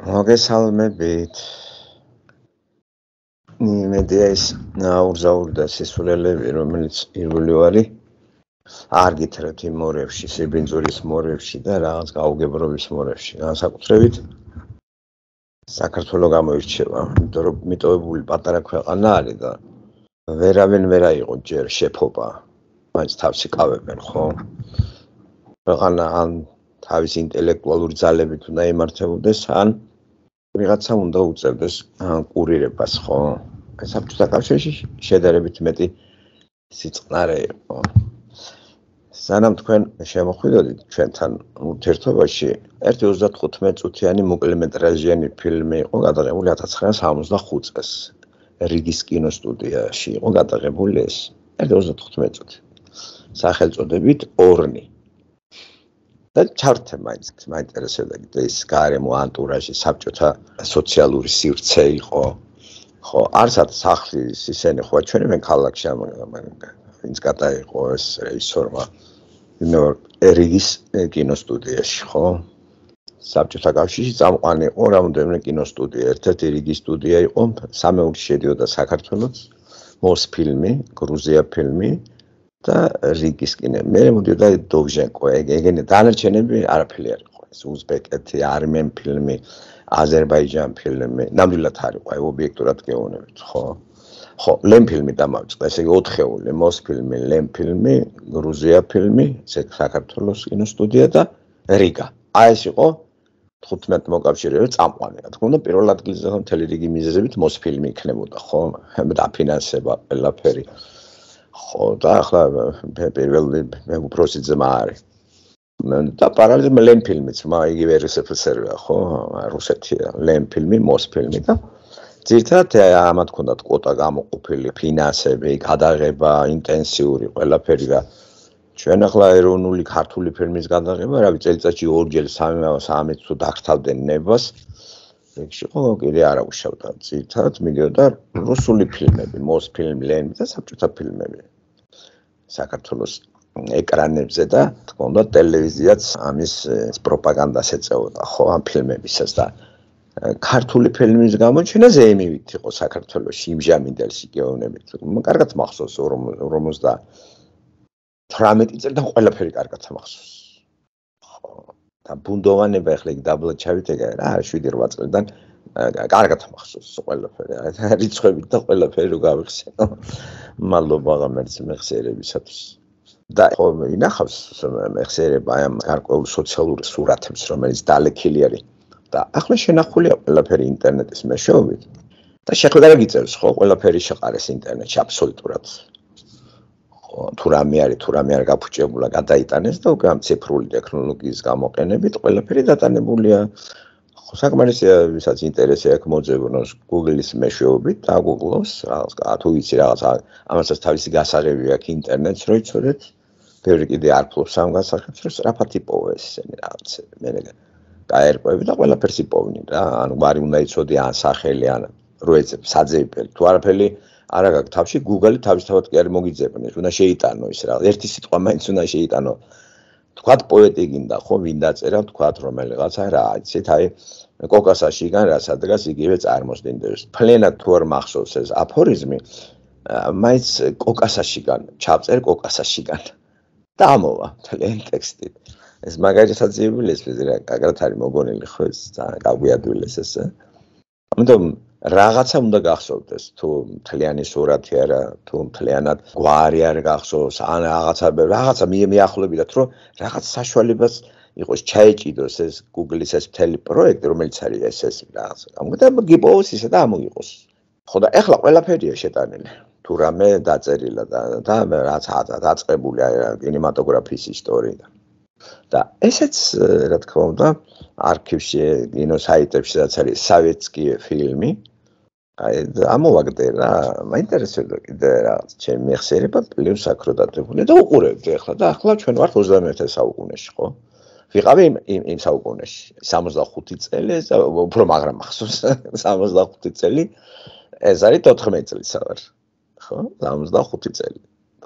მოგესალმებით. იმედია ის აურზაურ და სისულელები, რომელიც პირველი ვარი არ გითხრათ იმ მორევში, სიბინძურის მორევში და რაღაც გაუგებრობის მორევში, განსაკუთრებით საქართველოს გამოირჩევა, იმიტომ რომ მიტოვებული პატარა ქვეყანა არის და ვერავინ ვერ აიყო ჯერ შეფობა. მაინც თავში ყავებენ, ხო? ქვეყანა ან თავის ინტელექტუალური ძალებით უნდა იმართებოდეს, ან ვიღაცა უნდა უწევდეს კურირებას, ხო? საბჭოთა კავშირში შედარებით მეტი სიწყნარე იყო. სანამ თქვენ შემოხვიდოდით ჩვენთან ურთიერთობაში, ერთი 35 წუთიანი მოკლემეტრაჟიანი ფილმი იყო გადაღებული 1975 წელს. რიგის კინოსტუდიაში იყო გადაღებული ეს. ერთი 35 წუთი. სახელწოდებით ორნი. და ჩავრთე მაინც მაინტერესებდა კიდე ის გარემო ანტურაჟი საბჭოთა სოციალური სივრცე იყო ხო არსად სახლის ისენი ხო ჩვენი მე ქალაქში ამ ვინც გადაიყო ეს რეჟისორმა ერიგის კინოსტუდიაში ხო საბჭოთა კავშირში წამყვანი იყო რამოდენიმე კინოსტუდია ერთ-ერთი რიგის სტუდია იყო სამეულში შედიოდა საქართველოს მოსფილმი გრუზია ფილმი და რიგის კინე. მე მომდიოდა დოჟენკო, ეგენი დანარჩენები არაფერი არ იყო. ეს უზბეკეთი, არმენ ფილმი, აზერბაიჯან ფილმი, ნამდვილად არ იყო აი ობიექტურად გეოვნებით, ხო? ხო, ლენ ფილმი დამავიწყდა, ესე იგი 4-ეული, მოს ფილმი, ლენ ფილმი, გრუზია ფილმი, ესე საქართველოს კინოსტუდია და რიგა. აი ეს იყო 15 მოკავშირეზე წამყვანი, რა თქმა უნდა, პირველ ადგილზე ხომ თელი რიგი მიზეზებით მოს ფილმი იქნებოდა, ხო? და ფინანსება, ყველაფერი. ხო და ახლა პირველი მე უბროსი ძმა არის და პარალელ მელენ ფილმიც მა იგივე რსფსრ-ია ხო რუსეთია ლენ ფილმი მოს ფილმი და ძირთად ამათ ქონდათ კვოტა გამოყოფილი ფინანსები გადაღება ინტენსიური ყველაფერი და ჩვენ ახლა ეროვნული ქართული ფილმის გადაღება რავი წელიწადში ორჯერ სამი სამი თუ დახრთავდნენ ნებას ეგში ხოლო კიდე არა უშავდა ცირთად მიდიოდა რუსული ფილმები, მოს ფილმი ლენ და საბჭოთა ფილმები. საქართველოს ეკრანებზე და თქო უნდა ტელევიზიაც ამის პროპაგანდას ეწეოდა ხო ამ ფილმებისაც და ქართული ფილმის გამოჩენა ზეემივით იყო საქართველოს იმჟამინდელ სიგეონებით. კარგად მახსოვს 50 18 წელიდან ყველაფერი კარგად მახსოვს. ხო და ბუნდოვანება ახლა იქ დაბლა ჩავიტეკა რა 7-8 წლიდან კარგად მახსოვს ყველაფერი რიცხვები და ყველაფერი რო გავიხსენო მადლობა გამერც მეხსიერებისათვის და ხო ინახავს მეხსიერება ამ გარკვეულ სოციალურ სურათებს რომელიც დალექილი არის და ახლა შენახულია ყველაფერი ინტერნეტის მეშვეობით და შეხედარი გიწევს ხო ყველაფერი შეყარეს ინტერნეტში აბსოლუტურად თუ რამე არის, თუ რამე არ გაფუჭებულა, გადაიტანეს და უკვე ამ ციფრული ტექნოლოგიის გამოყენებით ყველაფერი დატანებულია. ხო, საკმარისია, ვისაც ინტერესი აქვს მოძებნოს Google-ის მეშვეობით, დაგუგლოს, რაღაც, თუ ვიცი რაღაც, ამასაც თავისი გასაღები აქვს ინტერნეტს, რო იცოდეთ, ბევრი კიდე არ ფლობს ამ გასაღებს, რომ Strafat ipo-ს ისინი რაღაც, მე რეგა გაერკვევი და ყველაფერს იპოვნი რა, ანუ მარი უნდა იცოდე ან სახელი ან როეცებს საძებელი თუ არაფერი არა გაკ თავში Google-ი თავისთავად კი არ მოგიძებნეს, უნდა შეიტანო ის რა. ერთი სიტყვა მაინც უნდა შეიტანო. თქვათ პოეტი გინდა ხო, ვინდა წერა, თქვათ რომელიღაცა რა, ისეთ აი კოკასაშიგან რა სადღაც იგივე წარმოსდინდეს. ფლენად თუ არ მახსოვს ეს აფორიზმი, მაინც კოკასაშიგან ჩავწერ კოკასაშიგან. და ამოვა ძალიან ტექსტით. ეს მაგალითად ძიებული ეს ფიზიკა, რაღაც არის მოგონილი ხო ეს ძალიან გაგვიადვილეს ესე. ამიტომ რაღაცა უნდა გახსოვდეს თუ მთლიანი სურათი არა თუ მთლიანად გვარი არ გახსოვს ან რაღაცა რაღაცა მიახლებიდათ რომ რაღაც საშუალებას იყოს ჩაეჭიდოს ეს Google-ის ეს მთელი პროექტი რომელიც არის ეს ეს რაღაცა ამიტომ გიპოვოს ისა და ამოიყოს ხო და ეხლა ყველაფერია შეტანილი თუ რამე დაწერილა და და რაც დაწყებული აი კინემატოგრაფის ისტორია და ესეც რა თქმა უნდა არქივში, ინო საიტებში რაც არის სავიეთსკი ფილმი, აი ამოვაგდე რა მაინტერესებდა კიდე რა ჩემი მეხსიერება პლუს აკროდატებული და უყურებდი ახლა და ახლა ჩვენ ვართ 21-ე საუკუნეში ხო ვიყავი იმ იმ საუკუნეში 65 წელი უფრო მაგრამ ახსოვს 65 წელი ეს არის 14 წელი სა ვარ ხო 65 წელი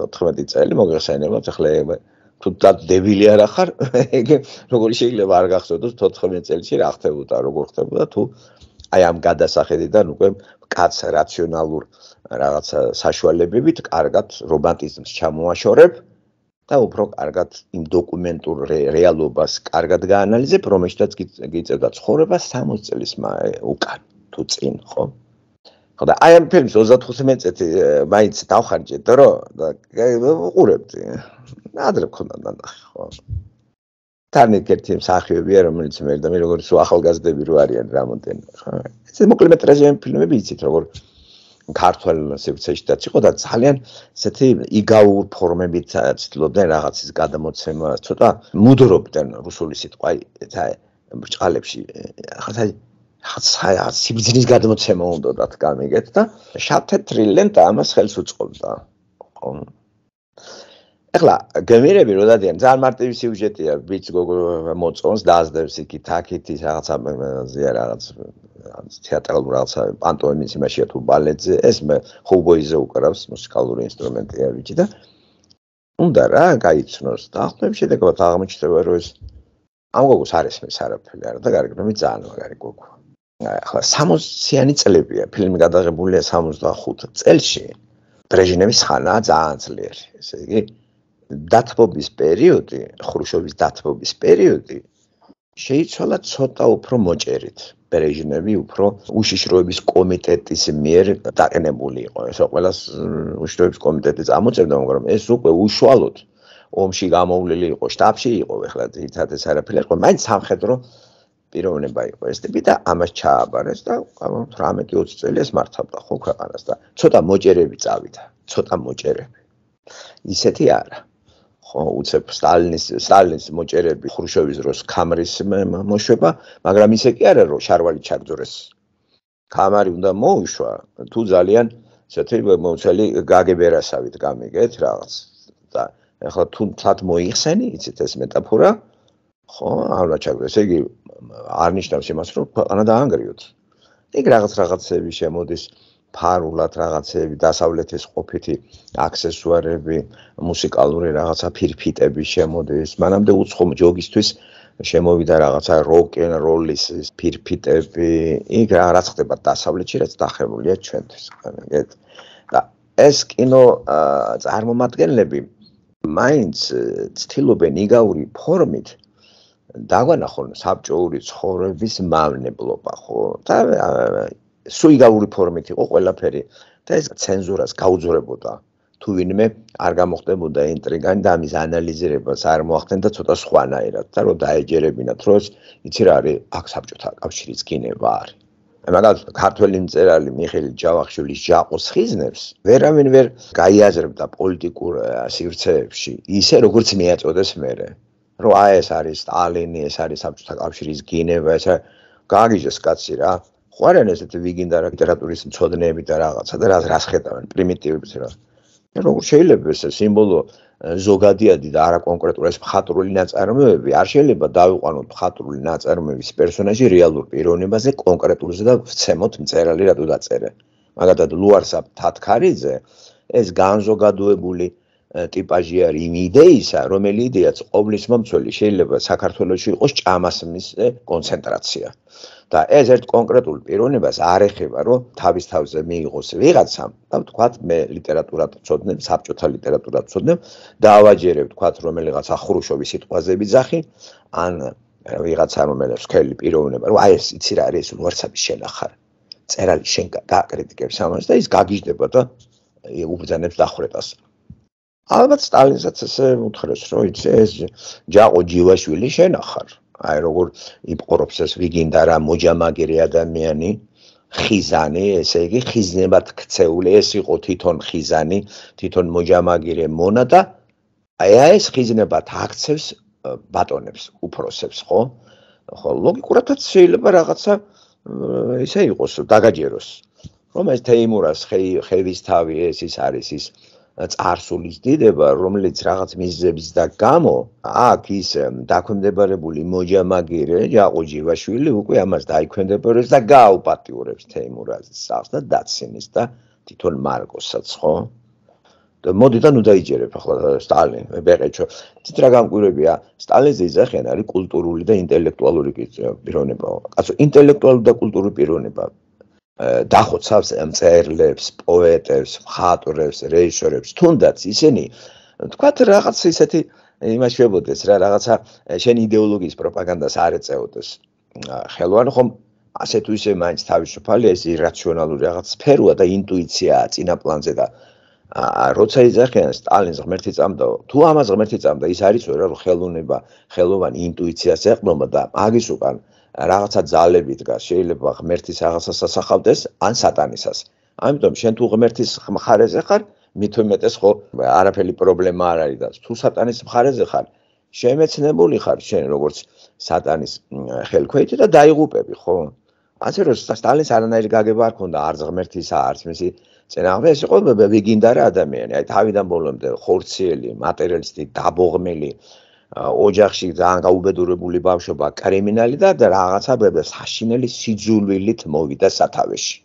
14 წელი მოგეხსენება ახლა თუ დაბილი არ ახარ როგორ შეიძლება არ გახსოვდეს 14 წელიში რა ხდებოდა როგორ ხდებოდა თუ აი ამ გადასახედიდან უკვე კაც რაციონალურ რაღაცა საშუალებებით კარგად რომანტიზმს ჩამოაშორებ და უფრო კარგად იმ დოკუმენტურ რეალობას კარგად გაანალიზებ, რომელშიც გიწევდა ცხოვრება 60 წლის უკან თუ წინ, ხო? ხო და აი ამ ფილმს 35 წელი მაინც დავხარჯე დრო და ყურებდი. ნადრე მქონდა ნახე, ხო? თან ერთი მსახიობია რომელიც მე და მე როგორც სულ ახალგაზრდები რო არიან რამონტენ ხა ესე მოკლემეტრაჟიანი ფილმები იცით როგორ ქართულ სექციაშიდაც იყო და ძალიან ესეთი იგაურ ფორმებით ცდილობდნენ რაღაცის გადმოცემას ცოტა მუდრობდნენ რუსული სიტყვა ეთა ბრჭყალებში ხათა ხაცაა სიბძნის გადმოცემა უნდა და თქამიგეთ და შაფთეთრილენ და ამას ხელს უწყობდა ყონ ეხლა გემირები რო დადიან ძალიან მარტივი სიუჟეტია ვიც გოგო მოწონს დაძდებს იქი თაკითი რაღაცა ზია რაღაც თეატრალურ რაღაცა პანტომიმის იმაშია თუ ბალეტზე ეს მე ხუბოიზე უკრავს მუსიკალური ინსტრუმენტია ვიცი და უნდა რა გაიცნოს და ახლავე შედეგად აღმოჩნდება რომ ეს ამ გოგოს არის მე საერთოდ არა და გარეგნობი ძალიან მაგარი გოგო ახლა 60-იანი წლებია ფილმი გადაღებულია 65 წელში ბრეჟინევის ხანა ძალიან ძლიერი ესე იგი დათბობის პერიოდი, ხრუშოვის დათბობის პერიოდი შეიცვალა ცოტა უფრო მოჭერით. ბრეჟნევი უფრო უშიშროების კომიტეტის მიერ დაყენებული იყო. ესო ყოველას უშიშროების კომიტეტი წამოწევდა, მაგრამ ეს უკვე უშუალოდ ომში გამოვლილი იყო, штаბში იყო, ეხლა თითქოს ეს არაფერი არ იყო. მაინც სამხედრო პიროვნება იყო ეს ტიპი და ამას ჩააბარეს და 18-20 წელი ეს მართავდა ხო ქვეყანას და ცოტა მოჭერები წავიდა, ცოტა მოჭერები. ისეთი არა. ხო უცებ სტალინის სტალინის მოჭერები ხრუშევის დროს კამრის მოშვება მაგრამ ისე კი არა რომ შარვალი ჩაგძურეს კამარი უნდა მოუშვა თუ ძალიან ესეთი მომცელი გაგებერასავით გამიგეთ რაღაც და ახლა თუ თათ მოიხსენი იცით ეს მეტაფორა ხო არა ჩაგძურეს იგი არნიშნავს იმას რომ ქვეყანა დაანგრიოთ იქ რაღაც რაღაცები შემოდის ფარულად რაღაცები, დასავლეთის ყოფითი აქსესუარები, მუსიკალური რაღაცა ფირფიტები შემოდის. მანამდე უცხო ჯოგისთვის შემოვიდა რაღაცა როკ ენ როლის ფირფიტები. იქ რაღაც ხდება დასავლეთში, რაც დახერულია ჩვენთვის. ეგეთ და ეს кино წარმომადგენლები მაინც ცდილობენ იგავური ფორმით დაგვანახონ საბჭოური ცხოვრების მავნებლობა ხო და სუიგავური ფორმით იყო ყველაფერი და ეს ცენზურას გაუძრებოდა თუ ვინმე არ გამოხდებოდა ინტრიგანი და ამის ანალიზირებას არ მოახდენ და ცოტა სხვანაირად და რომ დაეჯერებინათ როს იცი რა არის აქ საბჭოთა კავშირის გინება არის მაგალითად ქართველი მწერალი მიხეილ ჯავახიშვილის ჯაყოს ხიზნებს ვერავინ ვერ გაიაზრებდა პოლიტიკურ სივრცეებში ისე როგორც მეაწოდეს მერე რომ აი ეს არის სტალინი ეს არის საბჭოთა კავშირის გინება ეს გაგიჟეს კაცი რა ყვარენ ესეთი ვიგინდა რა ლიტერატურის მწოდნეები და რაღაცა და რას რას ხედავენ პრიმიტივებს რა ანუ როგორ შეიძლება ეს სიმბოლო ზოგადიადი და არა კონკრეტული ეს მხატვრული ნაწარმოებები არ შეიძლება დავიყვანოთ მხატვრული ნაწარმოების პერსონაჟი რეალურ პიროვნებაზე კონკრეტულზე და ცემოთ მწერალი რატო დაწერე მაგათად ლუარსაბ თათქარიძე ეს განზოგადოებული ტიპაჟი არის იმ იდეისა, რომელი იდეაც ყოვლის მომცველი შეიძლება საქართველოში იყოს ჭამასმის კონცენტრაცია. და ეს ერთ კონკრეტულ პიროვნებას არ ეხება, რომ თავის თავზე მიიღოს ვიღაცამ, და ვთქვათ, მე ლიტერატურად წოდნემ, საბჭოთა ლიტერატურად წოდნემ და ავაჯერე ვთქვათ, რომ რაღაც ახრუშობის სიტყვაზე ბიძახი, ან ვიღაცა რომელს ხელი პიროვნება, რომ აი ეს იცი რა არის, ვარცაბის შენახარ. წერალი შენ გააკრიტიკებს ამას და ის გაგიჟდება და უბძანებს დახრეტას. ალბათ სტალინსაც ესე უთხრეს, რომ იცი ეს ჯაყო ჯივაშვილი შენახარ. აი როგორ იმყოფს ეს ვიგინდა რა მოჯამაგირი ადამიანი ხიზანი ესე იგი ხიზნებად ქცეული ეს იყო თვითონ ხიზანი თვითონ მოჯამაგირე მონა და აი ეს ხიზნებად აქცევს ბატონებს უფროსებს ხო ხო ლოგიკურადაც შეიძლება რაღაცა ესე იყოს დაგაჯეროს რომ ეს თეიმურას ხევის თავი ეს ის არის ის წარსულის დიდება, რომელიც რაღაც მიზნების და გამო აქ ის დაქვემდებარებული მოჯამაგირე ჯაყუჯივაშვილი უკვე ამას დაიქვემდებარებს და გააუპატიურებს თეიმურაზის სახს და დაცინის და თვითონ მარკოსაც ხო? და მოდიდან უნდა იჯერებ ახლა სტალინ ბეყეჩო ცitra გამკვირებია სტალინზე ზახენ არის კულტურული და ინტელექტუალური პიროვნება კაცო ინტელექტუალური და კულტურული პიროვნება დახოცავს მწერლებს, პოეტებს, მხატვრებს, რეჟისორებს, თუნდაც ისინი თქვათ რაღაც ისეთი იმაშებოდეს რა, რაღაცა შენ იდეოლოგიის პროპაგანდას არ ეწეოდეს. ხელوان ხომ ასე თუ ისე მაინც თავისუფალი ეს ირაციონალური რაღაც სფეროა და ინტუიცია წინა პლანზე და როცა იძახიან სტალინს ღმერთი წამდა თუ ამას ღმერთი წამდა ის არის ვერა რომ ხელოვნება ხელოვანი ინტუიციას ეყრნობა და მაგის უკან აა რაღაცა ძალები დგას, შეიძლება ღმერთის რაღაცას ასახავდეს, ან სატანისას. ამიტომ შენ თუ ღმერთის მხარეზე ხარ, მithumetes ხო არაფერი პრობლემა არ არის და თუ სატანის მხარეზე ხარ, შემეცნებული ხარ შენ როგორც სატანის ხელქვეითი და დაიღუპები, ხო? ასე რომ სტალინს არანაირი გაგება არ ქონდა არც ღმერთის, არც მისი წენაღმე ეს იყო ვიგინდარა ადამიანი, აი თავიდან ბოლომდე ხორციელი, მატერიალისტი, დაბოღმელი, ოჯახში ძალიან გაუბედურებული ბავშვობა კრიმინალი და რაღაცა საშინელი სიძულვილით მოვიდა სათავეში.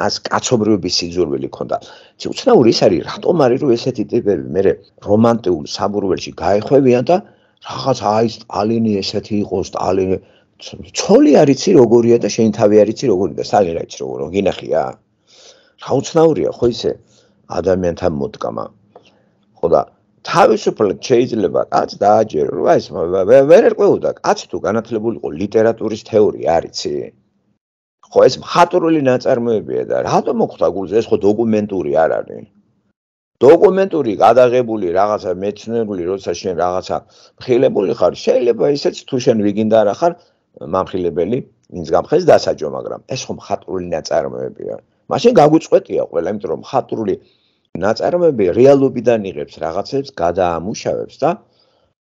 მას კაცობრიობის სიძულვილი ჰქონდა. ცუცნაური ის არის, რატომ არის რომ ესეთი ტიპები მე რომანტიულ საბურველში გაეხვევიან და რაღაც აი სტალინი ესეთი იყო სტალინი ცოლი არიცი როგორია და შენ თავი არიცი როგორია და სალერა იცი როგორია გინახია რა უცნაურია ხო ისე ადამიანთან მოდგამა ხო და თავისუფლად შეიძლება კაც დააჯერო რა ეს ვერ ერკვეოდა კაც თუ განათლებული იყო ლიტერატურის თეორია არიცი ხო ეს მხატვრული ნაწარმოებია და რატო მოხდა გულზე ეს ხო დოკუმენტური არ არის დოკუმენტური გადაღებული რაღაცა მეცნიერული როცა შენ რაღაცა მხილებული ხარ შეიძლება ისეც თუ შენ ვიგინდა რა ხარ მამხილებელი ვინც გამხეს დასაჯო მაგრამ ეს ხო მხატვრული ნაწარმოებია მაშინ გაგუწყვეტია ყველა იმიტომ რომ მხატვრული ნაწარმები რეალობიდან იღებს რაღაცებს, გადაამუშავებს და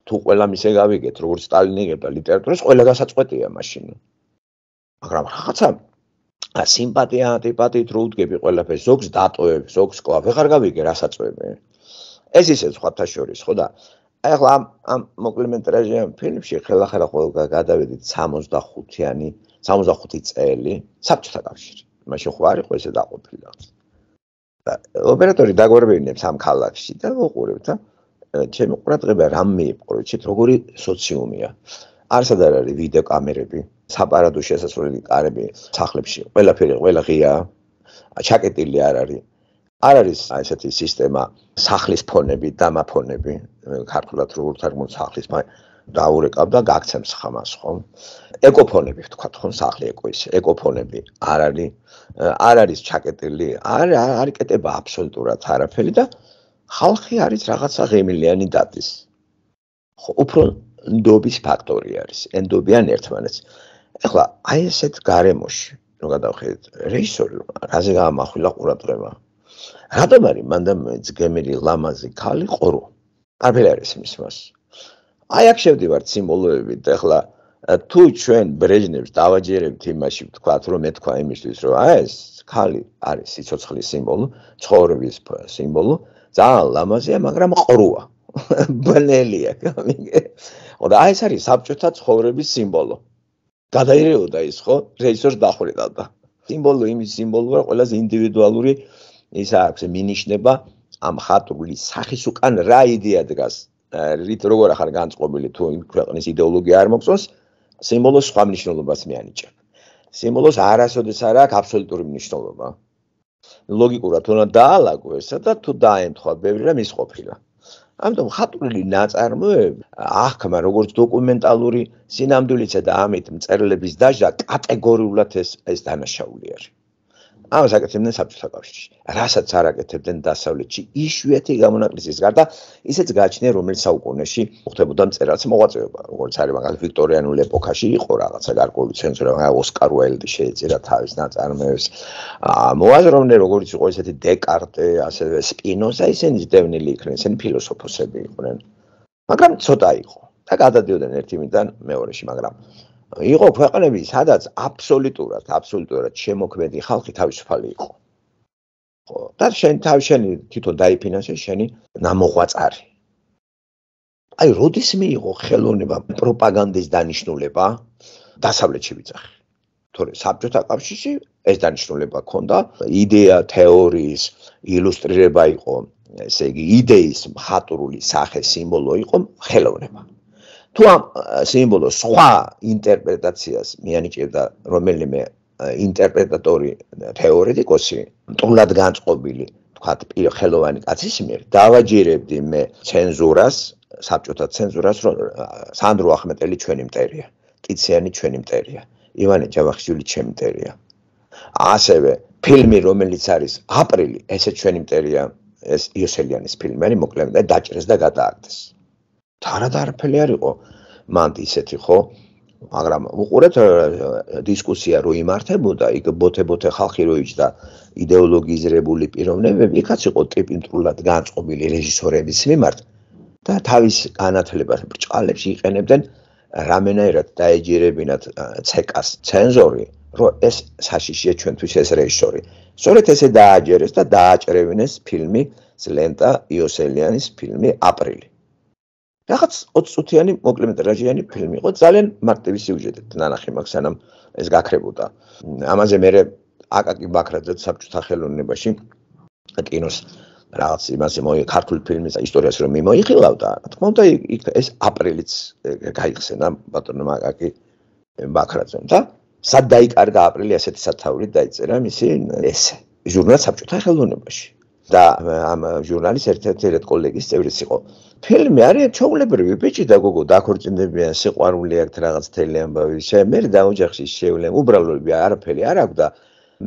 თუ ყველამ ისე გავიგეთ, როგორც სტალინი იღებდა ლიტერატურას, ყველა გასაწყვეტია მაშინ. მაგრამ რაღაცა სიმპათია, ტიპატით რო უდგები ყველაფერს, ზოგს დატოებს, ზოგს კლავ, ვეღარ გავიგე რასაწვევე. ეს ისე სხვათა შორის, ხო და აიღლა ამ ამ მოკლემენტრაჟიან ფილმში ხელახლა ყველგან გადავედით 65-იანი 65 წელი საბჭოთა კავშირი. მაშინ ხო არის ყო ესე დაყოფილი რაღაც. და ოპერატორი დაგვერბევინებს ამ ქალაქში და უყურებთ ა ჩემი ყურადღება რამ მეიყურებთ ჩით როგორი სოციუმია არც არ არის ვიდეო კამერები საპარადო შესაძლებელი კარები სახლებში ყველაფერი ყველა ღია ჩაკეტილი არ არის არ არის ესეთი სისტემა სახლის ფონები და მაფონები ქართულად როგორ თარგმნოთ სახლის მაგრამ დაურეკავდა გაქცემს ხმას ხომ? ეკოფონები ვთქვა თქვენ სახლი ეკო ის ეკოფონები არ არის არ არის ჩაკეტილი არ არის კეტება აბსოლუტურად არაფერი და ხალხი არის რაღაცა ღემილიანი დადის ხო უფრო ნდობის ფაქტორი არის ნდობიან ერთმანეთს ეხლა აი ესეთ გარემოში რო გადავხედეთ რეჟისორი რაზე გამახვილა ყურადღება რატომ არის მანდა ძგემილი ლამაზი ქალი ყორო არ ფერ არის მის მას აი აქ შევდივართ სიმბოლოებით ახლა თუ ჩვენ ბრეჟნევს დავაჯერებთ იმაში ვთქვათ რომ მეთქვა იმისთვის რომ აი ეს ხალი არის სიცოცხლის სიმბოლო ცხოვრების სიმბოლო ძალიან ლამაზია მაგრამ ყრუა ბნელია გამიგე ოდა აი ეს არის საბჭოთა ცხოვრების სიმბოლო გადაიერეოდა ის ხო რეჟისორს დახურიდა და სიმბოლო იმის სიმბოლოა ყველაზე ინდივიდუალური ის აქვს მინიშნება ამ ხატრული სახის უკან რა იდეა დგას რით როგორ ახარ განწყობილი თუ იმ ქვეყნის идеოლოგია არ მოგწონს სიმბოლოს სხვა მნიშვნელობას მიანიჭებ სიმბოლოს არასოდეს არ აქვს აბსოლუტური მნიშვნელობა ლოგიკურად უნდა დაალაგო ესა და თუ დაემთხვა ბევრი რამ ის ყოფილა ამიტომ ხატული ნაწარმოები ახმა როგორც დოკუმენტალური სინამდვილეც და ამით მწერლების დაჟა კატეგორიულად ეს ეს დანაშაული არის ამას აკეთებდნენ საბჭოთა კავშირში. რასაც არ აკეთებდნენ დასავლეთში, ისუეთი გამონაკლისის გარდა, ისეც გააჩნია რომელიც საუკუნეში ხდებოდა მწერალს მოღვაწეობა, როგორც არის მაგალითად ვიქტორიანულ ეპოქაში იყო რაღაცა გარკვეული ცენზურა, მაგრამ ოსკარ უაილდი შეეწირა თავის ნაწარმოებს. აა მოაზროვნე როგორც იყო ესეთი დეკარტე, ასევე სპინოზა, ისინი ძდევნილი იყვნენ, ისინი ფილოსოფოსები იყვნენ. მაგრამ ცოტა იყო და გადადიოდნენ ერთიმიდან მეორეში, მაგრამ იყო ქვეყნები, სადაც აბსოლუტურად, აბსოლუტურად შემოქმედი ხალხი თავისუფალი იყო. ხო, და შენ თავ შენი თვითონ დაიფინანსე შენი ნამოღვაწარი. აი, როდის მიიღო ხელოვნება პროპაგანდის დანიშნულება? დასავლეთში ვიცახე. თორე საბჭოთა კავშირში ეს დანიშნულება ქონდა, იდეა, თეორიის ილუსტრირება იყო, ესე იგი, იდეის მხატვრული სახე, სიმბოლო იყო ხელოვნება. თუ ამ სიმბოლოს სხვა ინტერპრეტაციას მიანიჭებდა რომელიმე ინტერპრეტატორი თეორეტიკოსი, მტულად განწყობილი, თქვათ, ხელოვანი კაცის მიერ, დავაჯერებდი მე ცენზურას, საბჭოთა ცენზურას, რომ სანდრო ახმეტელი ჩვენი მტერია, ტიციანი ჩვენი მტერია, ივანე ჯავახიშვილი ჩემი მტერია. ასევე ფილმი რომელიც არის აპრილი, ესე ჩვენი მტერია, ეს იოსელიანის ფილმი, მოკლედ და დაჭრეს და გადააგდეს. თარადარფელი არისო მანდ ისეთი ხო მაგრამ უყურეთ დისკუსია რო იმართებოდა იქ ბოთებოთე ხალხი რო იჭდა идеოლოგიზირებული პიროვნებები იქაც იყო ტიპი მტრულად განწყობილი რეჟისორების მიმართ და თავის განათლებას ბრჭყალებს იყენებდნენ რამენაირად დაეჯერებინათ ცეკას ცენზორი რო ეს საშიშია ჩვენთვის ეს რეჟისორი სწორედ ესე დააჯერეს და დააჭრევინეს ფილმი ზლენტა იოსელიანის ფილმი აპრილი რაღაც 20 წუთიანი მოკლემეტრაჟიანი ფილმი იყო ძალიან მარტივი სიუჟეტით ნანახი მაგ სანამ ეს გაქრებოდა ამაზე მე აკაკი ბაქრაძე საბჭოთა ხელოვნებაში კინოს რაღაც იმაზე მოი ქართული ფილმის ისტორიას რომ მიმოიხილავდა რა თქმა უნდა იქ ეს აპრილიც გაიხსენა ბატონო აკაკი ბაქრაძემ და სად დაიკარგა აპრილი ასეთი სათაური დაიწერა მისი ეს ჟურნალ საბჭოთა ხელოვნებაში და ამ ჟურნალის ერთ-ერთი რეთ კოლეგის წევრიც იყო. ფილმი არის ჩაულებრივი ბიჭი და გოგო დაქორწინებიან სიყვარული აქვს რაღაც თელი ამბავი. შე მე დაოჯახში შევლემ, უბრალოები არაფერი არ აქვს და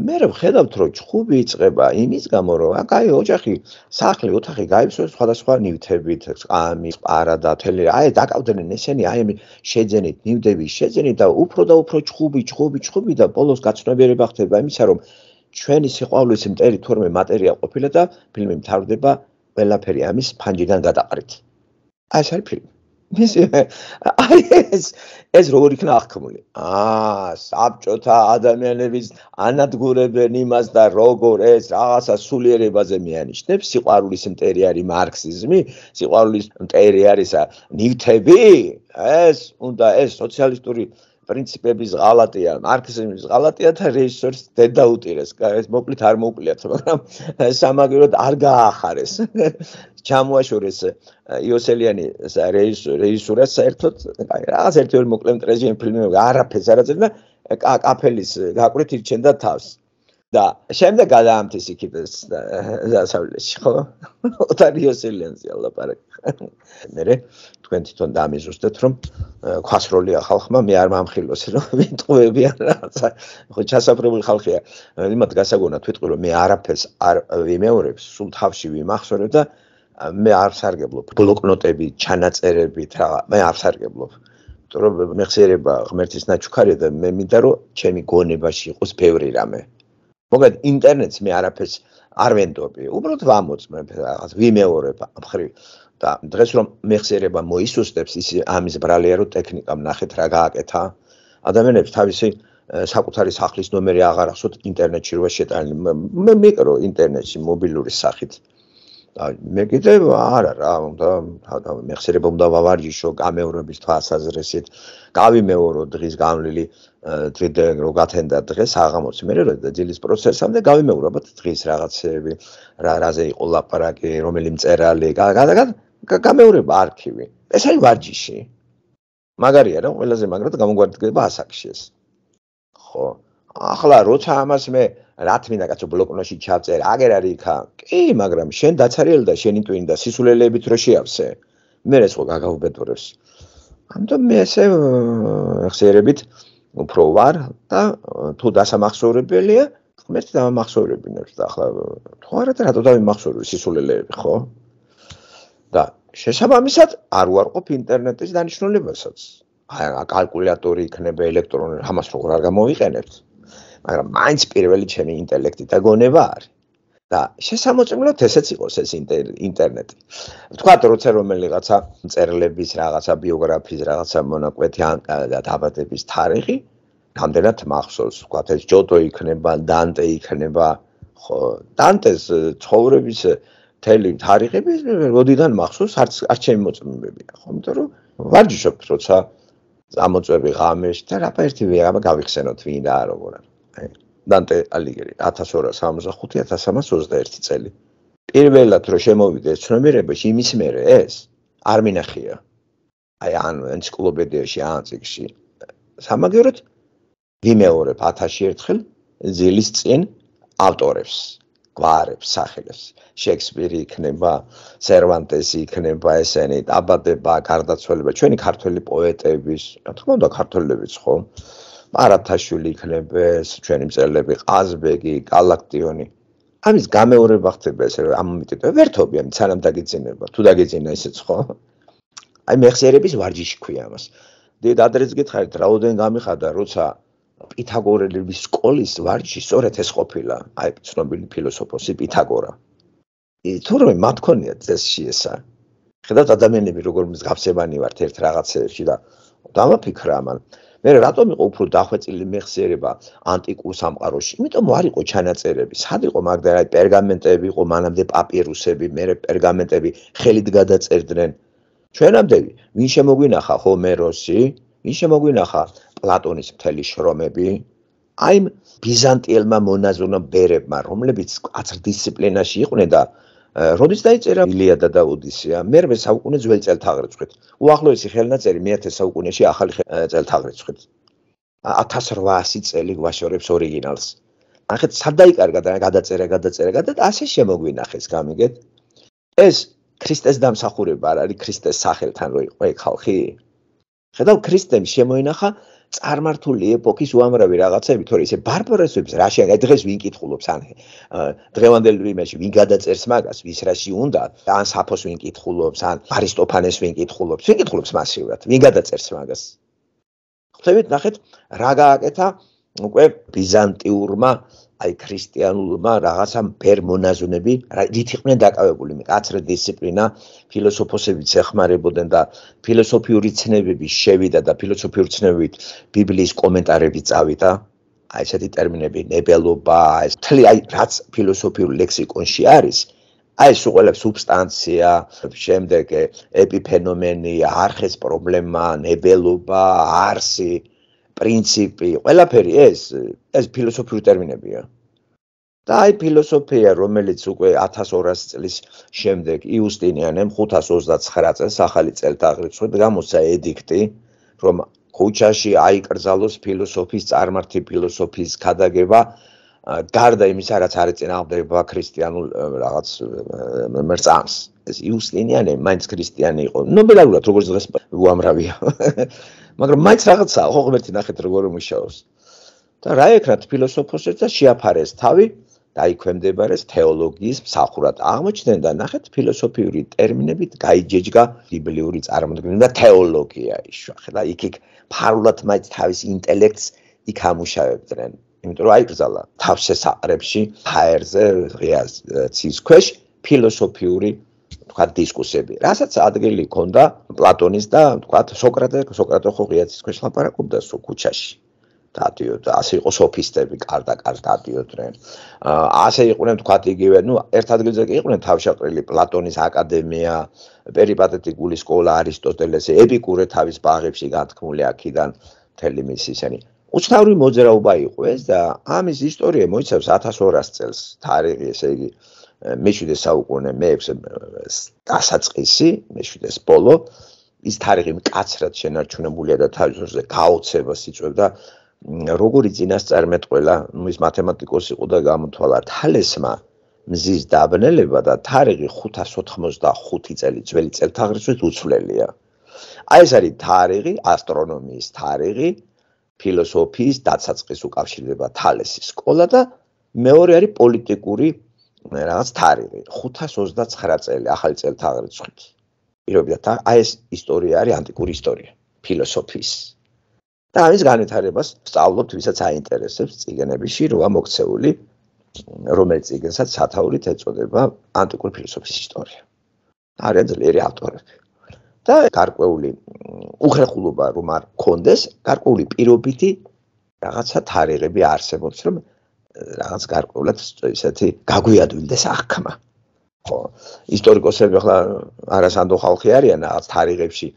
მე ვხედავთ რომ ჩხუბი იწება იმის გამო რომ აი ოჯახი სახლი ოთახი გაიფსოს სხვადასხვა ნივთებით ყამი პარა და თელი აი დაკავდნენ ესენი აი შეძენით ნივთები შეძენით და უფრო და უფრო ჩხუბი ჩხუბი ჩხუბი და პოლოს გაცნობიერება ხდება იმისა რომ ჩვენი სიყვავლის მტერი თორმე მასალა ყოფილა და ფილმი მთავრდება ყველაფერი ამის ფანჯიდან გადაყრით. ეს არის ფილმი. ეს აი ეს ეს როგორ იქნა აღქმული? აა, საბჭოთა ადამიანების ანადგურებენ იმას და როგორ ეს რაღაცა სულიერებაზე მეანიშნებს? სიყვარულის მტერი არის მარქსიზმი, სიყვარულის მტერი არის ნიუტები? ეს უნდა ეს სოციალისტური პრინციპების ღალატია, მარქსიზმის ღალატია და რეჟისორს დედა უტირეს. ეს მოკლედ არ მოკლედ, მაგრამ სამაგეროდ არ გაახარეს. ჩამოაშორეს იოსელიანი რეჟისორს საერთოდ, აი რაღაც ერთი მოკლემ ტრეჟიენ ფილმი არაფერს არ აძლევდა და კაფელის გაკვრით ირჩენდა თავს. და შემდეგ გადაამთეს იქიდეს დასავლეთში ხო? ოტარიოსელენზი ალაპარაკი. მერე თქვენ თვითონ დამიზუსტეთ რომ ქვასროლია ხალხმა მე არ მამხილოს რომ ვიტყვები არა. ხო ჩასაფრებული ხალხია. იმათ გასაგონა თვითყი რომ მე არაფერს არ ვიმეორებს, სულ თავში ვიმახსოვრებ და მე არ სარგებლობ ბლოკნოტები, ჩანაწერებით რა, მე არ სარგებლობ. იმიტომ რომ მეხსიერება ღმერთის ნაჩუქარია და მე მინდა რომ ჩემი გონებაში იყოს ბევრი რამე. მოგეთ ინტერნეტს მე არაფერს არ ვენდობი. უბრალოდ ვამოწმებ რაღაც ვიმეორებ ხრი და დღეს რომ მეხსიერება მოისუსტებს ის ამის ბრალია რომ ტექნიკამ ნახეთ რა გააკეთა. ადამიანებს თავისი საკუთარი სახლის ნომერი აღარ ახსოვთ ინტერნეტში რო შეტანილი. მე მიკრო ინტერნეტში მობილური სახით და მე კიდევ არა რა უნდა მეხსიერება უნდა ვავარჯიშო გამეორების თვალსაზრისით. გავიმეორო დღის გამვლილი თვითონ რო გათენდა დღეს აღამოც მე რო დილის პროცესამდე გავიმეორებათ დღის რაღაცები რა რაზე იყო ლაპარაკი რომელი მწერალი გამეორება არქივი ეს არის ვარჯიში მაგარია რა ყველაზე მაგრად გამოგვარდგება ასაკში ეს ხო ახლა როცა ამას მე რა თმინა კაცო ბლოკნოში ჩავწერ აგერ არის ხა კი მაგრამ შენ დაცარიელ და შენი ტვინი და სისულელეებით რო შეავსე მე ეს ხო გაგაუბედურებს ამიტომ მე ესე ხსერებით უფრო ვარ და თუ დასამახსოვრებელია ღმერთ დამამახსოვრებინებს და ახლა თუ არა და რატო დამიმახსოვრები სისულელეები ხო და შესაბამისად არ ვარყოფ ინტერნეტის დანიშნულებასაც აი კალკულატორი იქნება ელექტრონული ამას როგორ არ გამოვიყენებთ მაგრამ მაინც პირველი ჩემი ინტელექტი და გონება არის და შესამოწმებლად ესეც იყოს ეს ინტერნეტი. ვთქვათ, როცა რომელიღაცა წერილების, რაღაცა ბიოგრაფიის, რაღაცა მონაკვეთი ან დაბადების თარიღი, გამდენად მახსოვს, ვთქვათ, ეს ჯოტო იქნება, დანტე იქნება, ხო, დანტეს ცხოვრების თელი თარიღები როდიდან მახსოვს, არც არ შემოწმებებია, ხო, იმიტომ რომ ვარჯიშობ, როცა ამოწვევი ღამეში და რაღაც ერთი ვიღავა გავიხსენოთ, ვინ და როგორ არის. აი დანტე ალიგერი 1265-1321 წელი. პირველად რო შემოვიდა ეს ცნობიერებაში, იმის მერე ეს არ მინახია. აი ან ენციკლოპედიაში, ან ციკში. სამაგეროთ ვიმეორებ 1000 ერთხელ ზილის წინ ავტორებს, გვარებს, სახელებს. შექსპირი იქნება, სერვანტესი იქნება, ესენი, აბადება, გარდაცვლება, ჩვენი ქართველი პოეტების, რა თქმა უნდა, ქართველებიც ხო? არათაშვილი იქნებეს ჩვენი მწერლები ყაზბეგი კალაქტიონი ამის გამეორება ხდება ეს ამ მომენტზე ვერთობი ამ სანამ დაგეძინება თუ დაგეძინა ისეც ხო აი მეხსიერების ვარჯიში ქვია ამას დიდ ადრესს გითხარით რაოდენ გამიხადა როცა პითაგორელების სკოლის ვარჯიში სწორედ ეს ყოფილა აი ცნობილი ფილოსოფოსი პითაგორა თუ რომ მათ ქონია წესში ესა ხედავთ ადამიანები როგორ მსგავსებანი ვართ ერთ რაღაცაში და დამაფიქრა მაგრამ მე რატომ იყო უფრო დახვეწილი მეხსიერება ანტიკურ სამყაროში? იმიტომ რომ არ იყო ჩანაწერები. სად იყო მაგდარაი პერგამენტები იყო მანამდე პაპირუსები, მე პერგამენტები ხელით გადაწერდნენ. ჩვენამდე ვინ შემოგვინახა ჰომეროსი? ვინ შემოგვინახა პლატონის მთელი შრომები? აი ბიზანტიელმა მონაზონა ბერებმა, რომლებიც კაცრ დისციპლინაში იყვნენ და როდის დაიწერა ილიადა და ოდისეა? მერვე საუკუნე ძველ წელთაღრიცხვით. უახლოესი ხელნაწერი მე-10 საუკუნეში ახალი წელთაღრიცხვით. 1800 წელი გვაშორებს ორიგინალს. ნახეთ, სად დაიკარგა და გადაწერა, გადაწერა, გადაწერა და ასე შემოგვინახეს, გამიგეთ. ეს ქრისტეს დამსახურება არ არის ქრისტეს სახელთან, რო იყო ეს ხალხი? ხედავ, ქრისტემ შემოინახა წარმართული ეპოქის უამრავი რაღაცები, თორე ესე ბარბაროსებს რაში აი დღეს ვინ კითხულობს ან დღევანდელ რიმეში ვინ გადაწერს მაგას, ვის რაში უნდა, ან საფოს ვინ კითხულობს, ან არისტოფანეს ვინ კითხულობს, ვინ კითხულობს მასივად, ვინ გადაწერს მაგას. ხვდებით, ნახეთ, რა გააკეთა უკვე ბიზანტიურმა აა აი ქრისტიანულმა რაღაცამ ვერ მონაზვნები, რით იყვნენ დაკავებული მე კაცრე დისციპლინა, ფილოსოფოსებიც ეხმარებოდნენ და ფილოსოფიური ცნებები შევიდა და ფილოსოფიური ცნებებით ბიბლიის კომენტარები წავიდა. აი ესეთი ტერმინები ნებელობა, ეს თლი აი რაც ფილოსოფიურ ლექსიკონში არის, აი ეს უყოლებს სუბსტანცია, შემდეგ ეპიფენომენი, არხეს პრობლემა, ნებელობა, არსი, პრინციპი, ყველაფერი ეს ეს ფილოსოფიური ტერმინებია. და აი ფილოსოფია, რომელიც უკვე 1200 წლის შემდეგ იუსტინიანემ 539 წელს ახალი წელთაღრიცხვით გამოსცა ედიქტი, რომ ქუჩაში აიკრძალოს ფილოსოფიის წარმართი ფილოსოფიის ქადაგება გარდა იმისა, რაც არის წინააღმდეგობა ქრისტიანულ რაღაც მერწამს. ეს იუსტინიანე მაინც ქრისტიანი იყო. ნომერალურად როგორც დღეს უამრავია. მაგრამ მაიც რაღაცა ხო ღმერთი ნახეთ როგორ მუშაობს და რა ეკრათ ფილოსოფოსებს და შეაფარეს თავი დაიქვემდებარეს თეოლოგიის მსახურად აღმოჩნდნენ და ნახეთ ფილოსოფიური ტერმინებით გაიჯეჯგა ბიბლიური წარმოდგენა და თეოლოგია ისვა ხე და იქ იქ ფარულად მაიც თავის ინტელექტს იქ ამუშავებდნენ იმიტომ რომ აი გზალა თავშესაყრებში ფაერზე ღია ცის ქვეშ ფილოსოფიური თქვა დისკუსები. რასაც ადგილი ჰქონდა პლატონის და თქვა სოკრატე სოკრატე ხო ღიაცის ქვეშ ლაპარაკობდა სულ ქუჩაში. დადიოდა, ასე იყო სოფისტები, კარდაკარ დადიოდნენ. აა ასე იყვნენ თქვა იგივე, ნუ ერთ ადგილზე კი იყვნენ თავშაყრილი პლატონის აკადემია, პერიპატეტიკული სკოლა არისტოტელესი, ეპიკურე თავის ბაღებში გათქმული აქიდან მთელი მის ისენი. უცნაური მოძრაობა იყო ეს და ამის ისტორია მოიცავს 1200 წელს, თარიღი ესე იგი. აა მეშვიდე საუკუნე მე-6 დასაწყისი, მეშვიდეს ბოლო, ის თარიღი მკაცრად შენარჩუნებულია და თავზურზე გაოცებას იწვევდა როგორი წინასწარმეტყველა, ну ის მათემატიკოსი იყო და გამოთვალა თალესმა მზის დაბნელება და თარიღი 585 წელი ძველი წელთაღრიცხვით უცვლელია. აი ეს არის თარიღი, ასტრონომიის თარიღი, ფილოსოფიის დასაწყის უკავშირდება თალესის სკოლა და მეორე არის პოლიტიკური რაღაც თარიღი 529 წელი ახალი წელთა აღრიცხვით პირობიდან აი ეს ისტორია არის ანტიკური ისტორია ფილოსოფიის და ამის განვითარებას სწავლობთ ვისაც აინტერესებს ციგნებში რვა მოქცეული რომელიც ციგნსაც სათაურით ეწოდება ანტიკური ფილოსოფიის ისტორია არიან ძლიერი ავტორები და გარკვეული უხერხულობა რომ არ კონდეს გარკვეული პირობიტი რაღაცა თარიღები არსებობს რომ რაღაც გარკვეულად ისეთი გაგვიადვილდეს ახქმა. ხო, ისტორიკოსები ახლა არასანდო ხალხი არიან, რაღაც თარიღებში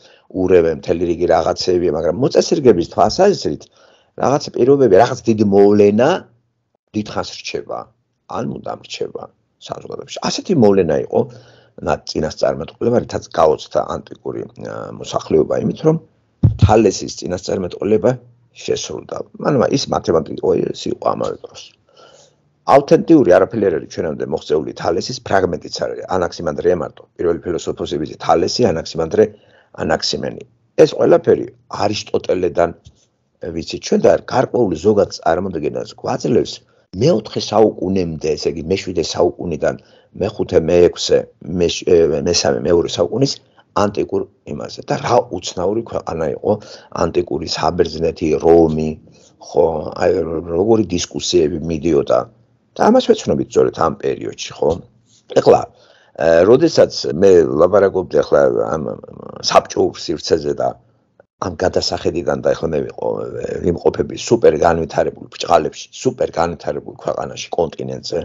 ურევე მთელი რიგი რაღაცებია, მაგრამ მოწესრიგების თვალსაზრით რაღაც პირობები, რაღაც დიდი მოვლენა დიდხანს რჩება, ან მუდამ რჩება საზოგადოებაში. ასეთი მოვლენა იყო ნაცინას წარმოთქმება, რითაც გაოცთა ანტიკური მოსახლეობა იმით, რომ თალესის წინასწარმეტყველება შესრულდა. მანამდე ის მათემატიკოსი იყო ამავე დროს. ავთენტიური არაფერი არ არის ჩვენამდე მოღწეული თალესის ფრაგმენტიც არ არის ანაქსიმანდრე მარტო პირველი ფილოსოფოსი ვიცი თალესი ანაქსიმანდრე ანაქსიმენი ეს ყველაფერი არისტოტელედან ვიცი ჩვენ და გარკვეული ზოგად წარმოდგენას გვაძლევს მე-4 საუკუნემდე ესე იგი მე-7 საუკუნიდან მე-5 მე-6 მე-3 მე-2 საუკუნის ანტიკურ იმაზე და რა უცნაური ქვეყანა იყო ანტიკური საბერძნეთი რომი ხო აი როგორი დისკუსიები მიდიოდა და ამას ვეცნობით ზოგადად ამ პერიოდში, ხო? ეხლა, როდესაც მე ლაბარაკობდი ახლა ამ საბჭო სივრცეზე და ამ გადასახედიდან და ახლა მე ვიმყოფები სუპერ განვითარებულ ბჭყალებში, სუპერ განვითარებულ ქვეყანაში, კონტინენტზე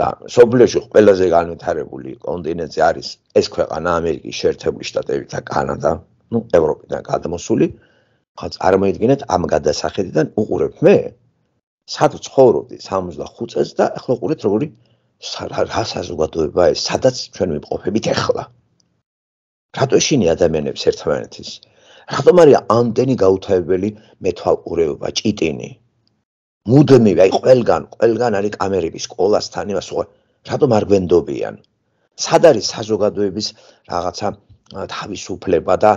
და სოფლიოში ყველაზე განვითარებული კონტინენტი არის ეს ქვეყანა ამერიკის შეერთებული შტატები და კანადა, ну, ევროპიდან გადმოსული. ხო, წარმოიდგინეთ ამ გადასახედიდან უყურებ მე? სადაც ხოვრობდი 75 წელს და ახლა ყურეთ როგორი რა საზოგადოება ეს, სადაც ჩვენ მიყოფებით ახლა. რატო შეიძლება ადამიანებს ერთმანეთის? რატომ არის ამდენი გაუთავებელი მეთვალყურეობა, ჭიტინი? მუდმივი, აი ყველგან, ყველგან არის კამერების, სკოლასთან იმას უყურე. რატომ არ გვენდობიან? სად არის საზოგადოების რაღაცა თავისუფლება და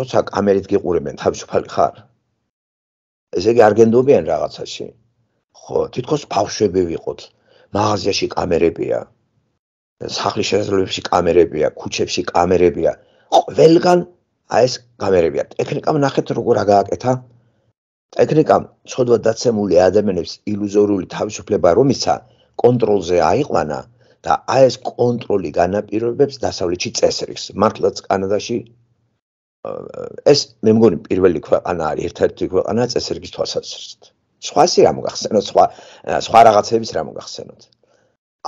როცა კამერით გიყურებენ თავისუფალი ხარ? ესე იგი არ გენდობიან რაღაცაში. ხო, თითქოს ბავშვები ვიყოთ. მაღაზიაში კამერებია. სახლის შესასვლელებში კამერებია, ქუჩებში კამერებია. ყველგან აი ეს კამერებია. ტექნიკამ ნახეთ როგორ გააკეთა. ტექნიკამ ცოდვა დაცემული ადამიანებს ილუზორული თავისუფლება რომ იცა, კონტროლზე აიყვანა. და აი ეს კონტროლი განაპირობებს დასავლეთში წესრიგს. მართლაც კანადაში ეს მე მგონი პირველი ქვეყანა არის, ერთ-ერთი ქვეყანა წესრიგის თვალსაზრისით. სხვაში რა მოგახსენოთ სხვა სხვა რაღაცების რა მოგახსენოთ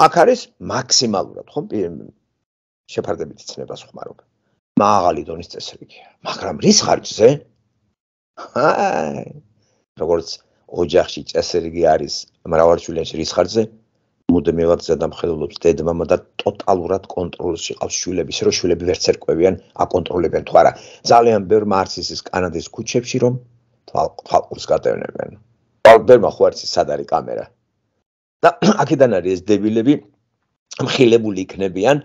აქ არის მაქსიმალურად ხომ შეფარდებითი ცნებას ხმარობ მაღალი დონის წესრიგია მაგრამ რის ხარჯზე აი როგორც ოჯახში წესრიგი არის მრავალშვილიანში რის ხარჯზე მუდმივად ზედამხედველობს დედმამა და ტოტალურად კონტროლს იყავს შვილების რომ შვილები ვერ წერკვევიან აკონტროლებენ თუ არა ძალიან ბევრ მარცისის კანადის ქუჩებში რომ თვალყოფს გატევნებენ კალბერმა ხო არც ის ადარი კამერა. და აქედან არის ეს დებილები მხილებული იქნებიან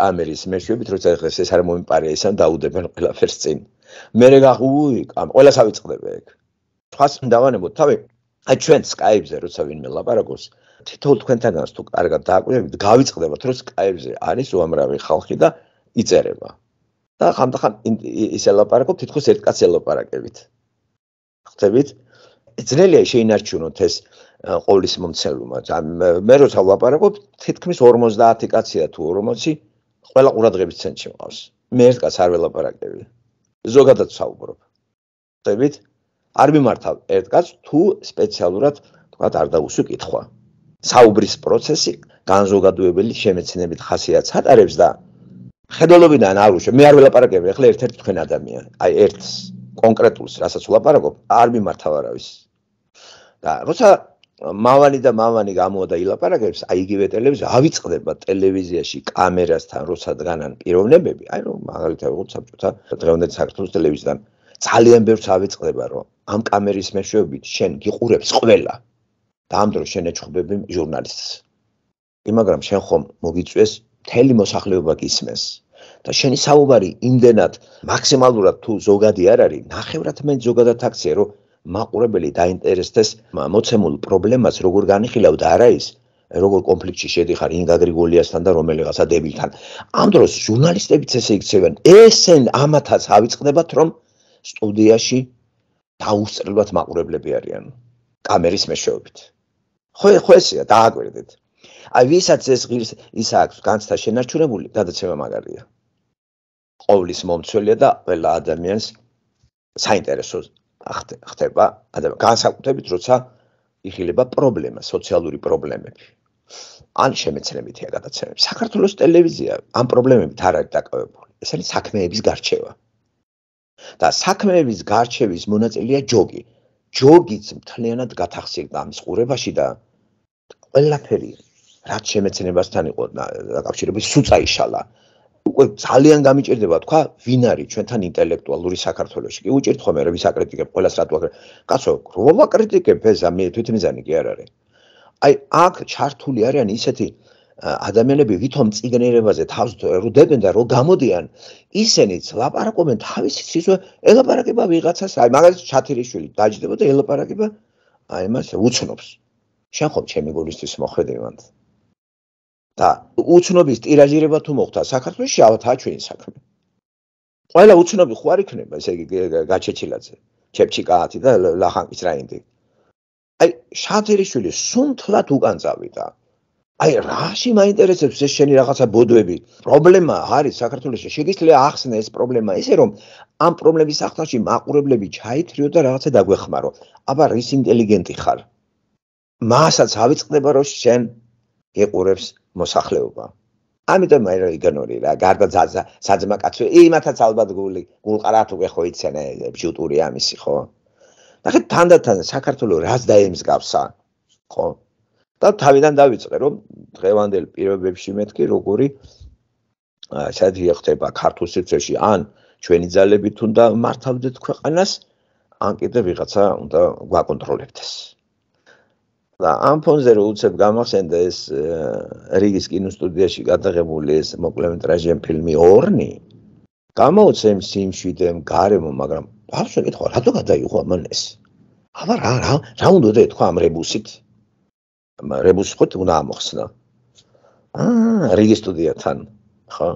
კამერის მეშვეობით, როცა ეს ეს არ მომიპარე ისა დაუდებენ ყველაფერს წინ. მე რა გუი, ამ ყველას ავიწყდება ეგ. სხვას დავანებოთ თავი. აი ჩვენ Skype-ზე როცა ვინმე ლაპარაკობს, თითოეულ თქვენთანაც თუ კარგად დააკვირდებით, გავიწყდებათ, რომ Skype-ზე არის უამრავი ხალხი და იწერება. და ხანდახან ისე ლაპარაკობთ, თითქოს ერთ კაცს ელაპარაკებით. ხდებით? ძნელია შეინარჩუნოთ ეს ყოვლის მომცელუმა. მე როცა ვლაპარაკობ, თითქმის 50 კაცია თუ 40 ყველა ყურადღების ცენტრში მყავს. მე ერთ კაც არ ველაპარაკებ. ზოგადად საუბრობ. ხდებით? არ მიმართავ ერთ კაც თუ სპეციალურად თქვათ არ დაუსვიკითხვა. საუბრის პროცესი განზოგადებული შემეცნებით ხასიათს ატარებს და ხედელობიდან არუშე მე არ ველაპარაკებ ახლა ერთ-ერთ თქვენ ადამიანს, აი ერთს კონკრეტულს, რასაც ვლაპარაკობ, არ მიმართავ არავის. და როცა მავალი და მავანი გამოა და ილაპარაკებს, აი იგივე ტელევიზია ავიწყდება ტელევიზიაში კამერასთან, როცა დგანან პიროვნებები, აი რომ მაგალითად ვიღოთ საბჭოთა დღევანდელი საქართველოს ტელევიზიიდან ძალიან ბევრს ავიწყდება, რომ ამ კამერის მეშვეობით შენ გიყურებს ყველა და ამ დროს შენ ეჩხუბები ჟურნალისტს. კი, მაგრამ შენ ხომ მოგიწვეს მთელი მოსახლეობა გისმეს. და შენი საუბარი იმდენად მაქსიმალურად თუ ზოგადი არ არის, ნახევრად მე ზოგადად აქცია, რომ მაყურებელი დაინტერესდეს მოცემულ პრობლემას, როგორ განიხილავდა არა ის, როგორ კონფლიქტში შედიხარ ინ გაგრიგოლიასთან და რომელიღაცა დებილთან. ამ დროს ჟურნალისტებიც ესე იქცევენ, ესენ ამათაც ავიწყდებათ, რომ სტუდიაში დაუსწრებლად მაყურებლები არიან კამერის მეშვეობით. ხო, ხო ესეა, დააგვერდეთ. აი ვისაც ეს ღირს ის აქვს განცდა შენარჩუნებული, დადაცემა მაგარია. ყოვლის მომცველია და ყველა ადამიანს საინტერესო ხდება ადამიან განსაკუთრებით როცა იხილება პრობლემა სოციალური პრობლემები ან შემეცნებითია გადაცემები საქართველოს ტელევიზია ამ პრობლემებით არ არის დაკავებული ეს არის საქმეების გარჩევა და საქმეების გარჩევის მონაწილია ჯოგი ჯოგიც მთლიანად გათახსიერდა ამ ზღურებაში და ყველაფერი რაც შემეცნებასთან იყო დაკავშირებული სუწაიშალა უკვე ძალიან გამიჭirdება თქვა ვინ არის ჩვენთან ინტელექტუალური საქართველოსი კი უჭirdთ ხომ მე ვის აკრიტიკებ ყოველას რატო აკრიტიკებ კაცო როვა კრიტიკებ ფეზა მე თვითმიზანი კი არ არის აი აქ ჩართული არიან ისეთი ადამიანები ვითომ წიგნერებაზე თავს რუდებენ და რო გამოდიან ისენიც ლაპარაკობენ თავის სიზო ელაპარაკება ვიღაცას აი მაგალითად ჩათირიშვილი დაждდება და ელაპარაკება აი მას უცნობს შენ ხომ ჩემი გულისთვის მოხედე მანდ და უცნობის ტირაჟირება თუ მოხდა საქართველოსში ალბათ აჩვენი საქმე. ყველა უცნობი ხوار იქნება, ესე იგი გაჩეჩილაძე, ჩეპჩიკაათი და ლახანკის რაინდი. აი შათერიშვილი სუნთლად უკანწავიდა. აი რაში მაინტერესებს ეს შენი რაღაცა ბოდვები? პრობლემა არის საქართველოსში, შეგიძლია ახსნა ეს პრობლემა, ესე რომ ამ პრობლემის ახლაში მაყურებლები ჩაითრიო და რაღაცა დაგვეხმარო. აბა რის ინტელიგენტი ხარ? მასაც ავიწყდება რომ შენ იყურებს მოსახლეობა. ამიტომ არ იგნორი რა, გარდა საძმაკაცო, იმათაც ალბათ გული, გულყარათ უკვე ხო იცენ ბიუტური ამისი ხო? ნახე თანდათან საქართველოს რაც დაემსგავსა ხო? და თავიდან დავიწყე რომ დღევანდელ პირობებში მეთქი როგორი შეიძლება ხდება ქართულ სივრცეში ან ჩვენი ძალებით უნდა მართავდეთ ქვეყანას ან კიდე ვიღაცა უნდა გვაკონტროლებდეს და ამ ფონზე რომ უცებ გამახსენდა ეს რიგის კინოსტუდიაში გადაღებული ეს მოკლემეტრაჟიან ფილმი ორნი გამოუცემ სიმშვიდემ გარემო მაგრამ ბავშვი მეთქვა რატო გადაიღო ამან ეს აბა რა რა რა უნდა დაეთქვა ამ რებუსით რებუსი ხოთ უნდა ამოხსნა აა რიგის სტუდიათან ხო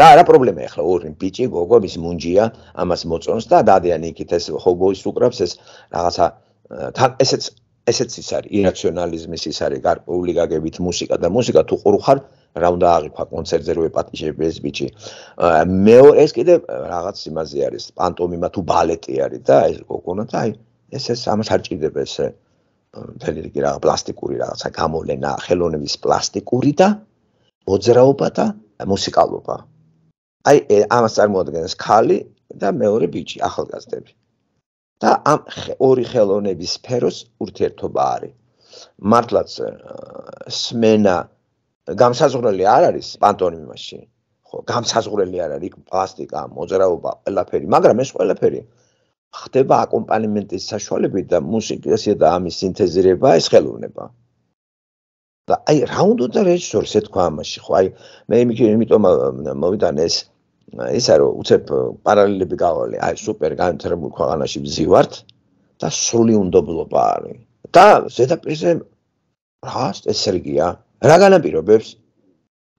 რა რა პრობლემაა ახლა ორი ბიჭი გოგო მის მუნჯია ამას მოწონს და დადიან იქით ეს ჰობოის უკრავს ეს რაღაცა ესეც ესეც ის არის irrationalism-ის ის არის გარკვეული გაგებით მუსიკა და მუსიკა თუ ყურხარ რა უნდა აღიქვა კონცერტზე რო ეპატიჟები ეს ბიჭი მეორე ეს კიდე რაღაც იმაზე არის პანტომიმა თუ ბალეტი არის და ეს გოგონა და აი ეს ეს ამას არ ჭირდება ეს მთელი რიგი რაღაც პლასტიკური რაღაცა გამოვლენა ხელოვნების პლასტიკური და მოძრაობა და მუსიკალობა აი ამას წარმოადგენს ქალი და მეორე ბიჭი ახალგაზრდები და ამ ორი ხელოვნების სფეროს ურთიერთობა არის. მართლაც სმენა გამსაზღვრელი არ არის პანტონიმაში. ხო, გამსაზღვრელი არ არის პლასტიკა, მოძრაობა, ყველაფერი, მაგრამ ეს ყველაფერი ხდება აკომპანიმენტის საშუალებით და მუსიკასა და ამის სინთეზირება ეს ხელოვნება. და აი რა უნდა რეჟისორს ეთქვა ამაში, ხო? აი მე იმიტომ მოვიდან ეს ის არის უცებ პარალელები გავალე აი სუპერ განთერმულ ქვეყანაში ვზივართ და სრული უნდობლობა არის და ზედაპირზე რას ეს რიგია რა განაპირობებს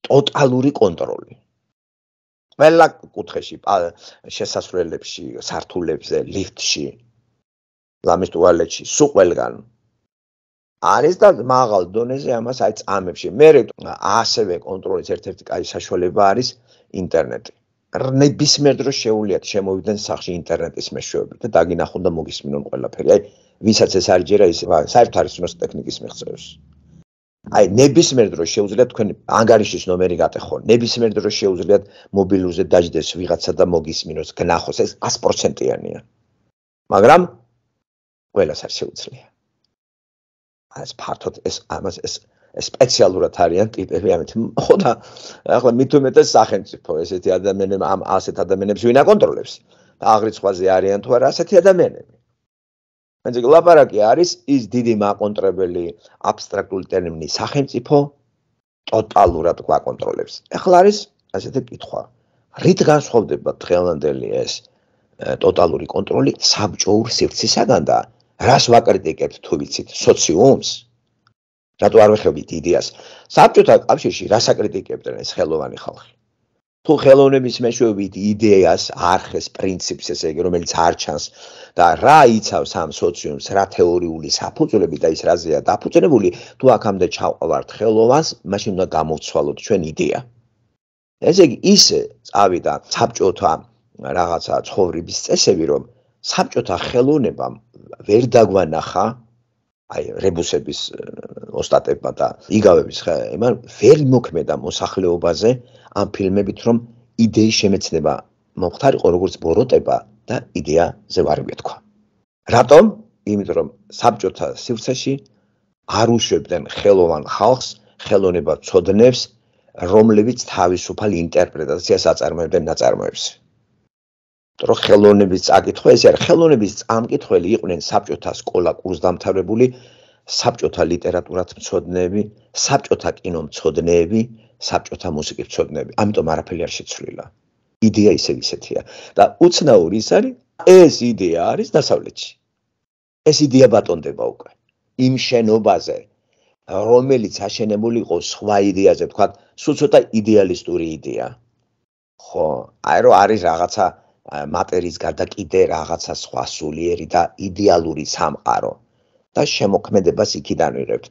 ტოტალური კონტროლი ყველა კუთხეში შესასვლელებში სართულებზე ლიფტში ლამის ტუალეტში სულ ყველგან არის და მაღალ დონეზე ამას აი წამებში მე ასევე კონტროლის ერთ-ერთი საშუალება არის ინტერნეტი ნებისმიერ დროს შეუულიათ შემოვიდნენ სახში ინტერნეტის მეშვეობით და დაგინახონ და მოგისმინონ ყველაფერი. აი, ვისაც ეს არ ჯერა ის საერთოდ არის უნოს ტექნიკის მიღწევს. აი, ნებისმიერ დროს შეუძლიათ თქვენ ანგარიშის ნომერი გატეხონ. ნებისმიერ დროს შეუძლიათ მობილურზე დაждდეს ვიღაცა და მოგისმინოს გნახოს ეს 100%იანია. მაგრამ ყველას არ შეუძლია. ეს ფართოდ ეს ამას ეს სპეციალურად არიან ტიპები, ამით. ხო და ახლა მithumetes სახელმწიფო ესეთი ადამიანები ამ ასეთ ადამიანებს ვინ აკონტროლებს? აღრიცხვაზე არიან თუ არა ასეთი ადამიანები? ანუ ლაპარაკი არის ის დიდი მაკონტრებელი აბსტრაქტული ტერმინი სახელმწიფო ტოტალურად გვაკონტროლებს. ახლა არის ასეთი კითხვა. რით განსხვავდება დღევანდელი ეს ტოტალური კონტროლი საბჭოურ სივრცისაგან და რას ვაკრიტიკებთ თუ ვიცით სოციუმს? რატო არ ვეხებით იდეას საბჭოთა კავშირში რას აკრიტიკებდნენ ეს ხელოვანი ხალხი თუ ხელოვნების მეშვეობით იდეას არხეს პრინციპს ესე იგი რომელიც არ ჩანს და რა იცავს ამ სოციუმს რა თეორიული საფუძვლები და ის რაზეა დაფუძნებული თუ აქამდე ჩავყვართ ხელოვანს მაშინ უნდა გამოცვალოთ ჩვენ იდეა ესე იგი ის წავიდა საბჭოთა რაღაცა ცხოვრების წესები რომ საბჭოთა ხელოვნებამ ვერ დაგვანახა აი რებუსების э, ოსტატებმა და იგავების ხა იმან ვერ მოქმედა მოსახლეობაზე ამ ფილმებით რომ იდეის შემეცნება მომხდარიყო როგორც ბოროტება და იდეაზე ვარვიო თქვა რატომ იმიტომ რომ საბჭოთა სივრცეში არ უშვებდნენ ხელოვან ხალხს ხელოვნება ცოდნებს რომლებიც თავისუფალ ინტერპრეტაციას აწარმოებდნენ ნაწარმოებში რომ ხელოვნების წაკითხვა ესე არის ხელოვნების წამკითხველი იყვნენ საბჭოთა სკოლა კურსდამთავრებული საბჭოთა ლიტერატურაც მწოდნეები საბჭოთა კინო მწოდნეები საბჭოთა მუსიკის მწოდნეები ამიტომ არაფერი არ შეცვლილა იდეა ისევ ისეთია და უცნაური ის არის ეს იდეა არის დასავლეთში ეს იდეა ბატონდება უკვე იმ შენობაზე რომელიც აშენებული იყო სხვა იდეაზე თქვა სულ ცოტა იდეალისტური იდეა ხო აი რა არის რაღაცა მატერიის გარდა კიდე რაღაცა სხვა სულიერი და იდეალური სამყარო და შემოქმედებას იქიდან ვიღებთ.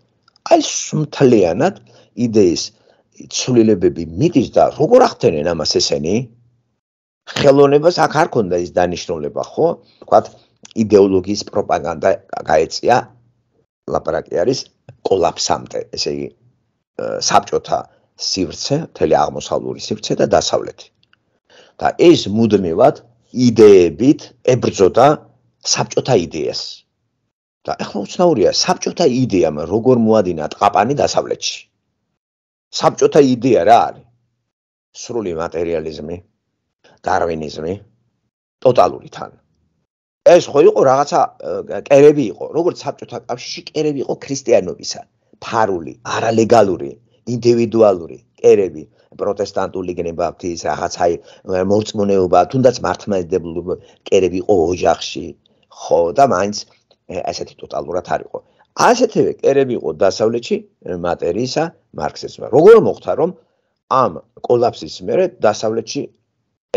აი მთლიანად იდეის ცვლილებები მიდის და როგორ ახდენენ ამას ესენი? ხელოვნებას აქ არ ქონდა ის დანიშნულება, ხო? თქვათ იდეოლოგიის პროპაგანდა გაეწია ლაპარაკი არის კოლაფსამდე, ესე იგი საბჭოთა სივრცე, თელე აღმოსავლური სივრცე და დასავლეთი. და ეს მუდმივად იდეებით ებრძოდა საბჭოთა იდეას. და ახლა უცნაურია საბჭოთა იდეამ როგორ მოადინა ტყაპანი დასავლეთში. საბჭოთა იდეა რა არის? სრული მატერიალიზმი, დარვინიზმი, ტოტალური თან. ეს ხო იყო რაღაცა კერები იყო, როგორც საბჭოთა კავშირში კერები იყო ქრისტიანობისა, ფარული, არალეგალური, ინდივიდუალური, კერები პროტესტანტული გნება ფთის რაღაცაი მორწმუნეობა თუნდაც მართლმადიდებლური კერები იყო ოჯახში ხო და მაინც ასეთი ტოტალურად არისო ასეთვე კერები იყო დასავლეთში მატერიისა მარქსიზმა როგორ მოხდა რომ ამ კოლაფსის მერე დასავლეთში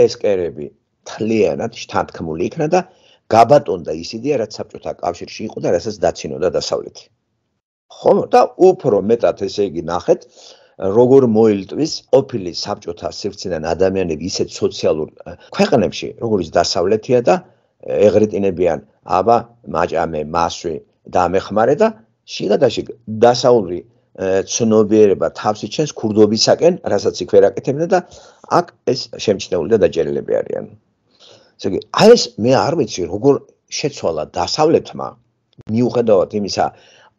ეს კერები თლიანად შთანთქმული იქნა და გაბატონდა ის იდეა რაც საბჭოთა კავშირში იყო და რასაც დაცინოდა დასავლეთი ხო და უფრო მეტად ესე იგი ნახეთ როგორ მოილტვის ყოფილი საბჭოთა სივრციდან ადამიანები ისე სოციალურ ქვეყნებში, როგორც დასავლეთია და ეგრეტინებიან, აბა მაჭამე, მასვე და ამეხმარე და შიგადაში დასაული ცნობიერება თავში ჩენს ქურდობისაკენ, რასაც იქ ვერაკეთებდა და აქ ეს შემჩნეული და დაჯერილები არიან. ესე იგი, აი ეს მე არ ვიცი, როგორ შეცვალა დასავლეთმა მიუხედავად იმისა,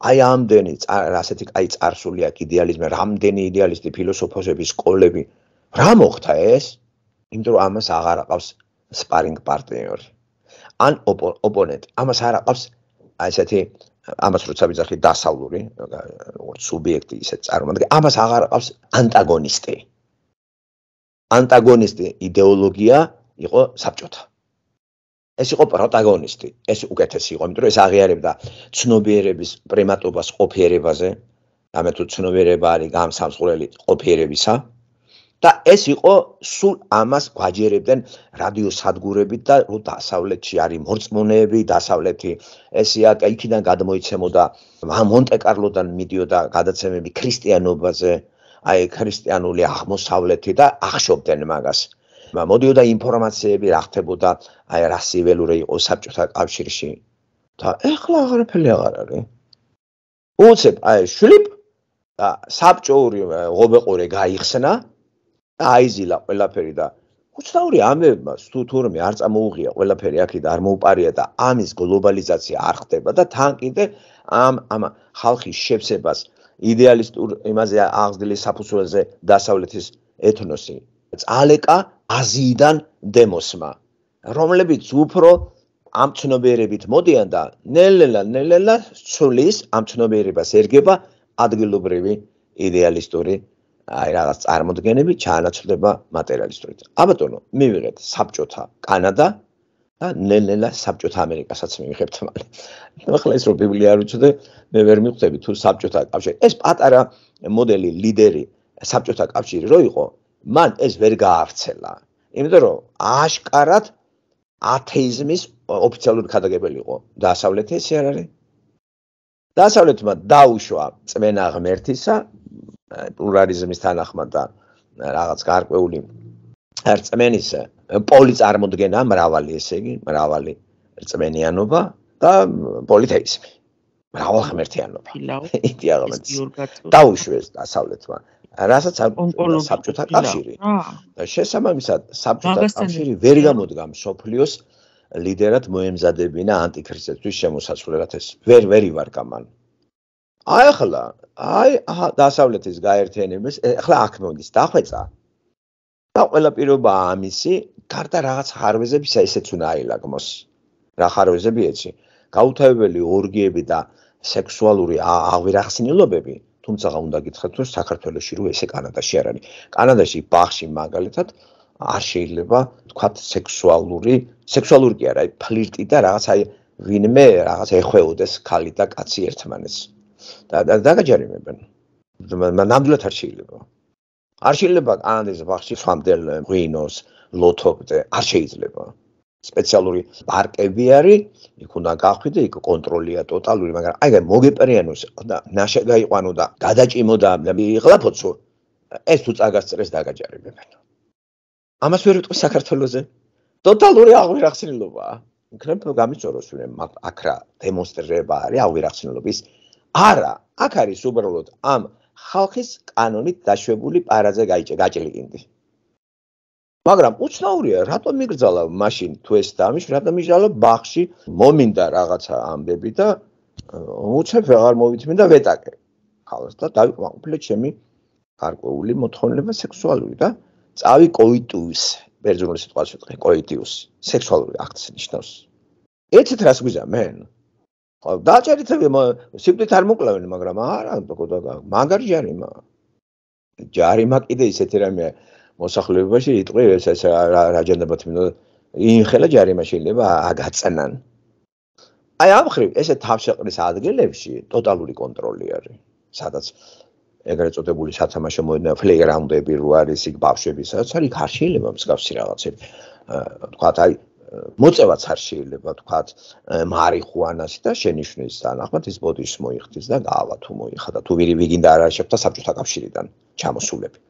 აი ამდენი ასეთი აი царსული აქ იდეალიზმი, რამდენი იდეალისტი ფილოსოფოსების სკოლები რა მოხდა ეს? იმიტომ რომ ამას აღარ აყავს სპარინგ პარტნიორი. ან ოპონენტი. ამას არ აყავს აი ესეთი ამას როცა ვიძახი დასავლური, როგორც სუბიექტი ისე წარმოადგენ, ამას აღარ აყავს ანტაგონისტი. ანტაგონისტი იდეოლოგია იყო საბჭოთა. ეს იყო პროტაგონისტი. ეს უკეთესი იყო, იმიტომ რომ ეს აღიარებდა ცნობიერების პრიმატობას ყოფიერებაზე. ამა თუ ცნობიერება არის გამსამსხვრელი ყოფიერებისა და ეს იყო სულ ამას გვაჯერებდნენ რადიოსადგურებით და რო დასავლეთში არის მორწმუნეები, დასავლეთი ესეა, იქიდან გადმოიცემოდა მონტეკარლოდან მიდიოდა გადაცემები ქრისტიანობაზე, აი ქრისტიანული აღმოსავლეთი და ახშობდნენ მაგას. მოდიოდა ინფორმაციები, რა ხდებოდა აი რა სიველური იყო საბჭოთა კავშირში და ეხლა აღარაფერი აღარ არის უცებ აი შლიპ და საბჭოური ღობეყორე გაიხსნა და აიზილა ყველაფერი და უცნაური ამებმა თუ თურმე არ წამოუღია ყველაფერი აქეთ არ მოუპარია და ამის გლობალიზაცია არ ხდება და თან კიდე ამ ამ ხალხის შეფსებას იდეალისტურ იმაზე აღძლის საფუძველზე დასავლეთის ეთნოსი წალეკა აზიიდან დემოსმა რომლებიც უფრო ამ ცნობიერებით მოდიან და ნელ-ნელა ნელ-ნელა სულის ამ ცნობიერებას ერგება ადგილობრივი იდეალისტური აი რაღაც წარმოდგენები ჩაანაცვლება მატერიალისტურით. აბატონო, მივიღეთ საბჭოთა კანადა და ნელ-ნელა საბჭოთა ამერიკასაც მივიღებთ მალე. ახლა ეს რო ბიბლია არ უჩდე, მე ვერ მიხვდები თუ საბჭოთა კავშირი. ეს პატარა მოდელი ლიდერი საბჭოთა კავშირი რო იყო, მან ეს ვერ გაავრცელა. იმიტომ რომ აშკარად ათეიზმის ოფიციალური ქადაგებელი იყო დასავლეთ ესე არ არის დასავლეთმა დაუშვა წმენა ღმერთისა პლურალიზმის თანახმად და რაღაც გარკვეული წმენის პოლი წარმოდგენა მრავალი ესე იგი მრავალი წმენიანობა და პოლითეიზმი მრავალ ღმერთიანობა ფილაო იდეალობა დაუშვეს დასავლეთმა რასაც არ საბჭოთა კავშირი და შესაბამისად საბჭოთა კავშირი ვერ გამოდგა სოფლიოს ლიდერად მოემზადებინა ანტიქრისტეს შემოსაცვლელად ეს ვერ ვერი ვარ გამან აი ახლა აი დასავლეთის გაერთიანებას ახლა აქ მომდის დახვეწა და ყველა პირობა ამისი გარდა რაღაც ხარვეზებისა ესეც უნდა აილაგმოს რა ხარვეზები ეცი გაუთავებელი ორგიები და სექსუალური აღვირახსნილობები თუმცა უნდა გითხრათ რომ საქართველოსში რო ესე კანადაში არ არის კანადაში ბახში მაგალითად არ შეიძლება თქვათ სექსუალური სექსუალური კი არა აი ფლირტი და რაღაც აი ვინმე რაღაც ეხეოდეს ქალი და კაცი ერთმანეთს და დაგაჯერებენ ნამდვილად არ შეიძლება არ შეიძლება კანადის ბახში სვამდელ ღვინოს ლოთობზე არ შეიძლება სპეციალური პარკები არის, იქ უნდა გახვიდე, იქ კონტროლია ტოტალური, მაგრამ აი და მოგეპერიანოს და ناشა გაიყვანო და გადაჭიმო და მიღლაფოცო ეს თუ წაგასწრეს დაგაჭარებებინო. ამას ვერ ვიტყვი საქართველოსზე. ტოტალური აღვირახსნილობაა. იქნებ გამიწოროს ვინმე აქ რა დემონსტრება არის აღვირახსნილობის. არა, აქ არის უბრალოდ ამ ხალხის კანონით დაშვებული პარაზე გაიჭე, გაჭილი კიდე. მაგრამ უცნაურია რატომ იგრძალა მაშინ თუ ეს დამიშ რატომ იგრძალა ბახში მომინდა რაღაცა ამბები და უცებ აღარ მოვითმინდა ვეტაკე ხალხს და დაიკმაყოფილე ჩემი გარკვეული მოთხოვნილება სექსუალური და წავი კოიტუს ბერძნული სიტყვაში ვთქვი კოიტუს სექსუალური აქტს ნიშნავს ეცეთ რას გვიზა მე ხო დაჭერით სიკვდილით არ მოკლავენ მაგრამ არა მაგარი ჯარიმა ჯარიმა კიდე ისეთი რამეა მოსახლეობაში იტყვი ეს ეს რაჯანდაბათ მინდა იმ ხელა ჯარიმა შეიძლება აგაცანან აი ამხრივ ესე თავშეყრის ადგილებში ტოტალური კონტროლი არის სადაც ეგრეთ წოდებული სათამაშო მოედნა ფლეიგრაუნდები რო არის იქ ბავშვებისაც არის არ შეიძლება მსგავსი რაღაცე თქვათ აი მოწევაც არ შეიძლება თქვათ მარიხუანას და შენიშვნის თანახმად ის ბოდიშს მოიხდის და გაავა თუ მოიხადა თუ ვირი ვიგინდა არ არ შეფთა საბჭოთა კავშირიდან ჩამოსულები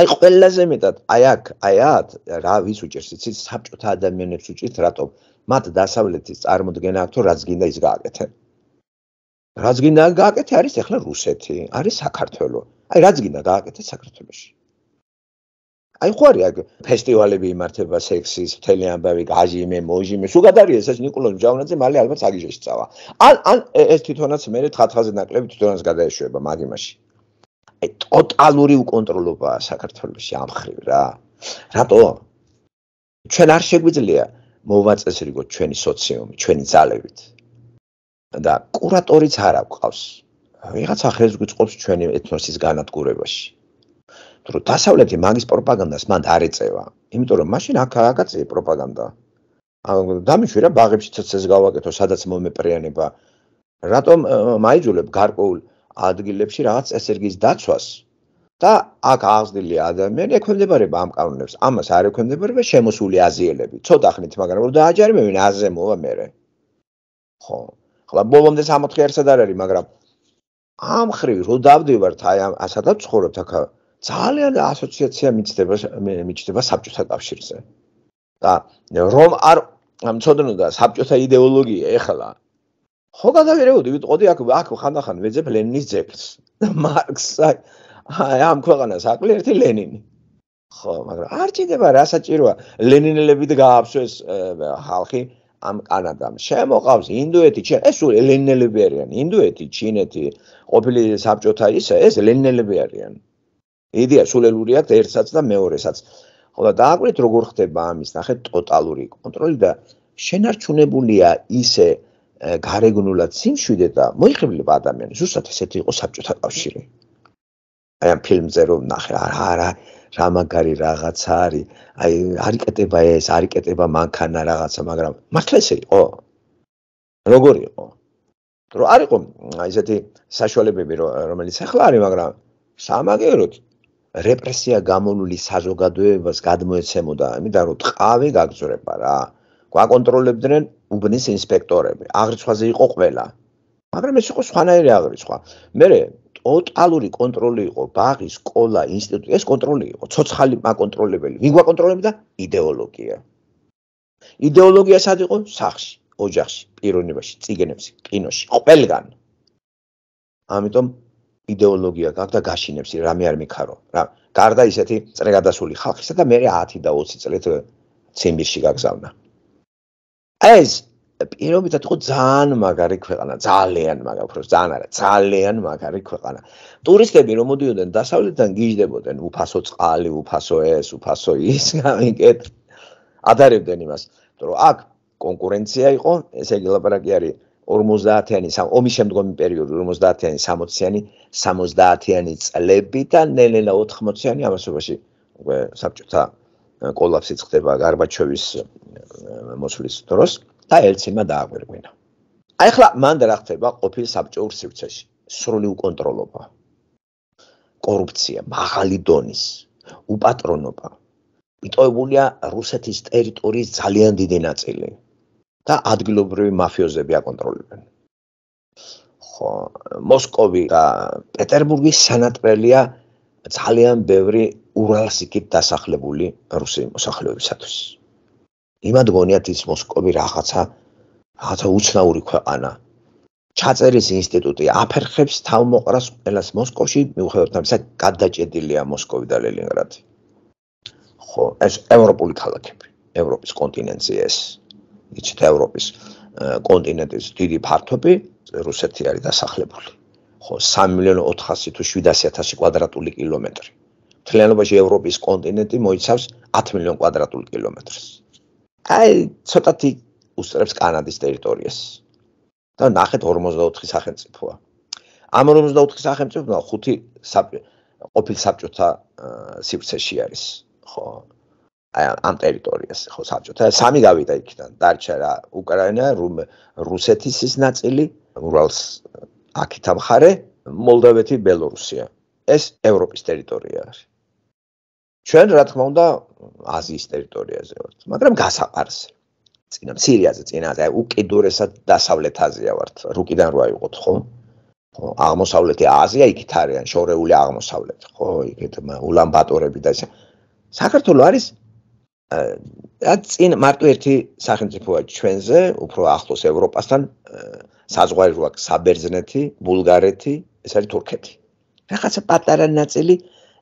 აი ყველაზე მეტად აი აქ აი ათ რა ვის უჭერს იცი საბჭოთა ადამიანებს უჭერთ რატომ მათ დასავლეთის წარმოდგენა აქვს რომ რაც გინდა ის გააკეთე რაც გინდა გააკეთე არის ეხლა რუსეთი არის საქართველო აი რაც გინდა გააკეთე საქართველოში აი ხო არის აქ ფესტივალები იმართება სექსის მთელი ამბავი გაჟიმე მოჟიმე სულ გადარია ესე ნიკოლოზ ჯავნაძე მალე ალბათ აგიჟეში წავა ან ან ეს თვითონაც მე რე თხათხაზე ნაკლები თვითონაც გადაეშვება მაგიმაში აი ტოტალური უკონტროლობაა საქართველოს ამხრივ რა. რატო? ჩვენ არ შეგვიძლია მოვაწეს როგორც ჩვენი სოციუმი, ჩვენი ძალებით. და კურატორიც არ აკვავს. ვიღაც ახლეს გვიწყობს ჩვენი ეთნოსის განადგურებაში. თუ დასავლეთი მაგის პროპაგანდას მან არ ეწევა, იმიტომ რომ მაშინ აქ აკაცი პროპაგანდა. დამიშვირა ბაღებში ცოტა ეს გავაკეთო, სადაც მომეპრიანება. რატომ მაიძულებ გარკვეულ ადგილებში რაღაც ესერგის დაცვას და აქ აღზრდილი ადამიანი ეკვემდებარება ამ კანონებს ამას არ ეკვემდებარება შემოსული აზიელები ცოტა ხნით მაგრამ რომ დააჯარიმე ვინ აზემოა მე ხო ხლა ბოლომდე 6-4 არც არ არის მაგრამ ამ ხრი რო დავდივართ აი ამ ასათა ცხოვრობთ აქ ძალიან ასოციაცია მიჩდება მიჩდება საბჭოთა კავშირზე და რომ არ ამ ცოდნოდა საბჭოთა იდეოლოგია ეხლა ხო გადავერეოდი ვიტყოდი აქ აქ ხანდახან ვეძებ ლენინის ძეგლს მარქს აი ამ ქვეყანას აკლი ერთი ლენინი ხო მაგრამ არ ჭირდება რა საჭიროა ლენინელებით გააფსვეს ხალხი ამ კანადამ შემოყავს ინდუეთი ჩე ეს ლენინელები არიან ინდუეთი ჩინეთი ყოფილი საბჭოთა ისე ეს ლენინელები არიან იდეა სულელურია ერთსაც და მეორესაც ხო და დააკვირდით როგორ ხდება ამის ნახეთ ტოტალური კონტროლი და შენარჩუნებულია ისე გარეგნულად სიმშვიდე და მოიხიბლება ადამიანი ზუსტად ესეთი იყო საბჭოთა კავშირი აი ამ ფილმზე რომ ნახე არა არა რამაგარი რაღაცა არის აი არიკეტება ეს არიკეტება მანქანა რაღაცა მაგრამ მართლა ესე იყო როგორი იყო რომ არისო აი ესეთი საშუალებები რომელიც ახლა არის მაგრამ სამაგეროთ რეპრესია გამონული საზოგადოებას გადმოეცემოდა იმიტომ რომ ტყავი გაგზრება რა გვაკონტროლებდნენ უბნის ინსპექტორები. აღრიცხვაზე იყო ყველა. მაგრამ ეს იყო სხვანაირი აღრიცხვა. მე ტოტალური კონტროლი იყო ბაღის, სკოლა, ინსტიტუტი, ეს კონტროლი იყო. ცოცხალი მაკონტროლებელი. ვინ გვაკონტროლებდა? იდეოლოგია. იდეოლოგია სად იყო? სახში, ოჯახში, პიროვნებაში, ციგენებში, კინოში, ყველგან. ამიტომ იდეოლოგია გახდა გაშინებსი, რამე არ მიქარო. რა, გარდა ისეთი წრეგადასული ხალხისა და მე 10 და 20 წლით ციმბირში გაგზავნა. ეს პირობითად იყო ძალიან მაგარი ქვეყანა, ძალიან მაგარი, უფრო ძალიან არა, ძალიან მაგარი ქვეყანა. ტურისტები რომ მოდიოდნენ დასავლეთიდან გიждდებოდნენ უფასო წყალი, უფასო ეს, უფასო ის, გამიგეთ. ადარებდნენ იმას, იმიტომ რომ აქ კონკურენცია იყო, ესე იგი ლაპარაკი არის 50-იანი, ომის შემდგომი პერიოდი 50-იანი, 60-იანი, 70-იანი წლები და ნელ-ნელა 80-იანი ამასობაში უკვე საბჭოთა კოლაფსი წდება გარბაჩოვის მოსვლის დროს და ელცინმა დააგვირგვინა. აი ხლა მან და რა ხდება ყოფილი საბჭოურ სივრცეში? სრული უკონტროლობა. კორუფცია, მაღალი დონის უპატრონობა. იტოებულია რუსეთის ტერიტორიის ძალიან დიდი ნაწილი და ადგილობრივი მაფიოზები აკონტროლებენ. ხო, მოსკოვი და პეტერბურგი სანატრელია ძალიან ბევრი ურალსიკით დასახლებული რუსი მოსახლეობისათვის. იმად გონიათ ის მოსკოვი რაღაცა რაღაცა უცნაური ქვეყანა ჩაწერის ინსტიტუტი აფერხებს თავმოყრას ყველას მოსკოვში მიუხედავად ამისა გადაჭედილია მოსკოვი და ლენინგრადი ხო ეს ევროპული ქალაქები ევროპის კონტინენტზე ეს იცით ევროპის კონტინენტის დიდი ფართობი რუსეთი არის დასახლებული ხო 3.400 თუ 700.000 კვადრატული კილომეტრი მთლიანობაში ევროპის კონტინენტი მოიცავს 10 მილიონ კვადრატულ კილომეტრს აი ცოტათი უსწრებს კანადის ტერიტორიას და ნახეთ 54 სახელმწიფოა ამ 54 სახელმწიფოა ხუთი ყოფილი საბჭოთა სივრცეში არის ხო აი ამ ტერიტორიას ხო საბჭოთა სამი გავიდა იქიდან დარჩა რა უკრაინა რუსეთის ის ნაწილი რუალს აქეთ ამხარე მოლდავეთი ბელორუსია ეს ევროპის ტერიტორია არის ჩვენ რა თქმა უნდა აზიის ტერიტორიაზე ვართ, მაგრამ გასაყარზე. წინა სირიაზე, წინა აზია, უკიდურესად დასავლეთ აზია ვართ. რუკიდან რო აიყოთ, ხო? ხო, აღმოსავლეთი აზია იქით არიან, შორეული აღმოსავლეთ, ხო, იქით ულანბატორები და ისე. საქართველოს არის და წინ მარტო ერთი სახელმწიფოა ჩვენზე, უფრო ახლოს ევროპასთან საზღვარი როა საბერძნეთი, ბულგარეთი, ეს არის თურქეთი. რაღაცა პატარა ნაწილი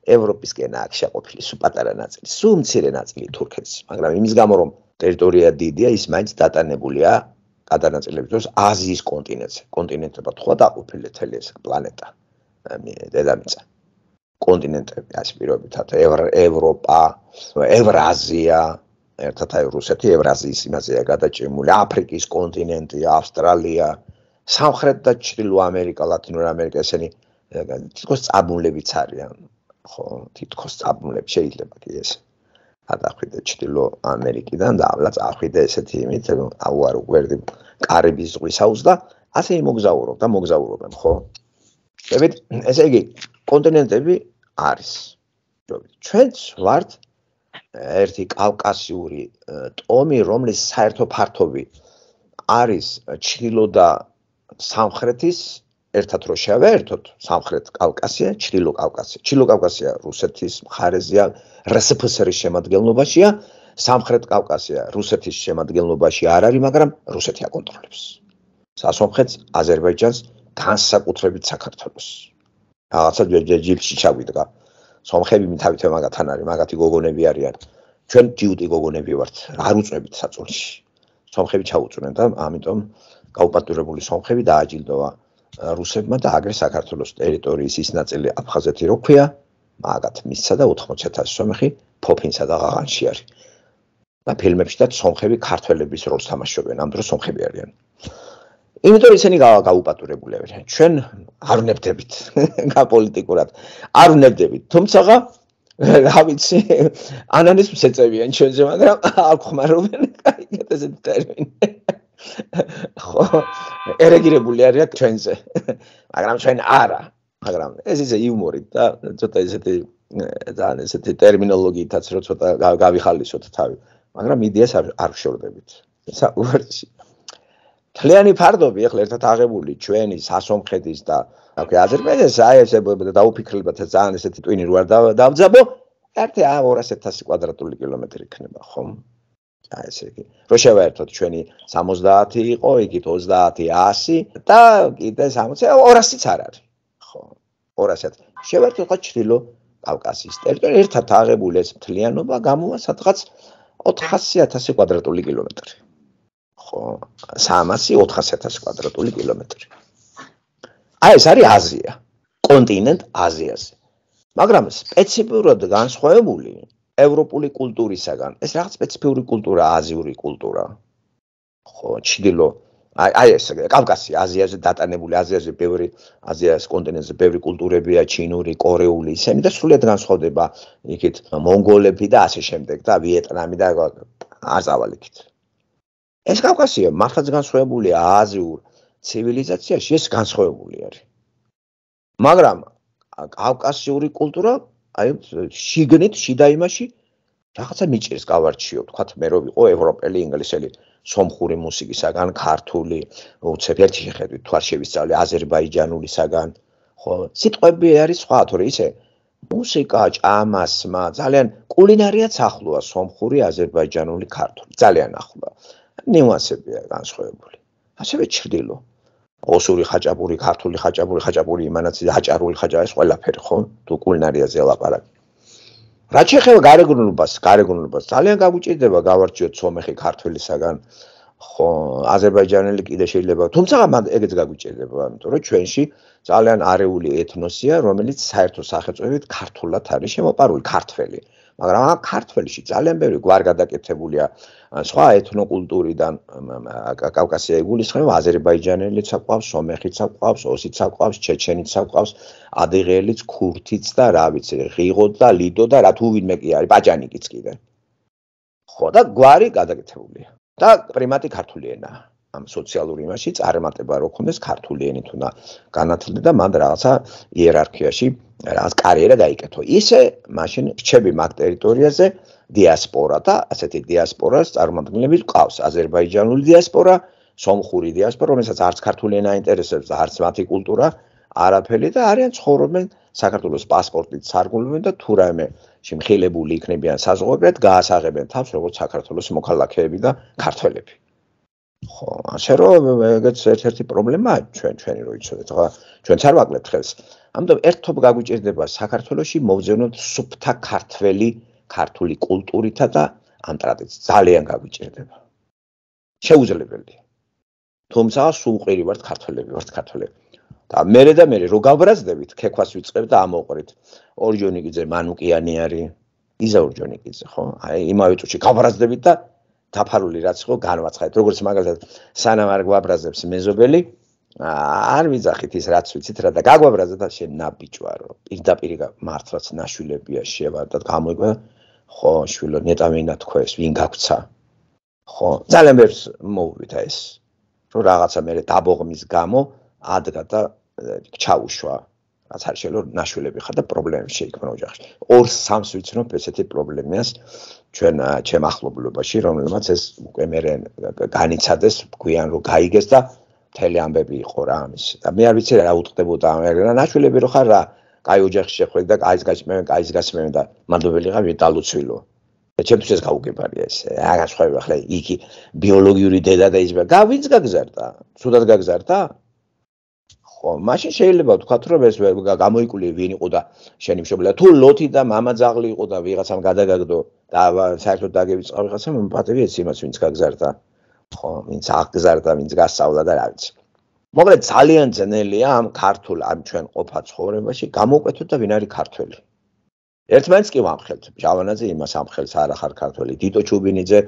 ევროპისკენ აქ შეყოფილი სუ პატარა ნაწილი, სუ მცირე ნაწილი თურქეთის, მაგრამ იმის გამო რომ ტერიტორია დიდია, ის მაინც დატანებულია ადანაწილებს ეს აზიის კონტინენტზე. კონტინენტებად ხო დაყოფილია მთელი ეს პლანეტა. დედამიწა. კონტინენტები ასე პირობითად ევროპა, ევრაზია, ერთად აი რუსეთი ევრაზიის იმაზეა გადაჭიმული, აფრიკის კონტინენტი, ავსტრალია, სამხრეთ და ჩრდილო ამერიკა, ლათინო ამერიკა ესენი თვითონ წარმოლებიც არის. ხო თითქოს საბმლებ შეიძლება კი ეს ადახვიდე ჩtildeo ამერიკიდან და ავლა წახვიდე ესეთი იმით რომ აუ არ უგვერდი კარიბის ზღვის აუზს და ასე იმოგზაურობ და მოგზაურობენ ხო ებეთ ესე იგი კონტინენტები არის ჩვენც ვართ ერთი კავკასიური ტომი რომლის საერთო ფართობი არის ჩილო და სამხრეთის ერთად რო შევაერთოთ სამხრეთ კავკასია, ჩრილო კავკასია. ჩრილო კავკასია რუსეთის მხარეზეა, რსფსრ-ის შემადგენლობაშია, სამხრეთ კავკასია რუსეთის შემადგენლობაში არ არის, მაგრამ რუსეთი აკონტროლებს. სასომხეთს, აზერბაიჯანს, განსაკუთრებით საქართველოს. რაღაცა ჯეჯილში ჩავიდგა. სომხები მითავით მაგათან არის, მაგათი გოგონები არიან. ჩვენ ჯუტი გოგონები ვართ, არ უწვევით საწოლში. სომხები ჩაუწვნენ და ამიტომ გაუპატრულებული სომხები დააჯილდოვა. რუსებმა და აგრე საქართველოს ტერიტორიის ის ნაწილი აფხაზეთი როქვია მაგათ მისცა და 80000 სომხი ფოფინსა და ღაღანში არის და ფილმებში და სომხები ქართველების როლს თამაშობენ ამ დროს სომხები არიან იმიტომ ისინი გაუპატურებული არიან ჩვენ არ ვნებდებით გაპოლიტიკურად არ ვნებდებით თუმცა რა ვიცი ანანის მსეწევიან ჩვენზე მაგრამ აქ ხმარობენ კიდე ესეთ ტერმინები ხო ერეგირებული არია ჩვენზე მაგრამ ჩვენ არა მაგრამ ეს ისე იუმორით და ცოტა ესეთი ძალიან ესეთი ტერმინოლოგიითაც რომ ცოტა გავიხალისოთ თავი მაგრამ იდეას არ შორდებით საუბარში თლიანი ფარდობი ახლა ერთად აღებული ჩვენი სასომხეთის და აკი აზერბაიჯანის აი ეს დაუფიქრებლად ძალიან ესეთი ტვინი რო არ დავძაბო ერთი 200000 კვადრატული კილომეტრი იქნება ხომ აი ესე იგი რო შევაერთოთ ჩვენი 70 იყო, იქით 30 100 და კიდე 60 200-იც არ არის. ხო 200-ად. შევაერთოთ ხო ჩრილო კავკასიის ტერიტორია ერთად აღებული ეს მთლიანობა გამოვა სადღაც 400.000 კვადრატული კილომეტრი. ხო 300-400.000 კვადრატული კილომეტრი. აი ეს არის აზია. კონტინენტ აზიაზე. მაგრამ სპეციფიკურად განსხვავებული ევროპული კულტურისაგან. ეს რაღაც სპეციფიური კულტურა, აზიური კულტურა. ხო, ჩდილო აი აი ეს კავკასია, აზიაზე დატანებული, აზიაზე ბევრი, აზიას კონტინენტზე ბევრი კულტურებია, ჩინური, კორეული, ისინი და სრულიად განსხვავდება იქით მონღოლები და ასე შემდეგ და ვიეტნამი და აზავალი იქით. ეს კავკასია მართლაც განსხვავებულია აზიურ ცივილიზაციაში, ეს განსხვავებული არის. მაგრამ კავკასიური კულტურა აი შიგნით შიდა იმაში რაღაცა მიჭერს გავარჩიო თქვა მე რო ვიყო ევროპელი ინგლისელი სომხური მუსიკისაგან ქართული უცებ ერთი შეხედვი თქვა შევისწავლე აზერბაიჯანულისაგან ხო სიტყვები არის სხვა თორე ისე მუსიკა ჭამასმა ძალიან კულინარიაც ახლოა სომხური აზერბაიჯანული ქართული ძალიან ახლოა ნიუანსებია განსხვავებული ასევე ჭრდილო ოსური ხაჭაპური, ქართული ხაჭაპური, ხაჭაპური იმანაც და აჭარული ხაჭაპური ეს ყველაფერი ხო? თუ კულინარიაზე ლაპარაკი. რაც შეეხება გარეგნულობას, გარეგნულობას ძალიან გაგუჭირდება გავარჩიოთ სომეხი ქართველისაგან ხო აზერბაიჯანელი კიდე შეიძლება, თუმცა მაგ ეგეც გაგუჭირდება, იმიტომ რომ ჩვენში ძალიან არეული ეთნოსია, რომელიც საერთო სახელწოდებით ქართულად არის შემოპარული, ქართველი. მაგრამ ახ ქართველში ძალიან ბევრი გვარ გადაკეთებულია სხვა ეთნოკულტურიდან კავკასიაი გულისხმება აზერბაიჯანელიც საკვავს, სომეხიც საკვავს, ოსიც საკვავს, ჩეჩენიც საკვავს, ადიღელიც, ქურთიც და რა ვიცი, ღიღო და ლიდო და რა თუ ვინმე კი არის, პაჯანიკიც კიდე. ხო და გვარი გადაკეთებულია. და პრიმატი ქართული ენა. ამ სოციალური იმაში წარმატება რო ქონდეს ქართული ენით უნდა განათლდე და მან რაღაცა იერარქიაში რაღაც კარიერა დაიკეთო. ისე მაშინ რჩები მაგ ტერიტორიაზე დიასპორა და ასეთი დიასპორას წარმოადგენლები გვყავს. აზერბაიჯანული დიასპორა, სომხური დიასპორა, რომელსაც არც ქართული ენა ინტერესებს და არც მათი კულტურა არაფერი და არიან ცხოვრობენ საქართველოს პასპორტით სარგულებენ და თურმე შემხილებული იქნებიან საზღვრებად, გაასაღებენ თავს როგორც საქართველოს მოქალაქეები და ქართველები. ხო, ასე რომ ეგეც ერთ-ერთი პრობლემაა ჩვენ ჩვენი რო იცოდეთ, ხო? ჩვენც არ ვაკლებთ ხელს. ამიტომ ერთობ გაგვიჭirdება საქართველოსი მოვზენოთ სუფთა ქართველი, ქართული კულტურითა და ამ ტრადიციით ძალიან გაგვიჭirdება. შეუძლებელი. თუმცა სულყირი ვართ ქართველები, ვართ ქართველები. და მეરે და მეરે რო გაბრაზდებით, ქექვას ვიწყებ და ამოყრით. ორჯონიკიძე, მანუკიანი არის. იზა ორჯონიკიძე, ხო? აი, იმავე წუთში გაბრაზდებით და დაფარული რაც ხო განვაცხადეთ. როგორც მაგალითად სანამ არ გვაბრაზებს მეზობელი, არ ვიძახით ის რაც ვიცით რა და გაგვაბრაზეთ ამ შენაბიჭვარო. პირდაპირ მართლაც ნაშვილებია შევარდოთ გამოიგო. ხო, შვილო, ნეტავენა თქოს, ვინ გაგცა? ხო, ძალიან მეც მოუვით ეს. რომ რაღაცა მე დაბოღმის გამო ადგა და ჩაუშვა. რაც არის შეიძლება ნაშველები ხარ და პრობლემები შეიქმნა ოჯახში. ორ სამს ვიცნობ ესეთი პრობლემას ჩვენ ჩემ ახლობლებაში, რომელმაც ეს უკვე მეერე განიცადეს, გვიან რომ გაიგეს და მთელი ამბები იყო რა ამის. და მე არ ვიცი რა უტყდებოდა ამ ერ და ნაშველები რო ხარ რა кай ოჯახში შეხვედრა და кайს გასმევენ кайს გასმევენ და მადლობელიღა ვიტალუცვილო და ჩემთვის ეს გაუგებარია ეს რა გასხვავება ხოლმე იგი ბიოლოგიური დედა და ის და ვინც გაგზარდა? თუდად გაგზარდა? ხო, მაშინ შეიძლება ვთქვათ, რომ ეს გამოიკული ვინ იყო და შენი მშობლია, თუ ლოთი და мама ზაღლი იყო და ვიღაცამ გადაგაგდო და საერთოდ დაგევიწყა ვიღაცამ, პატები ეც იმას ვინც გაგზარდა. ხო, ვინც აგზარდა, ვინც გასავლა და რა ვიცი. მოკლედ ძალიან ძნელია ამ ქართულ ამ ჩვენ ყოფა ცხოვრებაში გამოკვეთოთ და ვინ არის ქართველი. ერთმანეთს კი ვამხელთ. ჯავანაძე იმას ამხელს არა ხარ ქართველი, დიტო ჩუბინიძე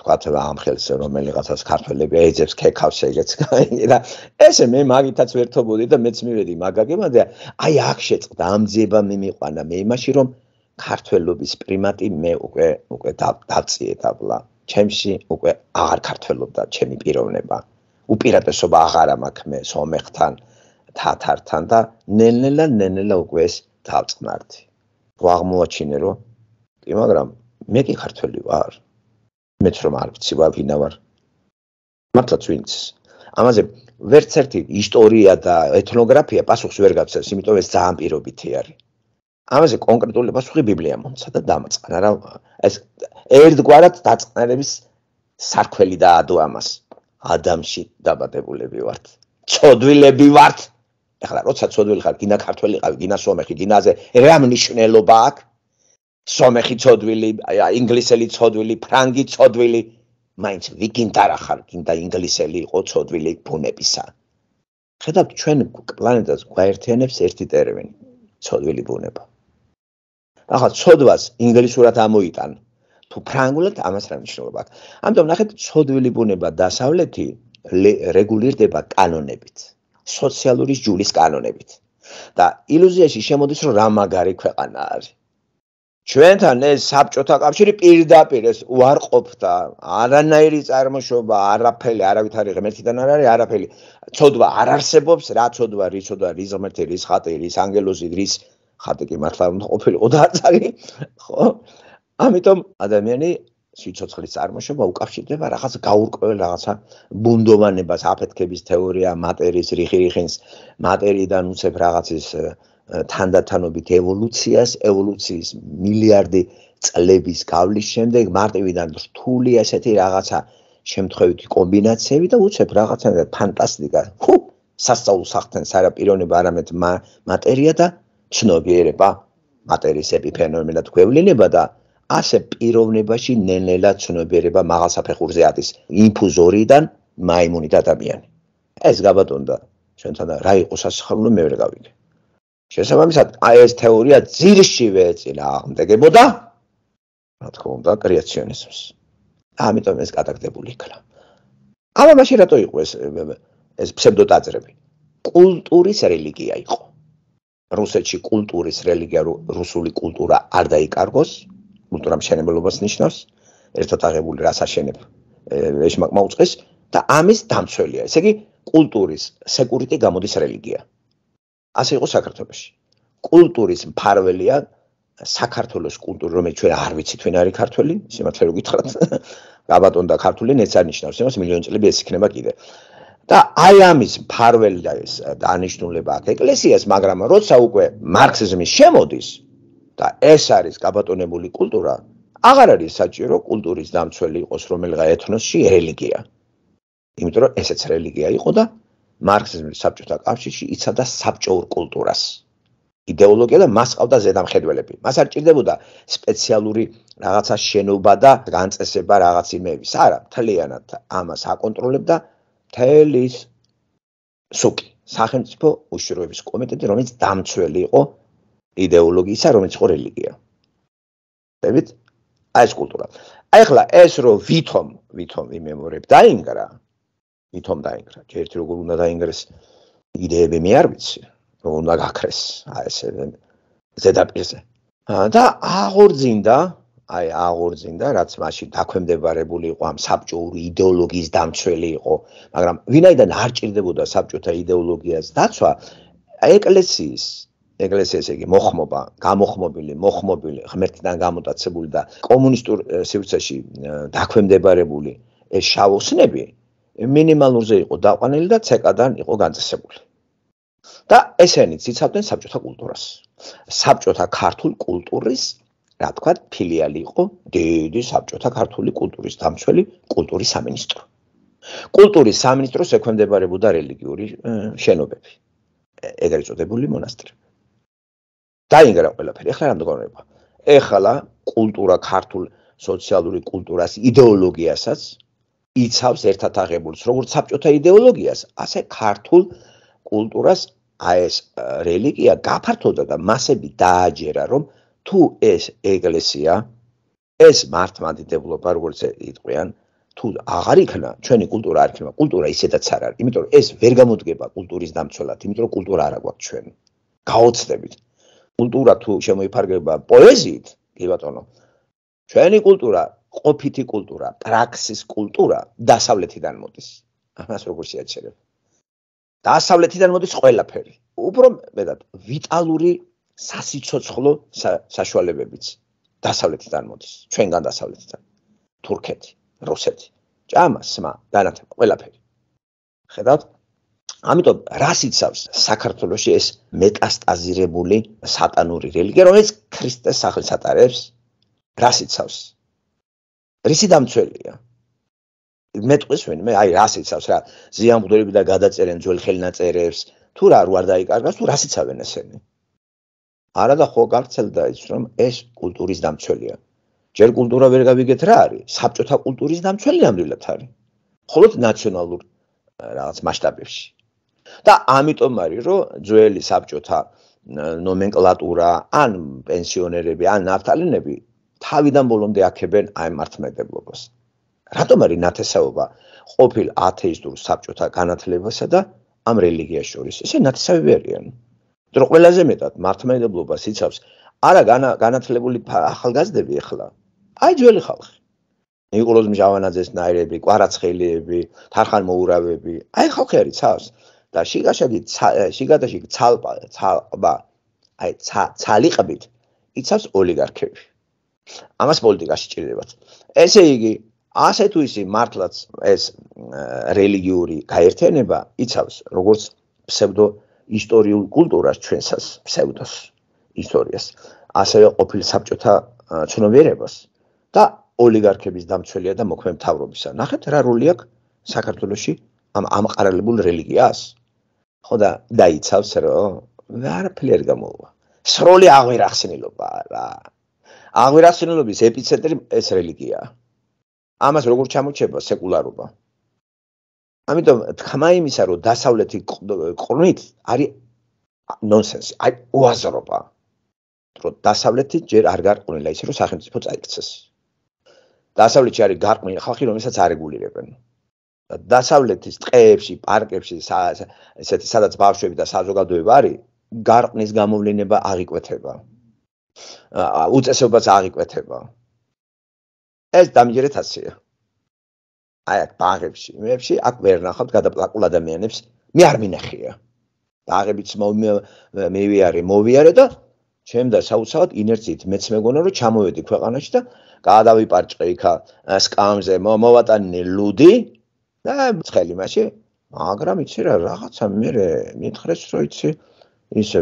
თქვათ რა ამხელს რომელიღაცას ქართველები ეძებს ქეკავს ეგეც და ესე მე მაგითაც ვერთობოდი და მეც მივედი მაგაგებამდე. აი აქ შეწყდა ამძება მე მიყვანა მე იმაში რომ ქართველობის პრიმატი მე უკვე უკვე დაწიე დაბლა. ჩემში უკვე აღარ ქართველობდა ჩემი პიროვნება. უპირატესობა აღარა მაქვს მე სომეხთან, თათართან და ნენელა ნენელა უკვე ეს დავწყნარდი. აღმოაჩინე რომ კი მაგრამ მე კი ქართველი ვარ მეც რომ არ ვიცი ვარ ვინა ვარ მართლაც ვინც ამაზე ვერც ერთი ისტორია და ეთნოგრაფია პასუხს ვერ გაცემს იმიტომ ეს ძალიან პირობითი არის ამაზე კონკრეტული პასუხი ბიბლია მომცა და დამწყნა რა ეს ერთგვარად დაწყნერების სარქველი დაადო ამას ადამში დაბადებულები ვართ ჩოდვილები ვართ ეხლა როცა ცოდვილი ხარ, გინა ქართველი ყავი, გინა სომეხი, გინაზე რა მნიშვნელობა აქვს? სომეხი ცოდვილი, ინგლისელი ცოდვილი, ფრანგი ცოდვილი, მაინც ვიკინტარა ხარ, გინდა ინგლისელი იყო ცოდვილი ბუნებისა. ხედავთ ჩვენ პლანეტას გვაერთიანებს ერთი ტერმინი, ცოდვილი ბუნება. ახლა ცოდვას ინგლისურად ამოიტან, თუ ფრანგულად ამას რა მნიშვნელობა აქვს? ამიტომ ნახეთ ცოდვილი ბუნება დასავლეთი რეგულირდება კანონებით. სოციალური ჯულის კანონებით და ილუზიაში შემოდის რომ რამაგარი ქვეყანა არის ჩვენთან ეს საბჭოთა კავშირი პირდაპირ ეს უარყოფდა არანაირი წარმოშობა არაფერი არავითარი ღმერთიდან არ არის არაფერი ცოდვა არ არსებობს რა ცოდვა რის ცოდვა რის ღმერთი რის ხატი რის ანგელოზი რის ხატი კი მართლა უნდა ყოფილიყო და არ წაგი ხო ამიტომ ადამიანი სიცოცხლის წარმოშობა უკავშირდება რაღაც გაურკვეველ რაღაცა ბუნდოვანებას, აფეთქების თეორია, მატერიის რიხირიხენს, მატერიიდან უცებ რაღაცის თანდათანობით ევოლუციას, ევოლუციის მილიარდი წლების გავლის შემდეგ მარტივიდან რთული ასეთი რაღაცა შემთხვევითი კომბინაციები და უცებ რაღაცა ფანტასტიკა. ხო, სასწაულ სახთან საერთოდ არამედ მატერია და ცნობიერება, მატერიის ეპიფენომენად გვევლინება და ასე პიროვნებაში ნელ-ნელა ცნობიერება მაღალ საფეხურზე ადის ინფუზორიდან მაიმუნი და ადამიანი ეს გაბატონდა ჩვენთან რა იყო სასახლო მე ვერ გავიგე შესაბამისად აი ეს თეორია ძირშივე ეწინა აღმდეგებოდა რა თქმა უნდა კრეაციონიზმს ამიტომ ეს გადაგდებული იქნა ამა მაშინ რატო იყო ეს ეს ფსევდოტაძრები კულტურის რელიგია იყო რუსეთში კულტურის რელიგია რუსული კულტურა არ დაიკარგოს კულტურა მშენებლობას ნიშნავს, ერთად აღებული რას აშენებ, ეშმაკმა უწეს და ამის დამცველია. ესე იგი, კულტურის სეკურიტი გამოდის რელიგია. ასე იყო საქართველოში. კულტურის მფარველია საქართველოს კულტურა, რომელიც ჩვენ არ ვიცით ვინ არის ქართველი, სიმართლე რომ გითხრათ. გაბატონ და ქართული ნეც არ ნიშნავს, იმას მილიონი წლები ეს იქნება კიდე. და აი ამის მფარველი და ეს დანიშნულება აქ ეკლესიას, მაგრამ როცა უკვე მარქსიზმი შემოდის, და ეს არის გაბატონებული კულტურა, აღარ არის საჭირო კულტურის დამცველი იყოს რომელიღა ეთნოსში რელიგია. იმიტომ რომ ესეც რელიგია იყო და მარქსიზმის საბჭოთა კავშირში იცავდა საბჭოურ კულტურას. იდეოლოგია და მას ყავდა ზედამხედველები. მას არ ჭირდებოდა სპეციალური რაღაცა შენობა და განწესება რაღაც იმეების. არა, თლიანად ამას აკონტროლებდა თელის სუკი, სახელმწიფო უშრომების კომიტეტი, რომელიც დამცველი იყო идеოლოგიისა, რომელიც ყო რელიგია. დაებით? აი ეს კულტურა. აი ახლა ეს რო ვითომ, ვითომ იმემორებ დაინგრა. ვითომ დაინგრა. ჯერჯერ როგორ უნდა დაინგრეს იდეები მე არ ვიცი, რომ უნდა გაქრეს. აი ესე ზედაპირზე. და აღორძინდა, აი აღორძინდა, რაც მასში დაქვემდებარებული იყო ამ საბჭოური идеოლოგიის დამცველი იყო, მაგრამ ვინაიდან არ ჭირდებოდა საბჭოთა идеოლოგიას დაცვა ეკლესიის ეგლესიას ეგ მოხმობა, გამოხმობილი, მოხმობილი, ღმერთთან გამოტაცებული და კომუნისტურ სივრცეში დაქვემდებარებული ეს შავოსნები მინიმალურზე იყო დაყვანილი და ცეკადან იყო განწესებული. და ესენი ციცავდნენ საბჭოთა კულტურას. საბჭოთა ქართულ კულტურის, რა თქვა, ფილიალი იყო დიდი საბჭოთა ქართული კულტურის დამცველი კულტურის სამინისტრო. კულტურის სამინისტროს ექვემდებარებოდა რელიგიური შენობები. ეგრეთ წოდებული მონასტრები. დაინგრა ყველაფერი ახლა რამ დაგონება ახლა კულტურა ქართულ სოციალური კულტურას იდეოლოგიასაც იცავს ერთად აღებულს როგორც საბჭოთა იდეოლოგიას ასე ქართულ კულტურას აი ეს რელიგია გაფართოდა და მასები დააჯერა რომ თუ ეს ეგლესია ეს მართმადიდებლობა როგორც იტყვიან თუ აღარ იქნა ჩვენი კულტურა არ იქნება კულტურა ისედაც არ არის იმიტომ რომ ეს ვერ გამოდგება კულტურის დამცველად იმიტომ რომ კულტურა არა გვაქვს ჩვენ გაოცნებით კულტურა თუ შემოიფარგლება პოეზიით, კი ბატონო. ჩვენი კულტურა, ყოფითი კულტურა, პრაქსის კულტურა დასავლეთიდან მოდის. ამას როგორ შეაჩერებ? დასავლეთიდან მოდის ყველაფერი. უფრო მეტად ვიტალური სასიცოცხლო საშუალებებიც დასავლეთიდან მოდის, ჩვენგან დასავლეთიდან. თურქეთი, რუსეთი, ჭამა, სმა, განათება, ყველაფერი. ხედავთ? ამიტომ რას იცავს საქართველოში ეს მეტასტაზირებული სატანური რელიგია, რომელიც ქრისტეს სახელს ატარებს? რას იცავს? რისი დამცველია? მეტყვის ვინმე? აი, რას იცავს რა? ზიანმღვდელები და გადაწერენ ძველ ხელნაწერებს, თუ რა არ დაიკარგავს, თუ რას იცავენ ესენი? არა და ხო გავრცელდა ის, რომ ეს კულტურის დამცველია. ჯერ კულტურა ვერ გავიგეთ რა არის? საბჭოთა კულტურის დამცველი ამდილად არის. ხოლო ნაციონალურ რაღაც მასშტაბებში. და ამიტომ არის რომ ძველი საბჭოთა ნომენკლატურა ან პენსიონერები ან ნავთალინები თავიდან ბოლომდე აქებენ აი მართმადებლობას რატომ არის ნათესაობა ყოფილ ათეისტურ საბჭოთა განათლებასა და ამ რელიგიას შორის ესე ნათესავები არიან რომ ყველაზე მეტად მართმადებლობას იცავს არა განათლებული ახალგაზრდები ახლა აი ძველი ხალხი ნიკოლოზ მჟავანაძეს ნაირები კვარაცხელიები თარხან მოურავები აი ხალხი არის ცავს და შიგაშაგი შიგადაში ცალპა ცალბა აი ცალიყებით იცავს ოლიგარქები ამას პოლიტიკაში ჭირდებათ ესე იგი ასე თუ ისი მართლაც ეს რელიგიური გაერთიანება იცავს როგორც ფსევდო ისტორიულ კულტურას ჩვენსას ფსევდოს ისტორიას ასევე ყოფილი საბჭოთა ჩნობიერებას და ოლიგარქების დამცველია და მოქმედ მთავრობისა. ნახეთ რა როლი აქვს საქართველოსში ამ ამყარებულ რელიგიას. ხო და დაიცავს რომ არაფერი გამოვა. სროლი აღვირახსნილობა რა. აღვირახსნილობის ეპიცენტრი ეს რელიგიაა. ამას როგორ ჩამოჩება სეკულარობა? ამიტომ თქმა იმისა რომ დასავლეთი ყრნით არის ნონსენსი, აი უაზრობა. რომ დასავლეთი ჯერ არ გარყვნილა ისე რომ სახელმწიფო წაიქცეს. დასავლეთში არის გარყვნილი ხალხი რომელსაც არეგულირებენ. დასავლეთის წყეებში, პარკებში, ესეთ სადაც ბავშვები და საზოგადოება არის, გარყნის გამოვლენა აღიკვეთება. უწესობაც აღიკვეთება. ეს დამჯერეთ ასეა. აი აქ ბაღებში, მეებში აქ ვერ ნახავთ გადაპლაკულ ადამიანებს, მე არ მინახია. ბაღებიც მევიარე, მოვიარე და ჩემ და საუცავად ინერციით მეც მეგონა რომ ჩამოვედი ქვეყანაში და გადავიპარჭყე იქა სკამზე, მოვატანე ლუდი, და ცხელი მასი მაგრამ იცი რა რაღაცა მე მითხრეს რომ იცი ისე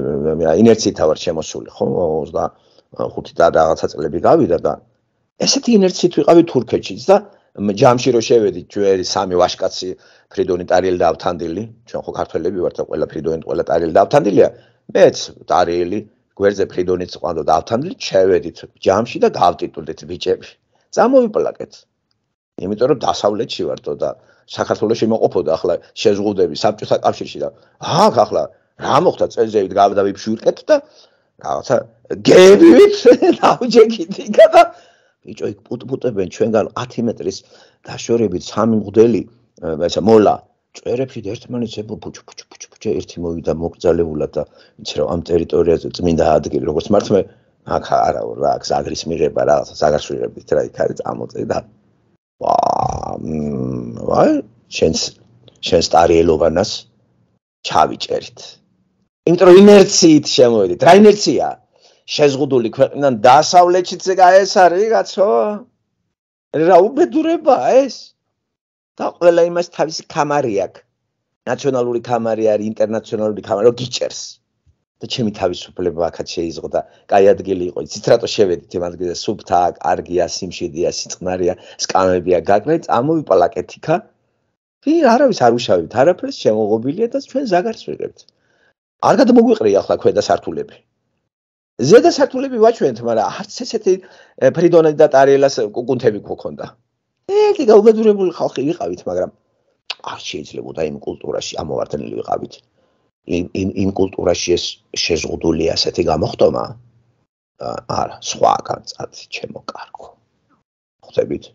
აი ინერციითა ვარ შემოსული ხო 25 და რაღაცა წლები გავიდა და ესეთი ინერციით ვიყავი თურქეთშიც და ჯამში რო შევედი ჯერ სამი ვაშკაცი ფრიდონი ტარილი და ავთანდილი ჩვენ ხო ქართველები ვართ და ყველა ფრიდონი ყველა ტარილი და ავთანდილია მეც ტარილი გვერდზე ფრიდონიც ყავდა და ავთანდილი შევედით ჯამში და გავტიტულდით ბიჭები წამოვიპლაკეთ იმიტომ რომ დასავლეთში ვარ თო და საქართველოში მოყოფოდა ახლა შეზღუდები საბჭოთა კავშირში და აქ ახლა რა მოხდა წელზეივით გავდავიფშვირკეთ და რაღაცა გეებივით დაუჯექითი და ბიჭო იქ პუტპუტებენ ჩვენგან 10 მეტრის დაშორებით სამი მგდელი ესა მოლა წერებში ერთმანეთს ებო ბუჩუ ბუჩუ ბუჩუ ბუჩუ ერთი მოვიდა მოკძალებულად და ვიცი რა ამ ტერიტორიაზე წმინდა ადგილი როგორც მართმე აქ არა რა აქ ზაგრის მიღება რაღაცა ზაგრშვირებით რა იქ არის წამოწე და აი შენს შენს სტარიელობანას ჩავიჭერით. იმიტომ რომ ინერციით შემოვედით. რა ინერცია? შეზღუდული ქვეყნიდან დასავლეთშიც ეს არის, კაცო. რა უბედურებაა ეს? და ყველა იმას თავისი კამარი აქვს. ნაციონალური კამარი არის, ინტერნაციონალური კამარი, რომ გიჭერს. და ჩემი თავისუფლება ახაც შეიძლება და კაი ადგილი იყო იცით რატო შევედით იმ ადგილზე სუფთა კარგია სიმშიდეა სიწნარია სკამებია გაგნე წამოვიპალაკეთ იქა ვი არავის არ უშავებთ არაფერს შემოღობილია და ჩვენ ზაგარს ვიღებთ არ გადმოგვიყრია ახლა ქვედა სართულები ზედა სართულები ვაჩვენთ მაგრამ არც ესეთი ფრიდონი და ტარიელას კუნთები გქონდა ერთი გაუბედურებული ხალხი ვიყავით მაგრამ არ შეიძლება და იმ კულტურაში ამოვარდნილი ვიყავით იმ იმ იმ კულტურაში ეს შეზღუდული ასეთი გამოხტომა არა სხვა განცაცი ჩემო კარგო ხვდებით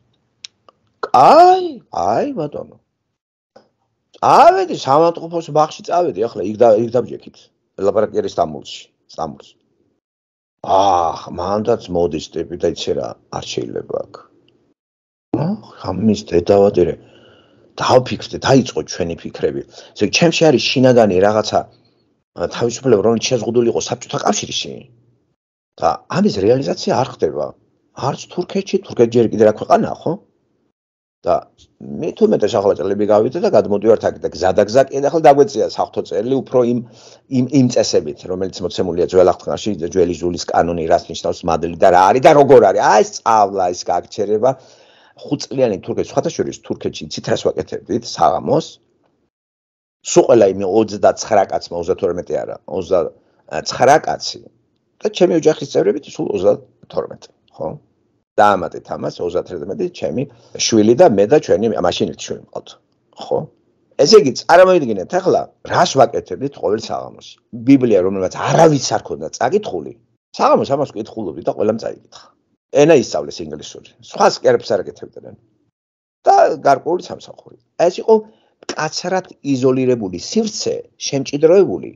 აი აი ბატონო წავედი სამატყოფოს ბაღში წავედი ახლა იქ და იქ დაბჯექით ლაპარაკერის სტამბულში სტამბულში აх მანდაც მოდის ტიპი და იცი რა არ შეიძლება აქ ხამის დედავადერე დავფიქრდე, დაიწყო ჩვენი ფიქრები. ესე ჩემში არის შინაგანი რაღაცა თავისუფლება, რომელიც შეზღუდული იყო საბჭოთა კავშირში. და ამის რეალიზაცია არ ხდება. არც თურქეთში, თურქეთ ჯერ კიდე რა ქვეყანაა, ხო? და მე თუმეტეს ახლა წლები გავიდა და გადმოდივართ აქ და გზადაგზა კიდე ახლა დაგვეწია საფრთხო წელი უფრო იმ იმ იმ წესებით, რომელიც მოცემულია ძველ აღთქმაში, ძველი ზულის კანონი, რას ნიშნავს მადლი და რა არის და როგორ არის. აი ეს წავლა, ეს გაგჩერება. ხუთწლიანი თურქეთში ხათაშორის თურქეთში ციტრას ვაკეთებდით საღამოს სულ ყველა იმ 29 კაცს მა 32 არა 29 კაცი და ჩემი ოჯახის წევრები სულ 32 ხო დაამატეთ ამას 31 ჩემი შვილი და მე და ჩვენი მაშინით შვილი მყავთ ხო ესე იგი წარმოიდგინეთ ახლა რას ვაკეთებდით ყოველ საღამოს ბიბლია რომელსაც არავის არ ქონდა წაკითხული საღამოს ამას კითხულობდი და ყველამ წაიკითხა ენა ისწავლეს ინგლისური. სხვას კერებს არ ეკეთებდნენ. და გარკვეული სამსახური. ეს იყო კაცრად იზოლირებული სივრცე, შემჭიდროებული,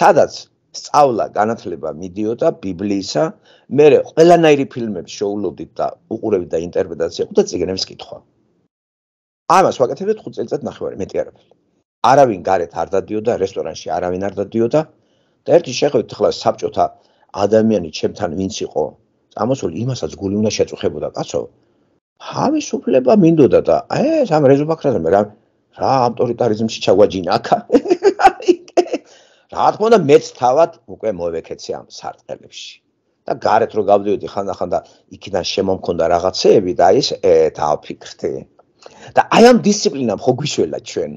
სადაც სწავლა, განათლება მიდიოდა ბიბლიისა, მე ყველანაირი ფილმებს შეულოდით და უყურებდი და ინტერპრეტაცია ხუთ წიგნებს კითხვა. ამას ვაკეთებდით ხუთ წელიწად ნახევარი მეტი არაფერი. არავინ გარეთ არ დადიოდა, რესტორანში არავინ არ დადიოდა და ერთი შეხვედრით ხლა საბჭოთა ადამიანი ჩემთან ვინც იყო, წამოსულ იმასაც გული უნდა შეწუხებოდა კაცო ჰავის უფლება მინდოდა და აი სამ რეზუბაქრაზე მე რა რა ავტორიტარიზმში ჩაგვაჯინაკა რა თქმა უნდა მეც თავად უკვე მოვეკეცი ამ სარტყელებში და გარეთ რო გავდივედი ხანდახან და იქიდან შემომქონდა რაღაცეები და ის ე დააფიქრდი და აი ამ დისციპლინამ ხო გვიშველა ჩვენ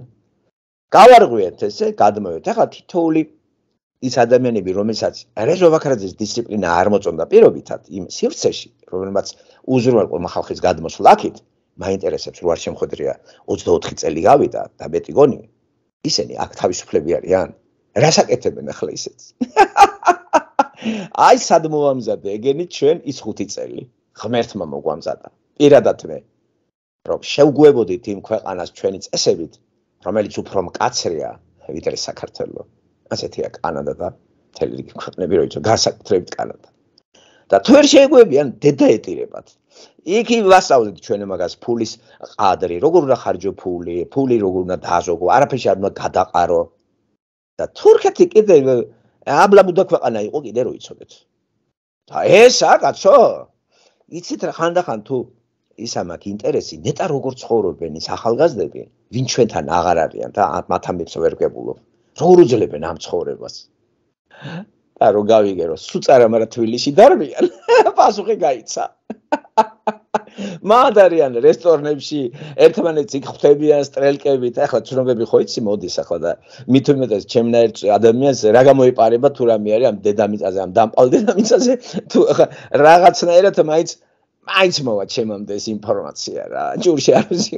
გავარღვიეთ ესე გადმოვეთ ახლა თითოული ის ადამიანები, რომელსაც რეჟო ვაკრაძის დისციპლინა არ მოწონდა პირობითად იმ სივრცეში, რომელსაც უზრუნველყო მახალხის გადმოსვლა აქეთ, მაინტერესებს რო არ შემხვედრია 24 წელი გავიდა და მეტი გონი. ისინი აქ თავისუფლები არიან. რასაკეთებენ ახლა ისეთს? აი სად მოამზადე ეგენი ჩვენ ის 5 წელი. ღმერთმა მოგვამზადა. პირადად მე რომ შეგუებოდით იმ ქვეყანას ჩვენი წესებით, რომელიც უფრო მკაცრია, ვიდრე საქართველოს. ასეთია კანადა და მთელი რიგი ქვეყნები, რომ იცო, გასაკუთრებით კანადა. და თუ ვერ შეგუებიან დედა ეტირებათ. იქი ვასწავლეთ ჩვენ მაგას ფულის ყადრი, როგორ უნდა ხარჯო ფული, ფული როგორ უნდა დააზოგო, არაფერში არ უნდა გადაყარო. და თურქეთი კიდე აბლაბუდა ქვეყანა იყო კიდე რო იცოდეთ. და ესა კაცო, იცით რა ხანდახან თუ ისა მაგ ინტერესი ნეტა როგორ ცხოვრობენ ის ახალგაზრდები, ვინ ჩვენთან აღარ არიან და მათ ამებს ვერ გებულობ. როგორ უძლებენ ამ ცხოვრებას? და რო გავიგერო, სუწარა მარა თბილისში დარბიან. პასუხი გაიცა. მადარიან რესტორნებში ერთმანეთს იქხვდებიან სტრელკებით. ახლა ცნობები ხო იცი მოდის ახლა და მithumetas ჩემნაირ ადამიანს რა გამოიპარება თუ რამე არის ამ დედამიწაზე, ამ დამპალ დედამიწაზე თუ ახლა რაღაცნაირად მაინც მაინც მოვა ჩემამდე ეს ინფორმაცია რა. ჯურში არ ვიცი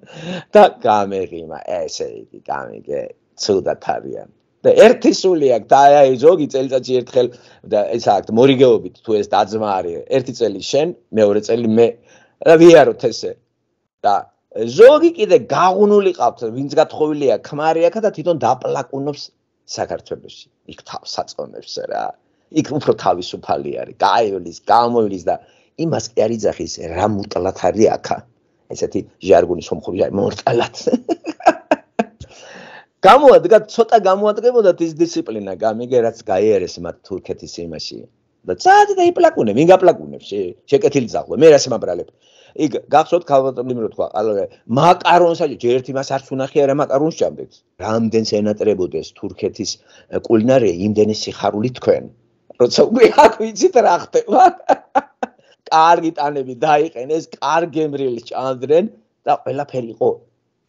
და გამეღიმა ესე იგი გამიგე ცუდათ არიან. და ერთი სული აქვს და აი ზოგი წელიწადში ერთხელ და ეს აქვს მორიგეობით თუ ეს დაძმა არის ერთი წელი შენ მეორე წელი მე და ვიაროთ ესე და ზოგი კიდე გაღუნული ყავთ ვინც გათხოვილია ქმარი აქა და თვითონ დაპლაკუნობს საქართველოსში იქ თავსაწონებს რა იქ უფრო თავისუფალი არის გაევლის გამოვლის და იმას კი არ იძახის რა მოტლათ არის აქა ესეთი ჟარგონი სომხური მოტლათ გამოადგა ცოტა გამოადგებოდა ეს დისციპლინა გამიგე რაც გაიერეს მათ თურქეთის იმაში და წადი და იპლაკუნე ვინ გაპლაკუნებს შეკეთილი ძაღლო მე რას მაბრალებ იქ გახსოვთ ქალბატონი რო თქვა მაკარონსა ჯერ ერთი მას არც უნახია რა მაკარონს ჭამდეთ რამდენ სენატრებოდეს თურქეთის კულინარია იმდენი სიხარული თქვენ როცა უკვე აქ ვიცით რა ხდება კარგი ტანები დაიყენეს კარგემრილს ჭამდნენ და ყველაფერი იყო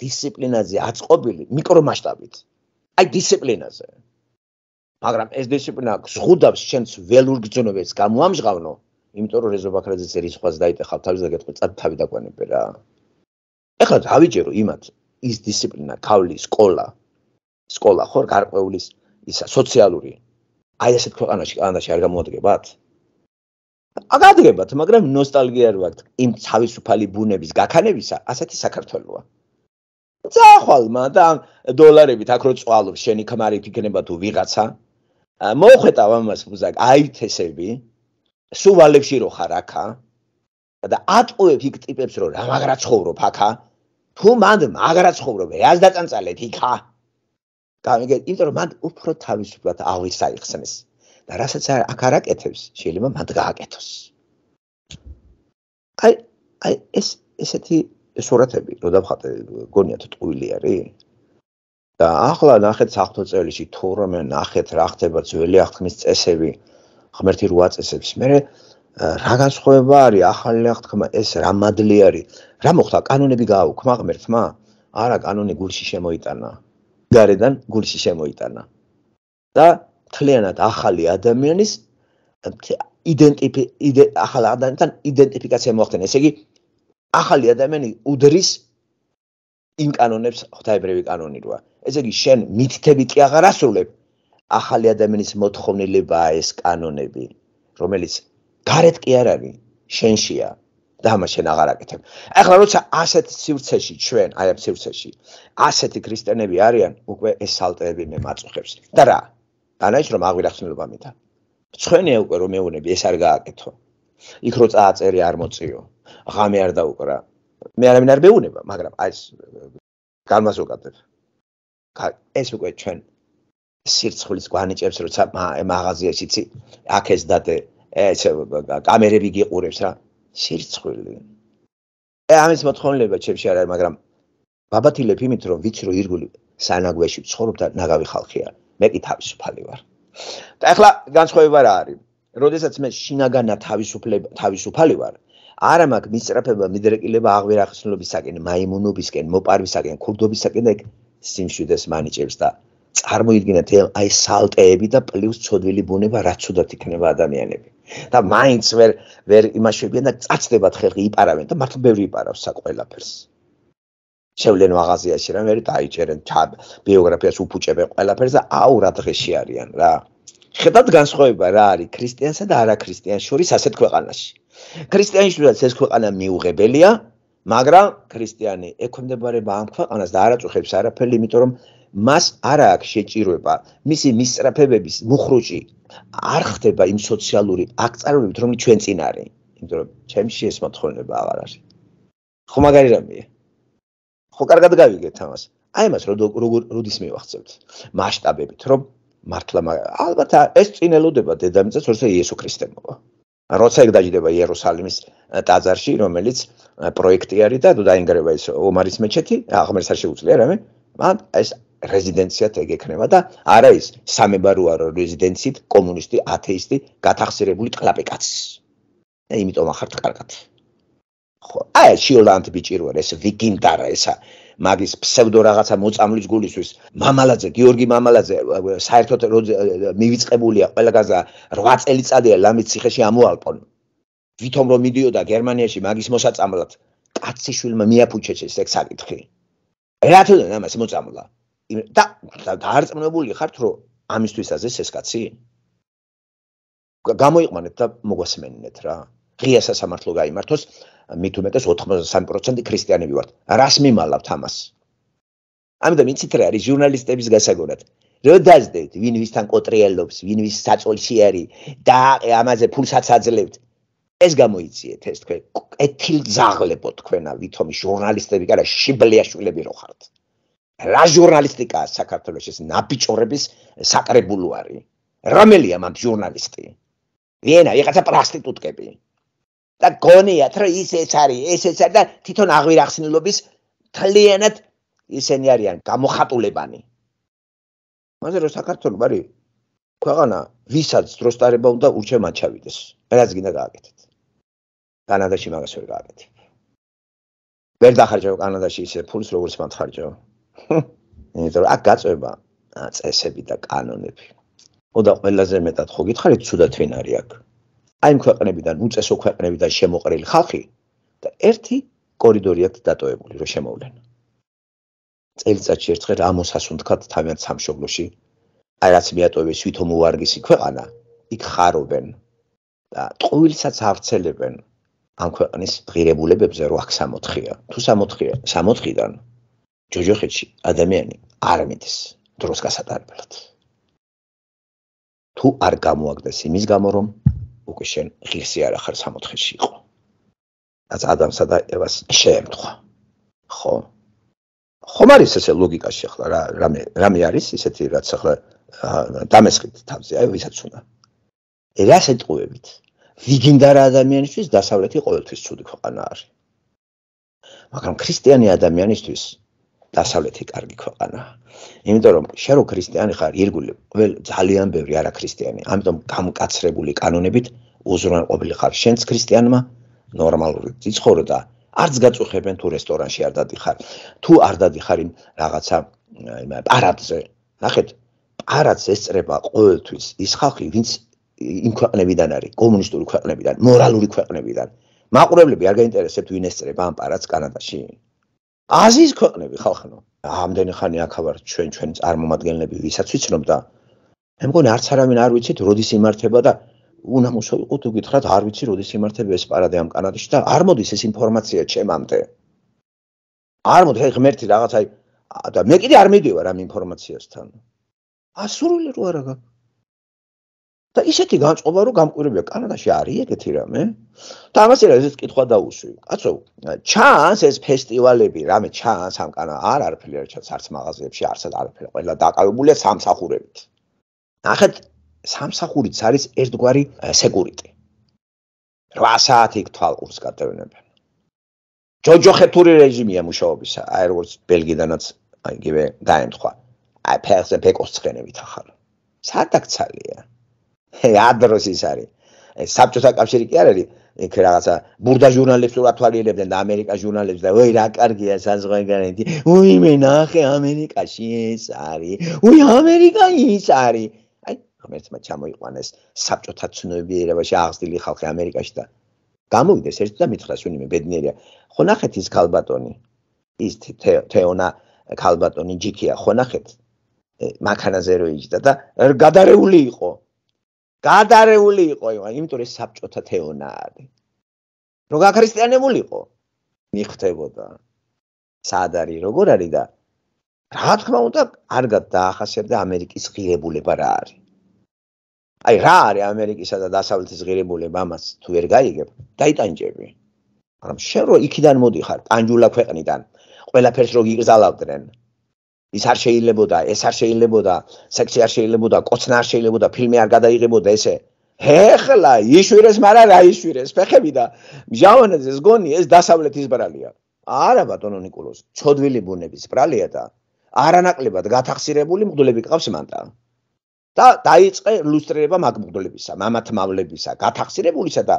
დისციპლინაზე აწყობილი მიკრომასშტაბით. აი დისციპლინაზე. მაგრამ ეს დისციპლინა გზღუდავს შენს ველურ გზნობებს გამოამჟღავნო, იმიტომ რომ რეზობაკრაძეს რისხვას დაიტეხავ თავი და გეტყვი წად თავი დაგვანებე რა. ეხლა დავიჯერო იმათ ის დისციპლინა, ქავლი, სკოლა. სკოლა ხო გარკვეულის ისა სოციალური. აი ასეთ ქვეყანაში კანადაში არ გამოდგებათ? აგადგებათ, მაგრამ ნოსტალგია რვაქთ იმ თავისუფალი ბუნების გაქანებისა, ასეთი საქართველოა. წახვალმა და დოლარებით აკრო წვალობ შენი ქმარით იქნება თუ ვიღაცა მოხვეტავ ამას მუზაკ აითესები სუვალებში რო ხარ აქა და ატყუებ იქ ტიპებს რო რაღაცა ცხოვრობ აქა თუ მანდ მაგრა ცხოვრობ ეას დაწანწალეთ იქა გამიგეთ იმიტომ რომ მანდ უფრო თავისუფლად ავისა იხსნეს და რასაც აქ არაკეთებს შეიძლება მანდ გააკეთოს აი აი ეს ესეთი ეს ორათები რო დავხატე გონიათ ტყვილი არის და ახლა ნახეთ საფთოწელიში თორმე ნახეთ რა ხდება ძველი აღთქმის წესები ღმერთი რვა წესებს მე რა განსხვავება არის ახალი აღთქმა ეს რა მადლი არის რა მოხდა კანონები გააუქმა ღმერთმა არა კანონი გულში შემოიტანა გარედან გულში შემოიტანა და თლიანად ახალი ადამიანის იდენტიფი ახალ ადამიანთან იდენტიფიკაცია მოხდა ესე იგი ახალი ადამიანი უდრის იმ კანონებს ღვთაებრივი კანონი როა ესე იგი შენ მითითები კი აღარ ასრულებ ახალი ადამიანის მოთხოვნილებაა ეს კანონები რომელიც გარეთ კი არ არის შენშია და ამას შენ აღარ აკეთებ ახლა როცა ასეთ სივრცეში ჩვენ აი ამ სივრცეში ასეთი ქრისტიანები არიან უკვე ეს სალტეები მე მაწუხებს და რა დანაშრომ აღვირახსნილობა მითა ჩვენია უკვე რომ მეუბნები ეს არ გააკეთო იქ რო წააწერი არ მოწიო ღამე არ დაუკრა. მე არ ამინარ მეუნება, მაგრამ ეს გამასოკადებ. ეს უკვე ჩვენ სირცხვილის გვანიჭებს, როცა მაღაზიაში ცი, აქ ეს დადე, ეს კამერები გიყურებს რა, სირცხვილი. ე ამის მოთხოვნილება ჩემში არ არის, მაგრამ ბაბათილებ იმით, რომ ვიცი რომ ირგული სანაგვეში ცხოვრობ და ნაგავი ხალხია, მე კი თავისუფალი ვარ. და ახლა განსხვავება რა არის? როდესაც მე შინაგანა თავისუფლე თავისუფალი ვარ, არა მაგ მისწრაფება მიდრეკილება აღვირახსნილობისაკენ მაიმუნობისკენ მოპარვისაკენ ქურდობისაკენ და ეგ სიმშვიდეს მანიჭებს და წარმოიდგინეთ აი სალტეები და პლუს ცოდვილი ბუნება რა ცუდად იქნება ადამიანები და მაინც ვერ ვერ იმაშებიან და წაწდებათ ხერხი იპარავენ და მართლა ბევრი იპარავს საყველაფერს შევლენ მაღაზიაში რა მე დაიჭერენ ჩაბ ბიოგრაფიას უფუჭებენ ყველაფერს და აუ რა დღეში არიან რა ხედავთ განსხვავება რა არის ქრისტიანსა და არაქრისტიან შორის ასეთ ქვეყანაში ქრისტიანშვილად ეს ქვეყანა მიუღებელია, მაგრამ ქრისტიანი ეკონდებარება ამ ქვეყანას და არაწუხებს არაფერი, იმიტომ რომ მას არ აქვს შეჭირება, მისი მისწრაფებების მუხრუჭი არ ხდება იმ სოციალური აკწარობებით, რომელიც ჩვენ წინ არის, იმიტომ რომ ჩემში ეს მოთხოვნება აღარ არის. ხო მაგარი რამეა? ხო კარგად გავიგეთ ამას. აი მას როგორ როდის მივახცევთ მასშტაბებით, რომ მართლა ალბათ ეს წინელოდება დედამიწას, როცა იესო ქრისტემ მოვა. როცა ეგ დაჯდება იერუსალიმის ტაძარში, რომელიც პროექტი არის და დაინგრევა ეს ომარის მეჩეთი, აღმერს არ შეუძლია რამე, მაგრამ ეს რეზიდენციათ ეგ ექნება და არა ის სამებარუა რეზიდენციით კომუნისტი ათეისტი გათახსირებული კლაპეკაცი. და იმიტომ ახართ კარგად. ხო, აი შიოლანტი ბიჭი როა ეს ვიგინდარა ესა მაგის ფსევდო რაღაცა მოწამლის გულისთვის მამალაძე გიორგი მამალაძე საერთოდ მივიწყებულია ყველაგაზა 8 წელიწადია ლამის ციხეში ამოალყონ ვითომ რომ მიდიოდა გერმანიაში მაგის მოსაწამლად კაცისშვილმა მიაფუჩეჩეს ეგ საკითხი რათოდან ამას მოწამლა და დაარწმუნებული ხართ რომ ამისთვისაც ეს ეს კაცი გამოიყმანეთ და მოგვასმენინეთ რა ღია სასამართლო გამართოს მით უმეტეს 93% ქრისტიანები ვართ. რას მიმალავთ ამას? ამიტომ იცით რა არის ჟურნალისტების გასაგონად. რო დაждდეთ, ვინ ვისთან კოტრიელობს, ვინ ვის საწოლში არის და აყე ამაზე ფულსაც აძლევთ. ეს გამოიციეთ ეს თქვენ კეთილძაღლებო თქვენა ვითომ ჟურნალისტები კი არა შიბლიაშვილები რო ხართ. რა ჟურნალისტიკა საქართველოს ეს ნაბიჭორების საკრებულო არის? რომელია მაგ ჟურნალისტი? ვინა, ვიღაცა პრასტიტუტკები? და გონიათ რომ ის ეც არის ესეც არის და თვითონ აღვირახსნილობის თლიანად ისენი არიან გამოხატულებანი მაგრამ რო საქართველო მარი ქვეყანა ვისაც დროსტარება უნდა ურჩემაჩავიდეს რაც გინდა გააკეთეთ კანადაში მაგას ვერ გააკეთებ ვერ დახარჯავ კანადაში ისე ფულს როგორც მან ხარჯავ იმიტომ რომ აქ გაწובה წესები და კანონები ოდა ყველაზე მეტად ხო გითხარით თუ და თვინარი აქვს აი იმ ქვეყნებიდან უწესო ქვეყნებიდან შემოყრილი ხალხი და ერთი კორიდორი აქვს დატოებული რომ შემოვლენ. წელიწადში ერთხელ ამოსასუნთქად თავიანთ სამშობლოში აი რაც მეატოვე თვითონ უარგისი ქვეყანა იქ ხარობენ და ყოველსაც ავრცელებენ ამ ქვეყნის ღირებულებებზე რომ აქ 64-ია. თუ 64-ია 64-დან ჯოჯოხეთში ადამიანი არ მიდის დროს გასატარებლად. თუ არ გამოაგდეს იმის გამო რომ უკვე შენ ღირსი არ ახარ 64-ში იყო. რაც ადამსა და ევას შეემთხვა. ხო? ხომ არის ესე ლოგიკაში ახლა რა რამე რამე არის ისეთი რაც ახლა დამესხით თავზე აი ვისაც უნდა. რა სიტყვებით? ვიგინდა რა ადამიანისთვის დასავლეთი ყოველთვის ცუდი ქვეყანა არის. მაგრამ ქრისტიანი ადამიანისთვის დასავლეთი კარგი ქვეყანაა. იმიტომ რომ შენ რო ქრისტიანი ხარ, ირგული ყველ ძალიან ბევრი არაქრისტიანი. ამიტომ გამკაცრებული კანონებით უზრუნველყოფილი ხარ შენც ქრისტიანმა ნორმალური ცხოვრება და არც გაწუხებენ თუ რესტორანში არ დადიხარ. თუ არ დადიხარ იმ რაღაცა იმ პარადზე. ნახეთ, პარადს ესწრება ყოველთვის ის ხალხი, ვინც იმ ქვეყნებიდან არის, კომუნისტური ქვეყნებიდან, მორალური ქვეყნებიდან. მაყურებლები არ გაინტერესებთ ვინ ესწრება ამ პარადს კანადაში. აზიის ქვეყნები ხალხო ამდენი ხანი ახავარ ჩვენ ჩვენ წარმომადგენლები ვისაც ვიცნობ და მე მგონი არც არავინ არ ვიცით როდის იმართება და უნდა მოსვიყოთ უკითხრათ არ ვიცი როდის იმართება ეს პარადე ამ კანადაში და არ მოდის ეს ინფორმაცია ჩემამდე არ მოდი ღმერთი რაღაც აი და მე კიდე არ მედივარ ამ ინფორმაციასთან ასურული რო არა გაქვს და ისეთი განწყობა რომ გამკვირებია კანადაში არის ეგეთი რამე და ამას ერთ ეს კითხვა დაუსვი კაცო ჩანს ეს ფესტივალები რამე ჩანს ამ კანა არ არაფერი არ ჩანს არც მაღაზიებში არც არაფერი ყველა დაკავებულია სამსახურებით ნახეთ სამსახურიც არის ერთგვარი სეკურიტი 8 საათი თვალყურს გატევნებენ ჯოჯოხეთური რეჟიმია მუშაობის აი როგორც ბელგიდანაც აი იგივე დაემთხვა აი ფეხზე ფეკოს ცხენებით ახალ სადაგცალია ადროს ის არის საბჭოთა კავშირი კი არ არის იქ რაღაცა ბურდა ჟურნალებს თუ რათვალიერებდნენ და ამერიკა ჟურნალებს და ვეი რა კარგია საზღვარგარეთი უი მე ნახე ამერიკაში ეს არის უი ამერიკა ის არის აი ღმერთმა ჩამოიყვანეს საბჭოთა ცნობები ერევანში აღზრდილი ხალხი ამერიკაში და გამოვიდეს ერთი და მითხრას ვინმე ბედნიერია ხო ნახეთ ის ქალბატონი ის თეონა ქალბატონი ჯიქია ხო ნახეთ მანქანაზე როიჯდა და გადარეული იყო გადარეული იყო იმან, იმიტომ რომ საბჭოთა თეონა არის. როგორ ქრისტიანებულიყო? მიხდებოდა. სად არის, როგორ არის და რა თქმა უნდა, არგად დაახასებდა ამერიკის ღირებულება რა არის. აი რა არის ამერიკისა და დასავლეთის ღირებულება მას თუ ვერ გაიგებ, დაიტანჯები. მაგრამ შენ რო იქიდან მოდიხარ, ტანჯულა ქვეყნიდან, ყველაფერს რო იგზალავდნენ, ის არ შეიძლებოდა, ეს არ შეიძლებოდა, სექსი არ შეიძლებოდა, კოცნა არ შეიძლებოდა, ფილმი არ გადაიღებოდა ესე. ეხლა იშვირეს, მაგრამ რა იშვირეს? ფეხები და ჟავანაძეს გონი ეს დასავლეთის ბრალია. არა ბატონო نيكოლოს, ჩოდვილი ბუნების ბრალია და არანაკლებად გათახსირებული მგდლები ყავს მანდა. და დაიწყე ლუსტრირება მაგ მგდლებისა, მამათმავლებისა, გათახსირებულისა და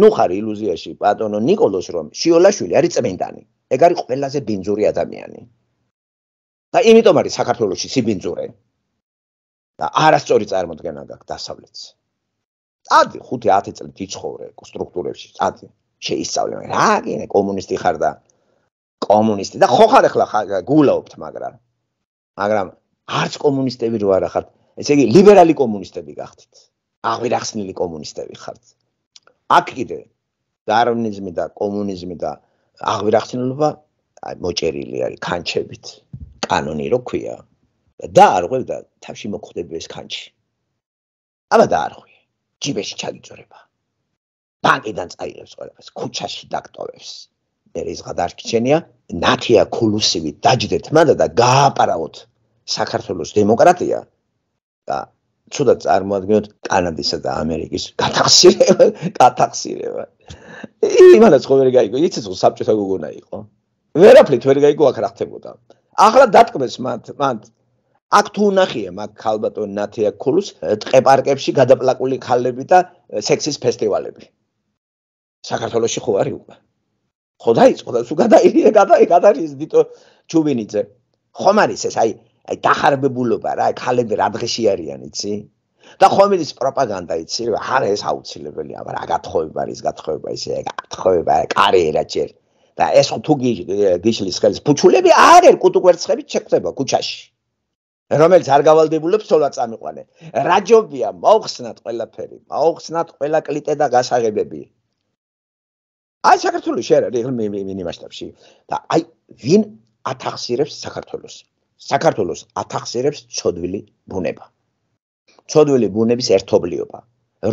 ნუ ხარ ილუზიაში, ბატონო نيكოლოს რომ შიოლაშვილი არის წმენდანი. ეგ არის ყველაზე ბინძური ადამიანი. და იმიტომ არის საქართველოსი სიბინძურე და არასწორი წარმოდგენა გაქვს დასავლეთს. წადი 5-10 წელი ძიხოვრე სტრუქტურებში, წადი შეისწავლე რა გინე კომუნისტი ხარ და კომუნისტი და ხო ხარ ახლა გულაობთ მაგრამ მაგრამ არც კომუნისტები რო არ ახართ, ესე იგი ლიბერალი კომუნისტები გახდით. აღვირახსნილი კომუნისტები ხართ. აქ კიდე დარვინიზმი და კომუნიზმი და აღვირახსნილობა აი მოჭერილი არის კანჩებით. კანონი რო ქვია და არღვევდა თავში მოხდებიეს კანჩი აბა დაარღვი ჯიბეში ჩაგიწურება ბანკიდან წაიღებს ყველაფერს ქუჩაში დაკტოვებს ეს გადარჩენია ნათია ქულუსივი დაждეთ მანდ და გააპარაოთ საქართველოს დემოკრატია და ცუდად წარმოადგენთ კანადისა და ამერიკის გათახსირება გათახსირება იმანაც ხომ ვერ გაიგო იცით რომ საბჭოთა გოგონა იყო ვერაფრით ვერ გაიგო აქ რა ხდებოდა ახლა დატკნეს მათ მათ აქ თუ ნახია მაგ ხალბატონ ნათია ქულს ტყე პარკებში გადაპლაკული ხალები და სექსის ფესტივალები საქართველოსი ხო არის უკვე ხო დაიწყო და თუ გადაიღია გადაიღა გადაიღეს დიტო ჩუბინიძე ხომ არის ეს აი აი დახარბებულობა რა აი ხალები რა დღეში არიან იცი და ხომელის პროპაგანდა იცი არა ეს აუცილებელია აბა რა გათხოვება არის გათხოვება ისე გათხოვება კარიერა ჯერ და ეს თუ გიშლის ხელის ფუჩულები არ ერ კუტუკვერცხები შექმნება ქუჩაში რომელიც არ გავალდებულებს თოლა წამიყვანე რაჯობია მოხსნათ ყველაფერი მოხსნათ ყველა კლიტე და გასაღებები აი საქართველოს შე არის ღმ მინი მასშტაბში და აი ვინ ათახსირებს საქართველოს საქართველოს ათახსირებს ჩოდვილი ბუნება ჩოდვილი ბუნების ერთობლიობა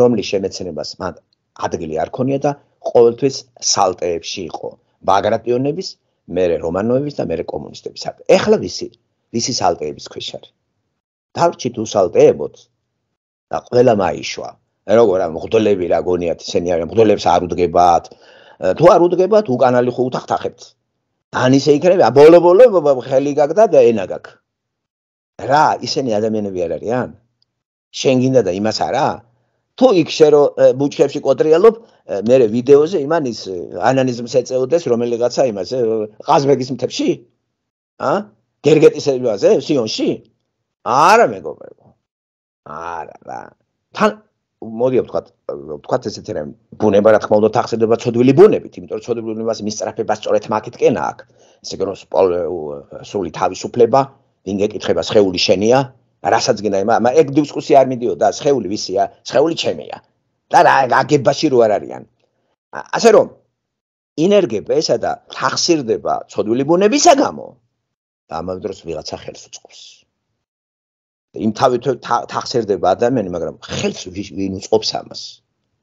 რომლის შემეცნებას მან ადგილი არ ქონია და ყოველთვის სალტეებში იყო ბაგრატიონების, მერე რომანოვების და მერე კომუნისტების. ახლა ვისი? ვისი სალტეების ქვეშარი? დავრჩით უსალტეებოთ და ყველა მაიშვა. როგორ არა მღდლები რა გონიათ ისინი არა მღდლებს არ უდგებათ. თუ არ უდგებათ, უკანალი ხო უთახ თახებთ. ან ისე იქნება, ბოლო-ბოლო ხელი გაგდა და ენა გაგკ. რა, ისინი ადამიანები არ არიან? შენ გინდა და იმას არა? თუ იქ შერო ბუჩქებში კვადრიალობ, მე ვიდეოზე იმანის ანალიზს ეწეოდეს რომელიღაცა იმაზე, ყაზბეგის მთებში? ა? გერგეტის ეზოაზე, სიონში? არა მეგობრებო. არა რა. თან მოდი ვთქვა, ვთქვა ესეთ რამ ბუნება რა თქმა უნდა თახსდება ცოდვილი ბუნებით, იმიტომ რომ ცოდვილი ბუნებას მისწრაფება სწორედ მაგით კენა აქვს. ესე იგი რომ სული თავისუფლება, ვინ გეკითხება შეული შენია? რასაც გინდა იმა, მაგრამ ეგ დისკუსია არ მიდიოდა, შეეული ვისია, შეეული ჩემია. და რა აგებაში რო არ არიან. ასე რომ ინერგება ესა და ხახსირდება ცოდვილი ბუნებისა გამო. და ამავე დროს ვიღაცა ხელს უწყობს. იმ თავით თახსერდება ადამიანი, მაგრამ ხელს ვინ უწყობს ამას?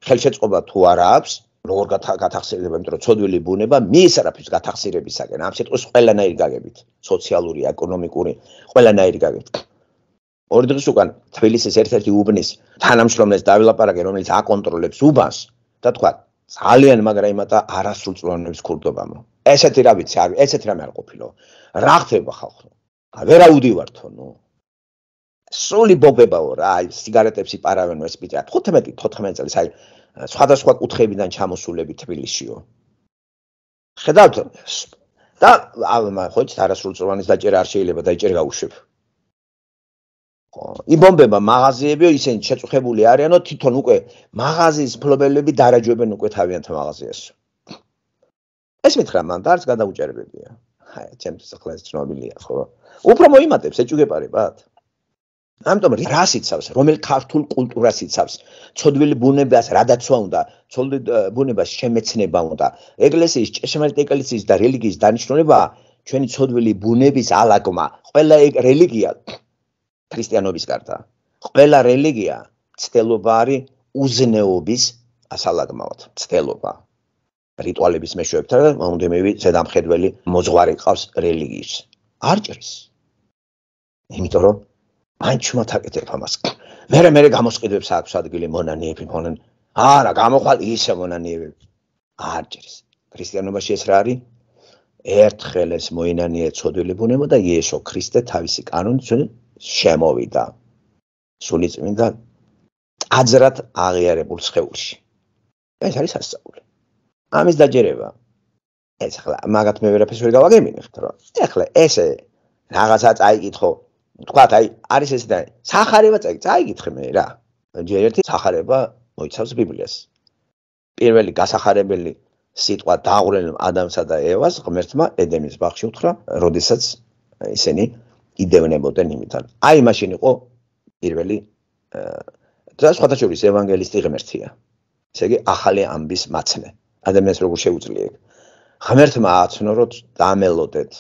ხელშეწყობა თუ არ აქვს, როგორ გათახსერდება, იმიტომ რომ ცოდვილი ბუნება მის არაფრის გათახსერებისაგან, ამ სიტყვის ყველანაირი გაგებით, სოციალური, ეკონომიკური, ყველანაირი გაგებით. ორი დღის უკან თბილისის ერთ-ერთი უბნის თანამშრომლეს დავილაპარაკე, რომელიც აკონტროლებს უბანს და თქვა ძალიან მაგრამ იმათა არასრულწლოვანებს ქურდობამო. ესეთი რა ვიცი არის, ესეთ რამე არ ყოფილო. რა ხდება ხალხო? ვერა უდივართო, ნუ. სული ბობებაო რა, აი სიგარეტებსი პარავენო ეს პიტა. 15-14 წელს აი სხვადასხვა კუთხეებიდან ჩამოსულები თბილისიო. ხედავთ და ამ ხო იცით არასრულწლოვანის დაჭერა არ შეიძლება და იჭერ გაუშვებ. იბომბება მაღაზიები, ისინი შეწუხებული არიანო, თვითონ უკვე მაღაზიის მფლობელები დარაჯობენ უკვე თავიანთ მაღაზიას. ეს მითხრა მან დარს გადაუჭერებებია. აი, ჩემთვის ახლა ეს ცნობილია, ხო? უფრო მოიმატებს ეჭუგებარებად. ამიტომ რას იცავს, რომელ ქართულ კულტურას იცავს? ცოდვილი ბუნებას რა დაცვა უნდა? ცოდვილი ბუნებას შემეცნება უნდა. ეკლესიის, ჭეშმარიტეკლესიის და რელიგიის დანიშნულება ჩვენი ცოდვილი ბუნების ალაგმა. ყველა ეგ რელიგია ქრისტიანობის გარდა. ყველა რელიგია ცდელობა არის უზნეობის ასალაგმავად, ცდელობა. რიტუალების მეშვეობით და მომდემივი ზედამხედველი მოძღვარი ყავს რელიგიის. არ ჭრის. იმიტომ რომ მანჩუმათ აკეთებ ამას. მერე მერე გამოსყიდებს აქვს ადგილი მონანიები მონან. არა, გამოხვალ ისე მონანიები. არ ჭრის. ქრისტიანობაში ეს რა არის? ერთხელ ეს მოინანია ცოდვილი ბუნება და იესო ქრისტე თავისი კანონით ჩვენ შემოვიდა სულიწმინდა აძრად აღიარებულ შეულში ეს არის ასწაული ამის დაჯერება ეს ახლა მაგათ მე ვერაფერს ვერ გავაგემინებთ რა ეხლა ესე რაღაცა წაიკითხო თქვათ აი არის ესე და сахарება წაიკითხე მე რა ჯერ ერთი сахарება მოიცავს ბიბლიას პირველი გასახარებელი სიტყვა დაღვრელ ადამსა და ევას ღმერთმა ედემის ბაღში უთხრა როდესაც ისინი იდევნებოდნენ იმიტომ. აი მაშინ იყო პირველი და სხვათა შორის ევანგელისტი ღმერთია. ესე იგი ახალი ამბის მაცნე. ადამიანს როგორ შეუძლია ეგ? ღმერთმა აცნო რომ დამელოდეთ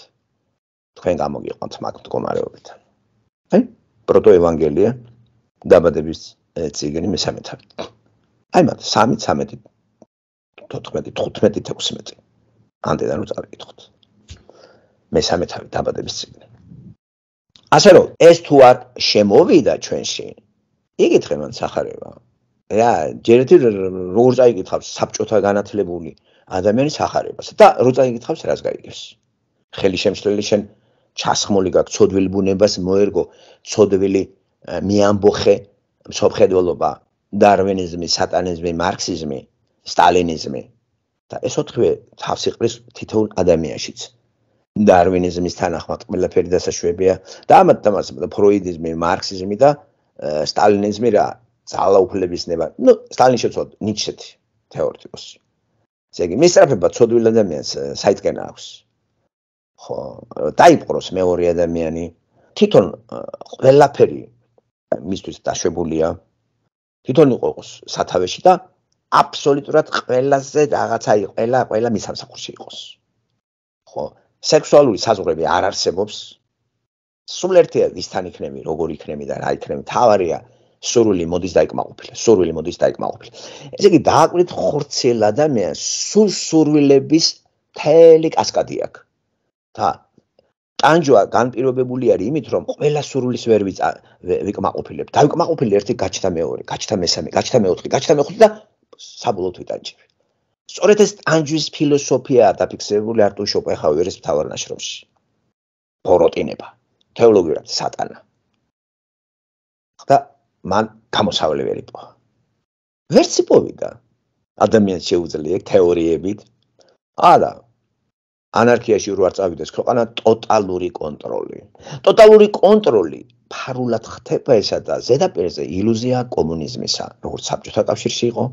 თქვენ გამოგიყვანთ მაგ მდგომარეობით. აი პროტო ევანგელია დაბადების ციგნი მე-13. აი მათ 3 13 14 15 16. ანდედან რო წავიკითხოთ. მე-13 დაბადების ციგნი. ასე რომ ეს თუ არ შემოვიდა ჩვენში იკითხე მან сахарება რა ჯერ ერთი როგორ წაიკითხავს საბჭოთა განათლებული ადამიანი сахарებას და როგორ წაიკითხავს რას გაიგებს ხელი შემშლელი შენ ჩასხმული გაქვს ცოდვილ ბუნებას მოერგო ცოდვილი მიამბოხე სოფხედველობა დარვინიზმი სატანიზმი მარქსიზმი სტალინიზმი და ეს ოთხივე თავს იყრის თითოეულ ადამიანშიც დარვინიზმის თანახმად ყველაფერი დასაშვებია და ამათ თამასება და ფროიდიზმი, მარქსიზმი და სტალინიზმი რა ძალაუფლების ნება. ნუ სტალინი შეცოდ ნიჩეთი თეორიტიკოსი. ესე იგი, მისწრაფება ცოდვილ ადამიანს საიტკენ აქვს. ხო, დაიპყროს მეორე ადამიანი. თვითონ ყველაფერი მისთვის დაშვებულია. თვითონ იყოს სათავეში და აბსოლუტურად ყველაზე რაღაცა იყო, ყველა ყველა მისამსახურში იყოს. ხო, სექსუალური საზღვრები არ არსებობს. სულ ერთია ვისთან იქნები, როგორი იქნები და რა იქნები. თავარია სურვილი მოდის დაიკმაყოფილა, სურვილი მოდის დაიკმაყოფილა. ესე იგი დააკვირდით ხორცელ ადამიანს, სულ სურვილების თელი კასკადი აქვს. და ტანჯვა განპირობებული არის იმით, რომ ყველა სურვილის ვერ ვიკმაყოფილებ. დაიკმაყოფილი ერთი გაჩნდა მეორე, გაჩნდა მესამე, გაჩნდა მეოთხე, გაჩნდა მეხუთე და საბოლოოდ ვიტანჯები. სწორედ ეს ტანჯვის ფილოსოფია დაფიქსებული არტუ შოპენჰაუერის მთავარ ნაშრომში. ბოროტინება, თეოლოგია სატანა. და მან გამოსავლე ველიპო. ვერც იპოვიდა ადამიანს შეუძლია თეორიებით. არა. ანარქიაში რო არ წავიდეს ქვეყანა ტოტალური კონტროლი. ტოტალური კონტროლი ფარულად ხდება ესა და ზედაპირზე ილუზია კომუნიზმისა, როგორც საბჭოთა კავშირში იყო,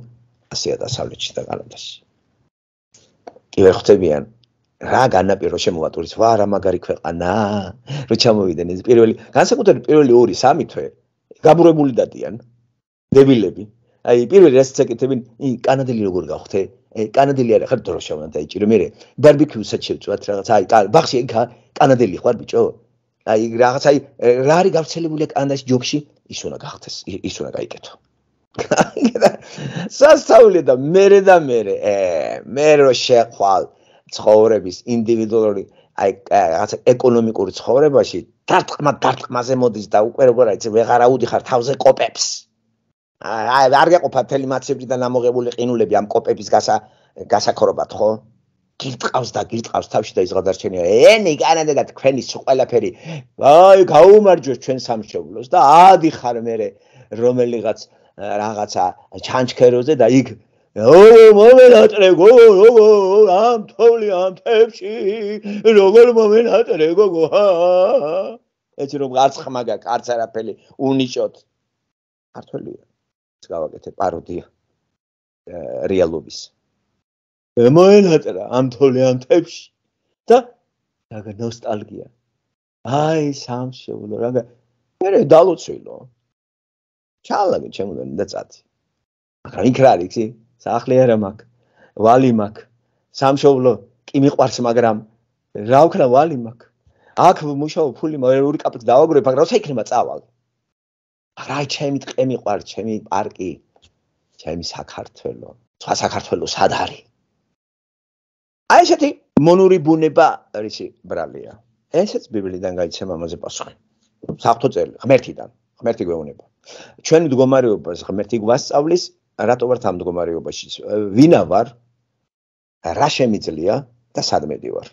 ასე და სამშვიდობო კანადაში. კიდე ხვდებიან რა განაპირო შემოვატურის ვა რა მაგარი ქვეყანა რო ჩამოვიდნენ ეს პირველი განსაკუთრებით პირველი 2-3 თვე გაბრუებული დადიან დებილები აი პირველი რასაც ეკეთებინ ი კანადელი როგორ გახვდე კანადელი არ ხარ დროშა უნდა დაიჭირო მე ბარბიკიუსაც შევწვათ რაღაც აი ბახში ეგ კანადელი ხარ ბიჭო აი რაღაც აი რა არის გავრცელებული კანადაში ჯოგში ის უნდა გახდეს ის უნდა გაიკეთო სასწაული და მერე და მერე ე მე რო შეხვალ ცხოვრების ინდივიდუალური აი რაღაცა ეკონომიკური ცხოვრებაში დარტყმა დარტყმაზე მოდის და უკვე როგორ არის ვეღარ აუდიხარ თავზე კოპებს აი არ გეყოფა თელი მაცები და ნამოღებული ყინულები ამ კოპების გასა გასაქრობად ხო გიტყავს და გიტყავს თავში და ის გადარჩენია ენი განადა და თქვენი სულ ყველაფერი აი გაუმარჯოს ჩვენ სამშობლოს და ადიხარ მე რომელიღაც რაღაცა ჩანჩქეროზე და იქ ოო მომენატრეგო ოო ამ თოვლი ამ თებში როგორ მომენატრეგო ოა ეჭრო გაცხმაგა კარც არაფერი უნიჭოთ ქართველია გავაკეთე პაროდია რეალობის მომენატრა ამ თოვლი ამ თებში და რაღა ნოსტალგია აი სამშობლო რაღა მე დალოცილო ჩალაგე ჩემოდენ და წათი მაგრამ იქ რა არის იცი საახლე არა მაგ ვალი მაგ სამშობლო კი მიყვარს მაგრამ რა ვქნა ვალი მაგ აქ მუშაობ ფული ორი კაპიტ დავაგროვე მაგრამ რა შეიძლება წავალ რაი ჩემი ტყე მიყვარს ჩემი პარკი ჩემი საქართველო სხვა საქართველოს ად არის აი ესეთი მონური ბუნება რისი ბრალია ესეც ბიბლიდან გაიცემა მომზე პასუხი საფთო წელი ღმერთიდან ღმერთი გვეუბნება ჩვენ მდგომარეობას ღმერთი გვასწავლის რატო ვართ ამ მდგომარეობაში ვინა ვარ რა შემიძლია და სად მედივარ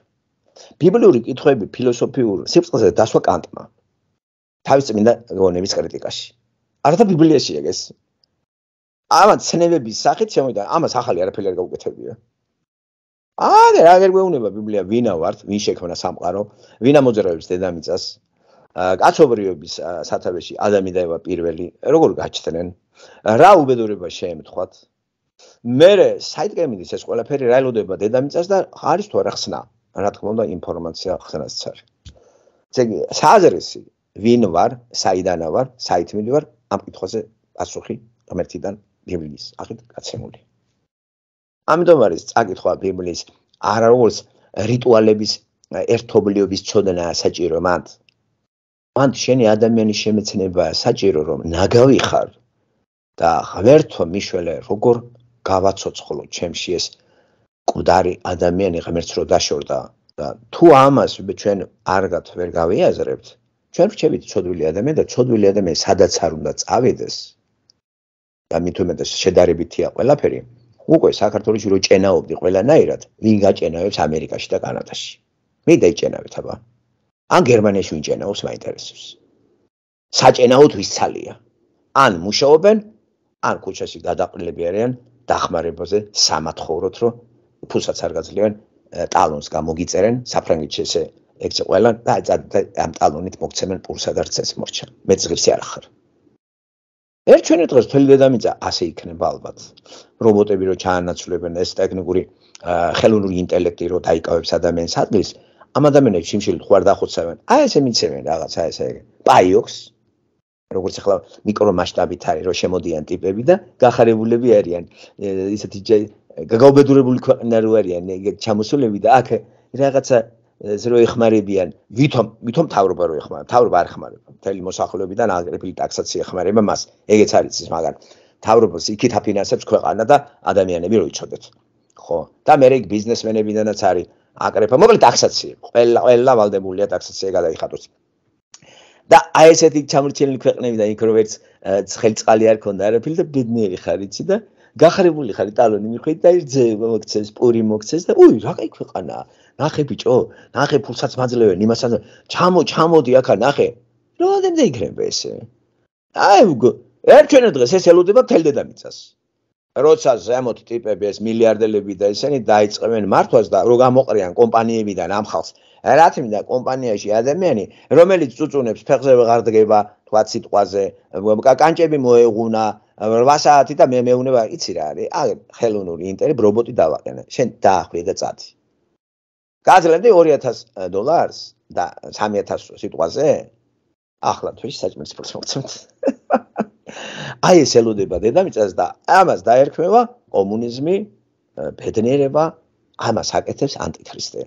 ბიბლიური კითხვები ფილოსოფიურ სიფრთხეზე დასვა კანტმა თავის წმინდა გონების კრიტიკაში არათა ბიბლიაში ეგეს ამან ცნებების სახით შემოიდა ამას ახალი არაფერი არ გაუკეთებია აა და რა ვერ გვეუბნება ბიბლია ვინა ვართ ვინ შექმნა სამყარო ვინ ამოძრავებს დედამიწას კაცობრიობის სათავეში ადამიანდაება პირველი როგორ გაჩნდნენ რა უბედურება შეემთხვათ მე საიტკემინდის ეს ყველაფერი რა ელოდება დედამიწას და არის თუ არა ხსნა რა თქმა უნდა ინფორმაცია ხსნას წარმოიქმნება ეგ საზრესი ვინ ვარ საიდან ვარ საიტმილი ვარ ამ კითხვაზე პასუხი ღმერთიდან ბიბლიის ახეთ გაცემული ამიტომ არის წაკითხვა ბიბლიის არა როგორც რიტუალების ერთობლიობის ცოდნა საჭირო მათ მან შენი ადამიანის შემეცნებაა საჭირო რომ ნაგავი ხარ და ღმერთო მიშველე როგორ გავაცოცხლო ჩემში ეს კვდარი ადამიანი ღმერთს რო დაშორდა და თუ ამას ჩვენ არგად ვერ გავიაზრებთ ჩვენ რჩებით ცოდვილი ადამიანი და ცოდვილი ადამიანი სადაც არ უნდა წავედეს და მით უმეტეს შედარებითია ყველაფერი უკვე საქართველოში რო ჭენაობდი ყველანაირად ვინ გაჭენავებს ამერიკაში და კანადაში მე დაიჭენავეთ აბა ან გერმანიაში ვიჭენაობს მაინტერესებს საჭენაოდ ვისცალია ან მუშაობენ ან ქუჩაში გადაყრილები არიან დახმარებაზე სამათხოვროთ რო ფულსაც არ გაძლიან ტალონს გამოგიწერენ საფრანგეთში ესე ექცე ყველა და ამ ტალონით მოგცემენ პურსა და რცეს მორჩა მე ზღირსი არ ხარ ერთ ჩვენი დღეს თელი დედამიწა ასე იქნება ალბათ რობოტები რო ჩაანაცვლებენ ეს ტექნიკური ხელოვნური ინტელექტი რო დაიკავებს ადამიანს ადგილს ამ ადამიანებს შიმშილი ხوار დახოცავენ. აი ესე მიცემენ რაღაცა ესე პაიოქს. როგორც ახლა მიკრომასშტაბით არის რომ შემოდიან ტიპები და გახარებულები არიან. ისეთი გაგაუბედურებული ქვეყნა რო არიან ეგეთ ჩამოსულები და აქ რაღაცა ზრო ეხმარებიან ვითომ ვითომ თავრობა რო ეხმარება თავრობა არ ეხმარება მთელი მოსახლეობიდან აგრეფილი ტაქსაცია ეხმარება მას ეგეც არის ის მაგრამ თავრობას იქით აფინანსებს ქვეყანა და ადამიანები რო იცოდეთ ხო და მე რეგ ბიზნესმენებიდანაც არის აკრეფა. მოკლედ ტაქსაცია. ყველა ყველა ვალდებულია ტაქსაცია გადაიხადოს. და აი ესეთი ჩამრთელი ქვეყნები და იქ როგორც ხელწყალი არ ქონდა არაფერი და ბედნიერი ხარ იცი და გახრებული ხარ იტალონი მიხვით და ძე მოქცეს, პური მოქცეს და უი, რა кай ქვეყანაა. ნახე ბიჭო, ნახე ფულსაც მაძლევენ იმასაც. ჩამო, ჩამოდი ახლა ნახე. რა დამდეიქრება ესე? აი, ერთ ჩვენ დღეს ეს ელოდება თელ დედამიწას. როცა ზემოთ ტიპები ეს მილიარდელები და ისინი დაიწყებენ მართვას და რო გამოყრიან კომპანიებიდან ამ ხალხს რა თქმა კომპანიაში ადამიანი რომელიც წუწუნებს ფეხზე ვეღარ დგება თქვა სიტყვაზე კანჭები მოეღუნა 8 საათი და მე მეუნება იცი რა არის აი ხელონური ინტერი რობოტი დავაყენე შენ დაახვი და წათი გაძლევდი 2000 დოლარს და 3000 სიტყვაზე ახლა თუ ის საჭმელს ფორსმოცმთ აი ეს ელოდება დედამიწას და ამას დაერქმევა კომუნიზმი, ბედნიერება, ამას აკეთებს ანტიქრისტე.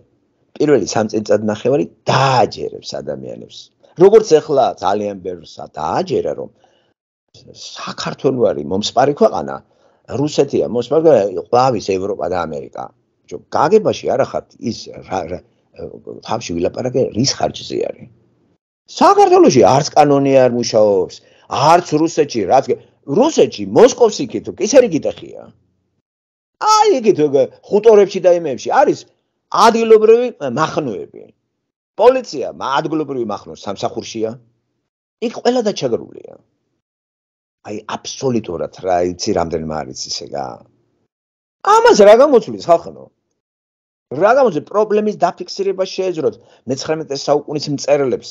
პირველი სამწელწად ნახევარი დააჯერებს ადამიანებს. როგორც ახლა ძალიან ბევრსა დააჯერა რომ საქართველო არის მომსპარი ქვეყანა, რუსეთია მომსპარი ქვეყანა, ყავის ევროპა და ამერიკა. ჯო გაგებაში არ ახართ ის თავში ვილაპარაკე რის ხარჯზე არის. საქართველოში არც კანონი არ მუშაობს. არც რუსეთში რაც რუსეთში მოსკოვში კი თუ ისერი გიტახია აი იგით ხუტორებში და იმებში არის ადგილობრივი მახნოები პოლიცია ადგილობრივი მახნო სამსახურშია იქ ყველა და ჩაგრულია აი აბსოლუტურად რა იცი რამდენმა არის ისე გა ამას რა გამოწვის ხალხო რა გამოწვის პრობლემის დაფიქსირება შეეძროთ მე-19 საუკუნის მწერლებს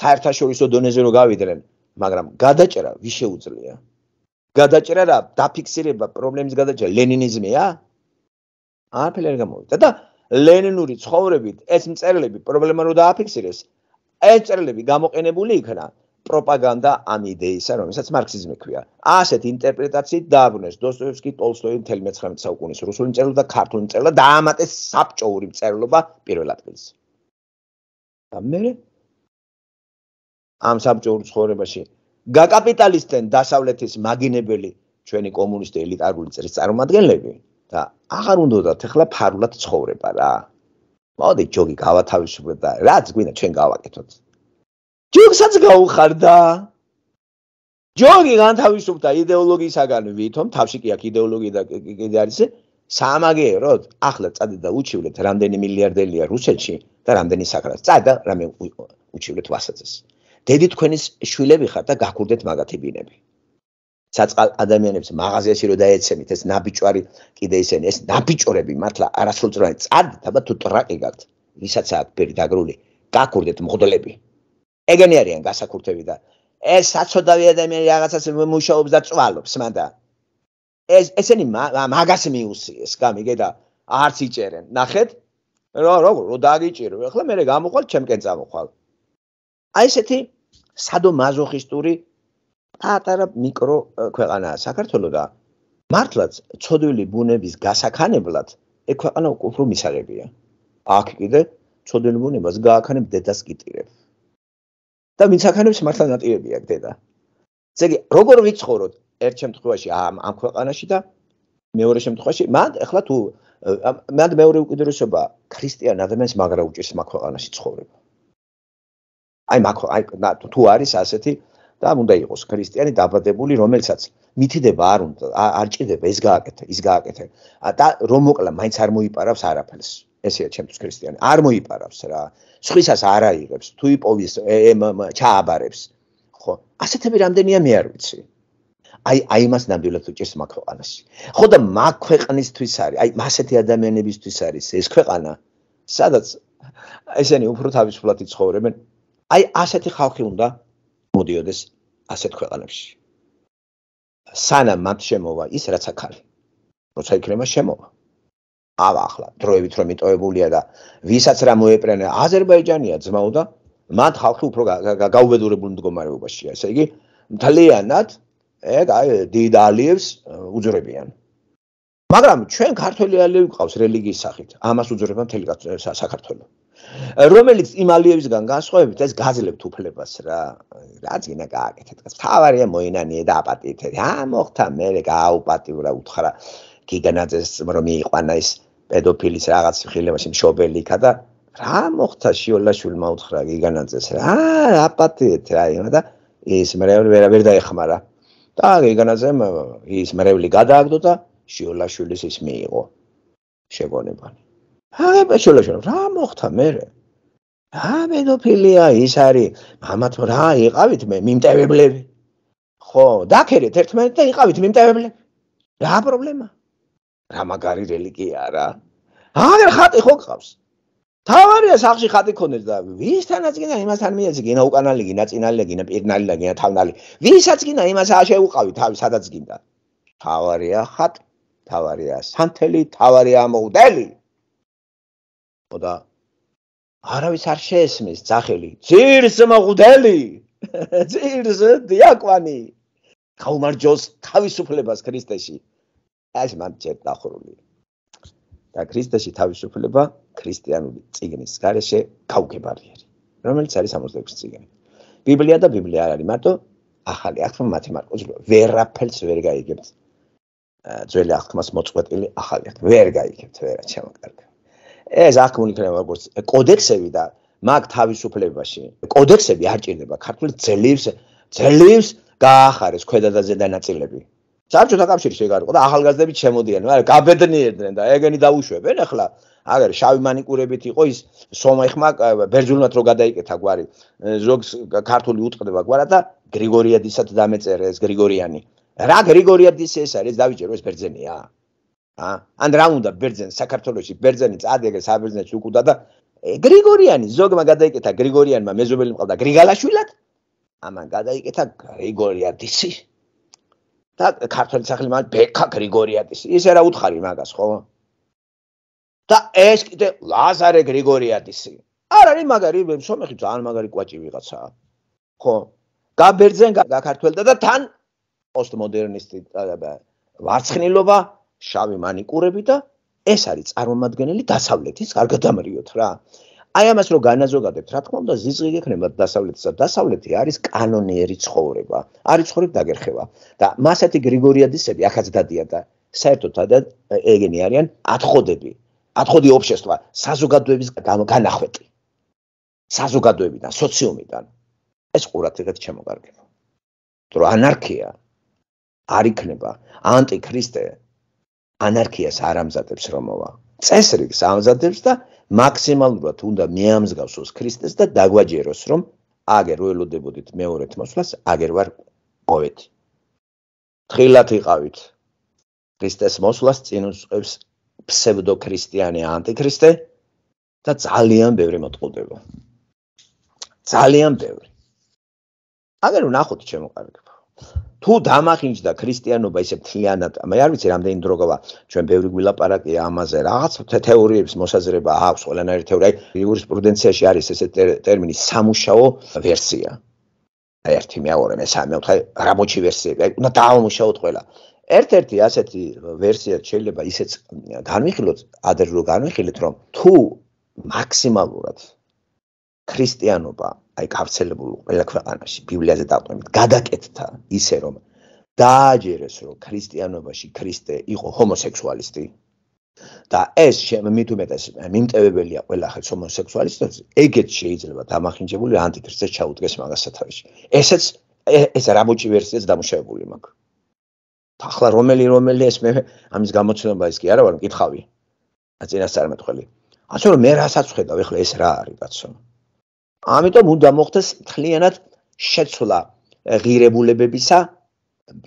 საერთაშორისო დონეზე რო გავიდნენ მაგრამ გადაჭრა ვის შეუძლია? გადაჭრა რა, დაფიქსირება პრობლემის გადაჭრა ლენინიზმია? არაფერი არ გამოვიდა და ლენინური ცხოვრებით ეს მწერლები პრობლემა რო დააფიქსირეს, ეს წერლები გამოყენებული იქნა პროპაგანდა ამ იდეისა, რომელსაც მარქსიზმი ქვია. ასეთ ინტერპრეტაციით დააბრუნეს დოსტოევსკი, ტოლსტოი მთელი 19 საუკუნის რუსული მწერლობა და ქართული მწერლობა და ამატეს საბჭოური მწერლობა პირველ ადგილს. და მე ამ საბჭოურ ცხოვრებაში გაკაპიტალისტენ დასავლეთის მაგინებელი ჩვენი კომუნისტი ელიტარული წრის წარმომადგენლები და აღარ უნდათ ახლა ფარულად ცხოვრება რა. მოდი ჯოგი გავათავისუფლოთ და რაც გვინდა ჩვენ გავაკეთოთ. ჯოგსაც გაუხარდა. ჯოგი განთავისუფდა იდეოლოგიისაგან ვითომ თავში კი აქ იდეოლოგია და კიდე არის სამაგეროთ ახლა წადეთ და უჩივლეთ რამდენი მილიარდელია რუსეთში და რამდენი საქართველოს. წადეთ რამე უჩივლეთ ვასაძეს. დედი თქვენის შვილები ხართ და გაგხურდეთ მაგათებინები. საწყალ ადამიანებს მაღაზიაში რომ დაეცემით ეს ნაბიჭვარი კიდე ისენი ეს ნაბიჭორები მართლა არასრულწლოვანი წადით აბა თუ ტრაკი გაქვთ ვისაცაა ფერი დაგრული გაგხურდეთ მოდლები. ეგენი არიან გასაკურთები და ეს საწოდავი ადამიანი რაღაცას მუშაობს და წვალობს მანდა. ეს ესენი მაგას მიუსიეს გამიგე და არც იჭერენ. ნახეთ რო რო დაგიჭირო ახლა მე რე გამოყვალ ჩემკენ წამოყვალ. აი ესეთი სადომაზოხისტური პატარა მიკრო ქვეყანაა საქართველო და მართლაც ცოდვილი ბუნების გასახანებლად ე ქვეყანა უფრო მისაღებია. აქ კიდე ცოდვილი ბუნებას გააქანებ დედას კიტირებ. და მისაღებს მართლა ნატირები აქ დედა. ესე იგი როგორ ვიცხოვროთ ერთ შემთხვევაში ამ ამ ქვეყანაში და მეორე შემთხვევაში მან ეხლა თუ მან მეორე უკიდურესობა ქრისტიან ადამიანს მაგრა უჭირს მაქ ქვეყანაში ცხოვრება. აი მაქ აი თუ არის ასეთი და უნდა იყოს ქრისტიანი დაბადებული რომელსაც მითითება არ უნდა არ ჭირდება ეს გააკეთე ის გააკეთე და რომ მოკლა მაინც არ მოიპარავს არაფერს ესეა ჩემთვის ქრისტიანი არ მოიპარავს რა სხვისას არ აიღებს თუ იპოვის ჩააბარებს ხო ასეთები რამდენია მე არ ვიცი აი აი მას ნამდვილად უჭერს მაგ ქვეყანას ხო და მაგ ქვეყნისთვის არის აი მასეთი ადამიანებისთვის არის ეს ქვეყანა სადაც ესენი უფრო თავისუფლად იცხოვრებენ აი ასეთი ხალხი უნდა მოდიოდეს ასეთ ქვეყანებში. სანამ მათ შემოვა ის რაც ახალი. როცა იქნება შემოვა. აბა ახლა დროებით რომ იტოებულია და ვისაც რა მოეპრენა აზერბაიჯანია ძმაოდა, მათ ხალხი უფრო გაუბედურებულ მდგომარეობაშია. ესე იგი მთლიანად ეგ აი დიდ ალიევს უძრებიან. მაგრამ ჩვენ ქართველი ალიევი გვყავს რელიგიის სახით. ამას უძრება მთელი საქართველოს. რომელიც იმ ალიევისგან განსხვავებით ეს გაძლებთ უფლებას რა რა ძინა გააკეთეთ გას თავარია მოინანიე და აპატიეთე რა მოხთა მე გააუპატიურა უთხრა გიგანაძეს რომ მიიყვანა ის პედოფილის რაღაც ხილებაში მშობელი იქა და რა მოხთა შიოლაშვილმა უთხრა გიგანაძეს რა აპატიეთ რა იმა და ის მრევლი ვერა ვერ დაეხმარა და გიგანაძემ ის მრევლი გადააგდო და შიოლაშვილის ის მიიღო შეგონებანი აი ბეშოლაშო რა მოხთა მე რა მედოფილია ის არის მამათ რა იყავით მე მიმტევებლები ხო დაქერეთ ერთმანეთ და იყავით მიმტევებლები რა პრობლემა რა მაგარი რელიგია რა აი ხატი ხო გყავს თავარია სახში ხატი ქონდეს და ვისთანაც გინდა იმასთან მიეცი გინა უკანალი გინა წინალი გინა პირნალი და გინა თავნალი ვისაც გინდა იმას არ შეუყავი თავი სადაც გინდა თავარია ხატ თავარია სანთელი თავარია მოუდელი ხო და არავის არ შეესმის ძახელი ძირს მაღუდელი ძირს დიაკვანი გაუმარჯოს თავისუფლებას ქრისტეში ეს მან ჯერ დახრული და ქრისტეში თავისუფლება ქრისტიანული წიგნის გარეშე გაუგებარიერი რომელიც არის 66 წიგნი ბიბლია და ბიბლია არ არის მარტო ახალი აღთქმა მათემარკოს ვერაფერს ვერ გაიგებთ ძველი აღთქმას მოწყვეტილი ახალი აღთქმა ვერ გაიგებთ ვერა ჩემო კარგი ეს აქ მიქნება როგორც კოდექსები და მაგ თავისუფლებაში კოდექსები არ ჭირდება ქართულ ძლევს ძლევს გაახარეს ქვედა და ზედა ნაწილები საბჭოთა კავშირის შეგარყო და ახალგაზრდები ჩემოდიან მაგრამ გაბედნიერდნენ და ეგენი დაუშვებენ ახლა აგერ შავი მანიკურებით იყო ის სომეხმა ბერძულნად რო გადაიკეთა გვარი ზოგ ქართული უტყდება გვარად და გრიგორიადისაც დამეწერა ეს გრიგორიანი რა გრიგორიადის ეს არის დავიჯერო ეს ბერძენია ა ან რა უნდა ბერძენ საქართველოსი ბერძენი წადეგე საბერძნეთში უკუდა და გრიგორიანი ზოგმა გადაიკეთა გრიგორიანმა მეზობელი მყავდა გრიგალაშვილად ამან გადაიკეთა გრიგორიადისი და ქართული სახელი მან ბექა გრიგორიადისი ისე რა უთხარი მაგას ხო და ეს კიდე ლაზარე გრიგორიადისი არ არის მაგარი სომეხი ძალიან მაგარი კვაჭი ვიღაცაა ხო გაბერძენ გაქართველდა და თან პოსტმოდერნისტი ვარცხნილობა შავი მანიკურები და ეს არის წარმომადგენელი დასავლეთის გარგადამრიოთ რა. აი ამას რო განაზოგადებთ, რა თქმა უნდა, ზიზღი გექნება დასავლეთსა. დასავლეთი არის კანონიერი ცხოვრება, არის ცხოვრება დაგერხება. და მასეთი გრიგორიადისები ახაც დადიან და საერთოდ და ეგენი არიან ათხოდები. ათხოდი общества, საზოგადოების განახვეტი. საზოგადოებიდან, სოციუმიდან. ეს ყურად ეგეთ ჩემო კარგებო. რომ ანარქია არ იქნება, ანტიქრისტე ანარქიას არ ამზადებს რომოვა. წესრიგს ამზადებს და მაქსიმალურად უნდა მეამსგავსოს ქრისტეს და დაგვაჯეროს, რომ აგერ ველოდებოდით მეორეთ მოსვლას, აგერ ვარ მოვეთ. თხილათ იყავით. ქრისტეს მოსვლას წინ უსწევს ფსევდოქრისტიანე ანტიქრისტე და ძალიან ბევრი მოტყუდება. ძალიან ბევრი. აგერ ვნახოთ ჩემო კარგი. თუ დამახინჯდა ქრისტიანობა ისე მთლიანად, მე არ ვიცი რამდენი დრო გავა, ჩვენ ბევრი გვილაპარაკია ამაზე, რაღაც თეორიების მოსაზრება აქვს ყველანაირი თეორია. იურისპრუდენციაში არის ესე ტერმინი სამუშაო ვერსია. აი ერთი მეორე, მესამე, მეოთხე, რა მოჩი ვერსია, აი უნდა დაამუშაოთ ყველა. ერთ-ერთი ასეთი ვერსია შეიძლება ისეც განვიხილოთ, ადრე რომ განვიხილოთ, რომ თუ მაქსიმალურად ქრისტიანობა, აი გავრცელებული ყველა ქვეყანაში, ბიბლიაზე დაყრდნობით, გადაკეთდა ისე რომ დააჯერეს რომ ქრისტიანობაში ქრისტე იყო ჰომოსექსუალისტი. და ეს მითუმეტეს მიმტევებელია ყველა ხელ ჰომოსექსუალისტებს, ეგეც შეიძლება დამახინჯებული ანტიქრისტეს ჩაუდგეს მაგას სათავეში. ესეც ეს რაბოჭი ვერსიაც დამუშავებული მაქვს. ახლა რომელი რომელი ეს მე ამის გამოცნობა ის კი არა ვარ მკითხავი. აწინასწარმეტყველი. ასე რომ მე რასაც ხედავ ეხლა ეს რა არის კაცო? ამიტომ უნდა მოხდეს მთლიანად შეცვლა ღირებულებებისა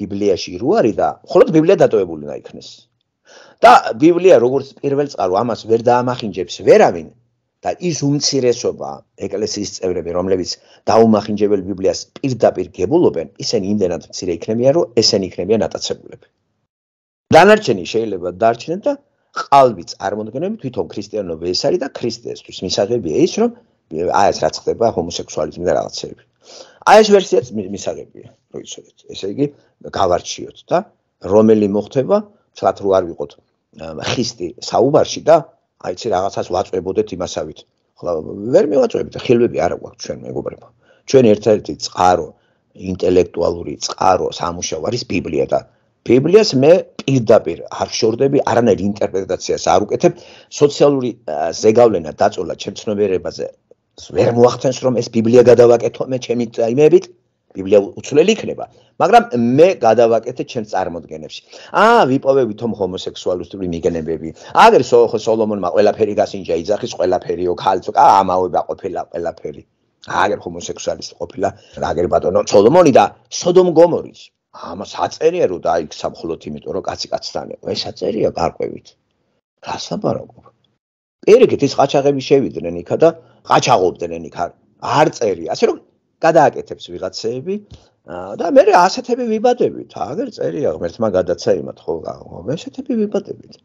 ბიბლიაში რო არის და მხოლოდ ბიბლია დატოვებული უნდა იქნეს. და ბიბლია როგორც პირველ წყარო ამას ვერ დაამახინჯებს ვერავინ და ის უმცირესობა ეკლესიის წევრები რომლებიც დაუმახინჯებელ ბიბლიას პირდაპირ გებულობენ ისინი იმდენად მცირე იქნებიან რომ ესენი იქნებიან ატაცებულები. დანარჩენი შეიძლება დარჩნენ და ყალბი წარმოდგენები თვითონ ქრისტიანობა ეს არის და ქრისტესთვის მისაღები ის რომ აი ეს რაც ხდება ჰომოსექსუალიზმი და რაღაცები. აი ეს ვერსიაც მისაღებია, რო იცოდეთ. ესე იგი, გავარჩიოთ და რომელი მოხდება, თქვათ რო არ ვიყოთ ხისტი საუბარში და აი ეს რაღაცას ვაწვებოდეთ იმასავით. ხლა ვერ მივაწვებით, ხილვები არ აქვს ჩვენ მეგობრებო. ჩვენ ერთ-ერთი წყარო, ინტელექტუალური წყარო სამუშაო არის ბიბლია და ბიბლიას მე პირდაპირ არ შორდები, არანაირ ინტერპრეტაციას არ უკეთებ. სოციალური ზეგავლენა დაწოლა ჩემ ცნობიერებაზე ვერ მოახცენს რომ ეს ბიბლია გადავაკეთო მე ჩემი წაიმებით ბიბლია უცვლელი იქნება მაგრამ მე გადავაკეთე ჩემ წარმოდგენებში აა ვიპოვები თომ ჰომოსექსუალისტური მიგნებები აგერ სოლომონმა ყველაფერი გასინჯა იძახის ყველაფერიო ხალხო ამაობა ყოფილა ყველაფერი აგერ ჰომოსექსუალისტი ყოფილა აგერ ბატონო სოლომონი და სოდომ გომორის ამა საწერია რომ დაიქ სამხოლოდ იმიტომ რომ კაცი კაცთან იყო ეს საწერია გარკვევით გასაბარო ერეგეთის ყაჩაღები შევიდნენ იქა და ყაჩაღობდნენ იქ არ წერი ასე რომ გადააკეთებს ვიღაცეები და მე ასეთები ვიბადებით აგერ წერია ღმერთმა გადაცა იმათ ხო ასეთები ვიბადებით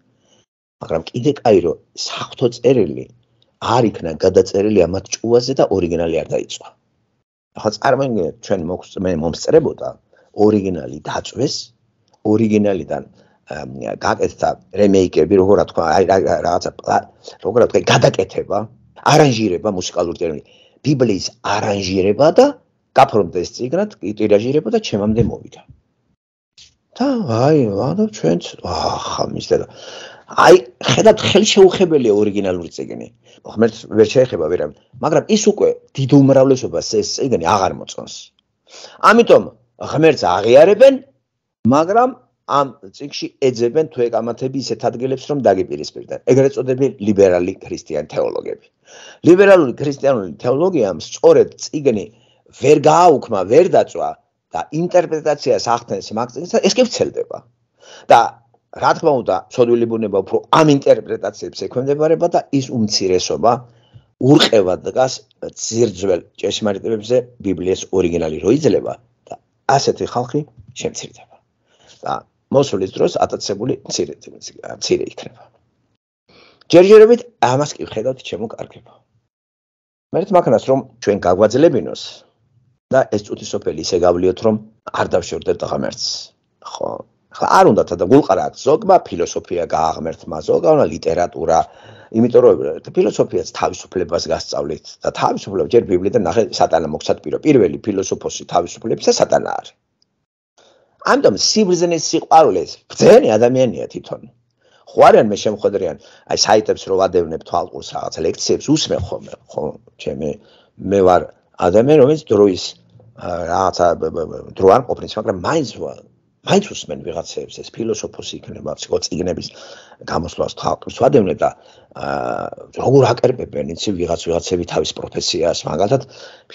მაგრამ კიდე кайრო საფთო წერილი არ იქნა გადაწერილი ამათ ჭუაზე და ორიგინალი არ დაიწვა ახლა წარმოიდგინეთ ჩვენ მე მომწერებოდა ორიგინალი დაწვეს ორიგინალიდან გაკეთდა რემეიკები როგორ თქვა აი რაღაცა როგორ თქვა გადაკეთება არანჟირება მუსიკალური ტერმინი ბიბლიის არანჟირება და გაფორმდა ეს ციგრად ტირაჟირება და ჩემამდე მოვიდა და აი ვადო ჩვენც ახა მისდა აი ხედავთ ხელშეუხებელია ორიგინალური ციგნი ხმერც ვერ შეეხება ვერა მაგრამ ის უკვე დიდუმრავლესობას ეს ციგნი აღარ მოწონს ამიტომ ხმერც აღიარებენ მაგრამ ამ წიგში ეძებენ თვეგამათები ისეთ ადგილებს რომ დაგიპირისპირდნენ ეგრეთ წოდები ლიბერალი ქრისტიან თეოლოგები ლიბერალური ქრისტიანული თეოლოგიამ სწორედ წიგნი ვერ გააუქმა ვერ დაწვა და ინტერპრეტაციას ახდენს მაგ წიგნსა ეს კი ვცელდება და რა თქმა უნდა ცოდვილი ბუნება უფრო ამ ინტერპრეტაციებს ექვემდებარება და ის უმცირესობა ურყევა დგას ძირძველ ჭეშმარიტებებზე ბიბლიის ორიგინალი როიძლება და ასეთი ხალხი შემცირდება და მოსვლის დროს ატაცებული ცირეთი ცირე იქნება. ჯერჯერობით ამას კი ხედავთ ჩემო კარგებო. მე რაც მაქნას რომ ჩვენ გაგვაძლებინოს და ეს წუთი სოფელი ისე გავლიოთ რომ არ დავშორდეთ ღმერთს. ხო ხა არ უნდა თადა გულყარა აქვს ზოგმა ფილოსოფია გააღმერთ მასო განა ლიტერატურა იმიტომ რომ ფილოსოფიაც თავისუფლებას გასწავლეთ და თავისუფლება ჯერ ბიბლიიდან ნახე სატანა მოგცად პირო პირველი ფილოსოფოსი თავისუფლებისა სატანა არის ამიტომ სიბრძნის სიყვარულის ძენი ადამიანია თვითონ ხوارენ მე შემხედრიან აი საიტებს რო ვადევნებ თვალყურს რაღაც ლექციებს უსმენ ხოლმე ხო ჩემი მე ვარ ადამიანი რომელიც დროის რაღაცა დრო არ ყოფნის მაგრამ მაინც ვარ მაინც უსმენ ვიღაცებს ეს ფილოსოფოსი იქნება ციკო ციგნების გამოსვლას თავს ვადევნებ და როგორ აკერპებენ იცი ვიღაც ვიღაცები თავის პროფესიას მაგალითად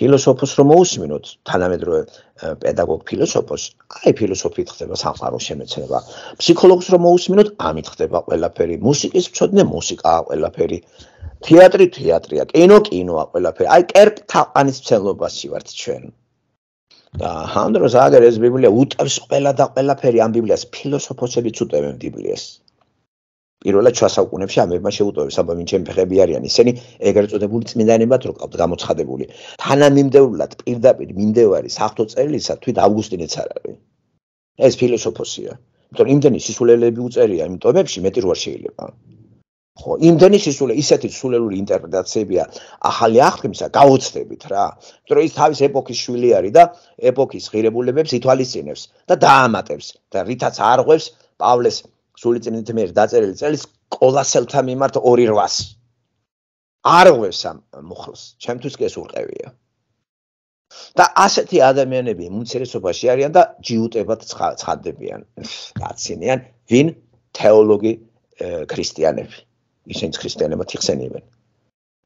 ფილოსოფოს რომ მოусმინოთ თანამედროვე э, პედაგოგ ფილოსოფოს აი ფილოსოფიით ხდება სამყარო შემეცნება ფსიქოლოგს რომ მოусმინოთ ამით ხდება ყველაფერი მუსიკის მწოდნე მუსიკაა ყველაფერი თეატრი თეატრია კინო კინოა ყველაფერი აი კერპ თაყანის ცელობაში ვართ ჩვენ და ამ დროს აგერ ეს ბიბლია უტევს ყველა და ყველაფერი ამ ბიბლიას ფილოსოფოსებიც უტევენ ბიბლიას პირველად ჩასაუკუნებში ამებმა შეუტოვეს აბა ვინ ჩემ ფეხები არიან ისინი ეგრეთ წოდებული წმინდანებად რო ყავთ გამოცხადებული თანამიმდევრულად პირდაპირ მიმდევარი საღთო წერილისა თვით ავგუსტინეც არ არის ეს ფილოსოფოსია იმიტომ იმდენი სისულელები უწერია იმ ტომებში მეტი რო არ შეიძლება ხო, იმდენი სისულე, ისეთი სულელური ინტერპრეტაციებია ახალი აღთქმისა, გაოცნებით რა. მეტყვი ის თავის ეპოქის შვილი არის და ეპოქის ღირებულებებს ითვალისწინებს და დაამატებს და რითაც არღვევს პავლეს სულიწმინდის მიერ დაწერილი წელს კოლასელთა მიმართ 2800-ს. არღვევს ამ მუხლს, ჩემთვის კი ეს ურყევია. და ასეთი ადამიანები მუცერესობაში არიან და ჯიუტებად ცხადდებიან, კაცინიან, ვინ თეოლოგი ქრისტიანები. ისინი ქრისტიანებად იხსენიებენ.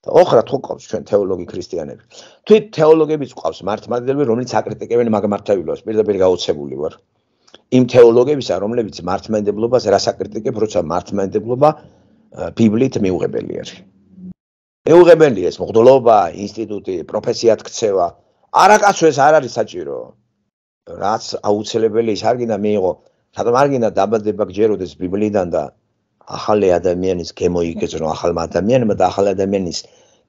და ოღრა თუ ყავს ჩვენ თეოლოგი ქრისტიანები. თვით თეოლოგებს ყავს მართმადიდებელი, რომელიც აკრიტიკებენ მაგმართავილოს, პირდაპირ გაოცებული ვარ. იმ თეოლოგებსა, რომლებიც მართმადიდებლობას რას აკრიტიკებ, როცა მართმადიდებლობა ბიბლიით მიუღებელი არის. მიუღებელი ეს მღვდლობა, ინსტიტუტი, პროფესიათ ქცევა, არაკაცო ეს არ არის საჭირო. რაც აუცილებელი ის არ გინდა მიიღო, რატომ არ გინდა დაბადება გჯეროდეს ბიბლიიდან და ახალი ადამიანის გემო იგრძნო ახალ ადამიანმა და ახალ ადამიანის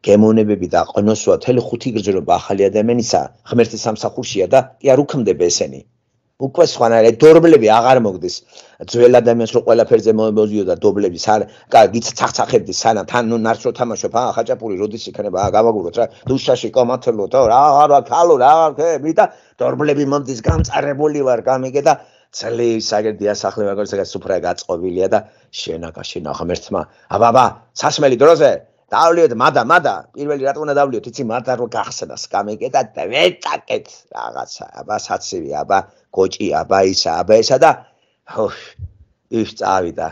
გემონებები და ყნოსვა თელი ხუთი გრძნობა ახალი ადამიანისა ღმერთის სამსახურშია და კი არ უქმდება ესენი უკვე სხვანაირად დორბლები აღარ მოგდეს ძველ ადამიანს რომ ყველაფერზე მოებოზიო და დობლები სან კიც ცახცახებდი სანამ თან ნარცო თამაშობ აა ხაჭაპური როდის იქნება აა გავაგუროთ რა დუშაში კომათლოთო რა არა ქალო რა ხე მითა დორბლები მომდის გამწარებული ვარ გამიგე და ძლიერ საერთოდ დიასახლე მაგალითად სუფრა გაწყობილია და შენაკა შენახა მერცმა აბაბა სასმელი დროზე დავლიოთ მადა მადა პირველი რატომ უნდა დავლიოთ იცი მადა რო გახსნას გამეკეთა და ვეტაკეთ რაღაცა აბა საცივი აბა გოჭი აბა ისა აბა ისა და ის წავიდა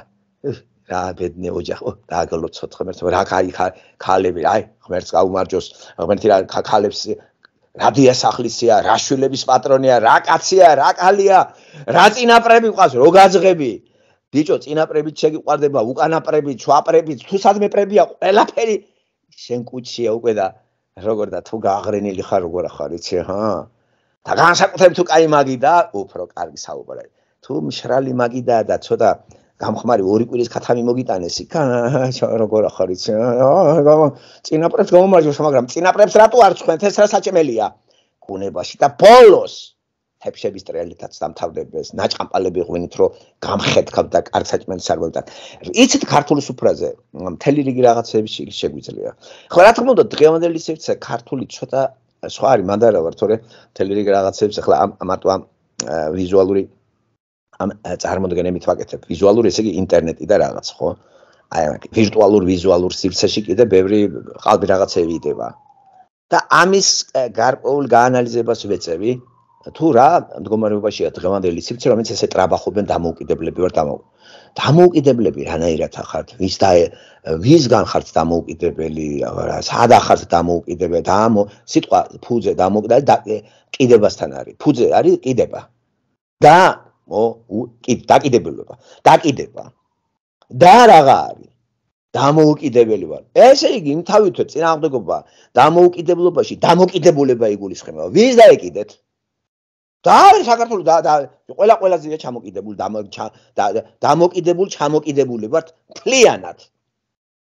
რა ბედნე ოჯახო დააგლო ცოტხმერც რა ქალი ქალები აი ღმერთს გაუმარჯოს ღმერთი რა ქალებს რადია სახლისია, რა შვილების პატრონია, რა კაცია, რა კალია, რა წინაპრები ყავს, რო გაძღები. ბიჭო, წინაპრებიც შეგიყვარდება, უკანაპრებიც, შვაპრებიც, თუ სადმე პრებია, ყველაფერი შენ კუჩია უკვე და როგორ და თუ გააღრენილი ხარ, როგორ ახარ, იცი, ჰა? და განსაკუთრებით თუ კაი მაგი და უფრო კარგი საუბარი. თუ მშრალი მაგი და და ცოტა გამხმარი ორი კვირის ქათამი მოგიტანეს იქან როგორ ახარ იცი წინაპრებს გამომარჯოს მაგრამ წინაპრებს რატო არ ცხვენთ ეს რა საჭმელია კუნებაში და ბოლოს ჰებშების ტრიალითაც დამთავრდებს ნაჭყამპალები ღვინით რომ გამხეთქავ და კარ საჭმელს არ ველდა იცით ქართული სუფრაზე მთელი რიგი რაღაცების შეგვიძლია ხო რა თქმა უნდა დღევანდელი სექცია ქართული ცოტა სხვა არის მანდარა ვარ თორე მთელი რიგი რაღაცების ახლა ამ მარტო ამ ვიზუალური ამ წარმოდგენებით ვაკეთებ ვიზუალურ, ესე იგი ინტერნეტი და რაღაც, ხო? აი, ვირტუალურ ვიზუალურ სივრცეში კიდე ბევრი ყალბი რაღაცები იდება. და ამის გარკვეულ გაანალიზებას ვეწევი, თუ რა მდგომარეობაშია დღევანდელი სივრცე, რომელიც ესე ტრაბახობენ დამოუკიდებლები ვარ დამო დამოუკიდებლები რანაირად ახართ, ვის და ვისგან ხართ დამოუკიდებელი, სადა ხართ დამოუკიდებელი და ამ სიტყვა ფუძე დამოკდა და კიდებასთან არის. ფუძე არის კიდება. და მო დაკიდებულება დაკიდება და რაღა არის დამოუკიდებელი ვარ ესე იგი იმ თავითვე წინააღმდეგობა დამოუკიდებლობაში დამოკიდებულება იგულისხმება ვის დაეკიდეთ და არის საქართველოს და ყველა ყველაზეა ჩამოკიდებული დამოკიდებულ ჩამოკიდებულებართ თლიანად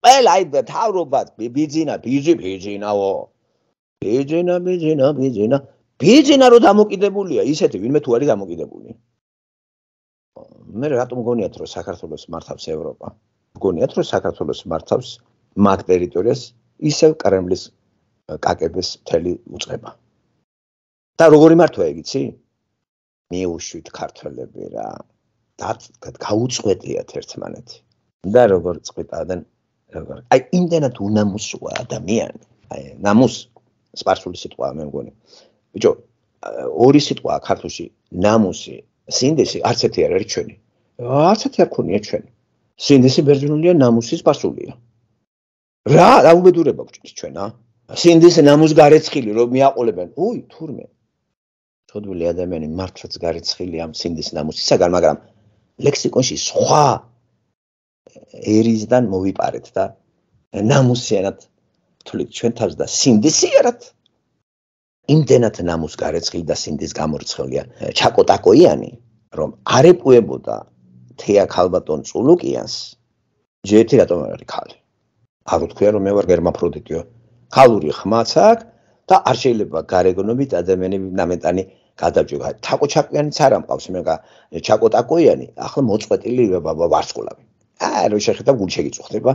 ყველა აი თავრობას ბიძინა ბიძი ბიძინაო ბიძინა ბიძინა ბიძინა ბიძინა რომ დამოკიდებულია ისეთი ვინმე თუ არის დამოკიდებული მე რატომ გონიათ რომ საქართველოს მართავს ევროპა? გონიათ რომ საქართველოს მართავს მაგ ტერიტორიას ისევ კრემლის კაკების მთელი უწება. და როგორი მართვა ეგიცი? მიუშვით ქართველები რა. და გაუწყვეტიათ ერთმანეთი. და როგორ წყვეტავენ როგორ აი იმდანაც უნამუსოა ადამიანი. აი ნამუს სპარსული სიტყვაა მე მგონი. ბიჭო, ორი სიტყვაა ქართულში ნამუსი სინდისი არც ერთი არ არის ჩვენი. არც ერთი არ ქონია ჩვენი. სინდისი ბერძნულია ნამუსის პასულია. რა, რა უბედურება გჭირს ჩვენ, ა? სინდისი ნამუს გარეცხილი რომ მიაყოლებენ. უი, თურმე. ცოდვილი ადამიანი მართლაც გარეცხილი ამ სინდის ნამუსისაგან, მაგრამ ლექსიკონში სხვა ერისდან მოვიპარეთ და ნამუსიანად თვლით ჩვენ თავს და სინდისიერად იმდენად ნამუს გარეცხილ და სინდის გამორცხელია ჩაკო ტაკოიანი რომ არეპუებოდა თეა ხალბატონ წულუკიანს ჯეთი რატომ არ არის ხალი არ უთქია რომ მე ვარ გერმაფროდიტიო ხალური ხმაც აქვს და არ შეიძლება გარეგნობით ადამიანები ნამეტანი გადაჭიქა ჩაკო ჩაკიანიც არ ამყავს მე ჩაკო ტაკოიანი ახლა მოწყვეტილი ვარსკვლავი აა რო შეხედა გულ შეიწუხდება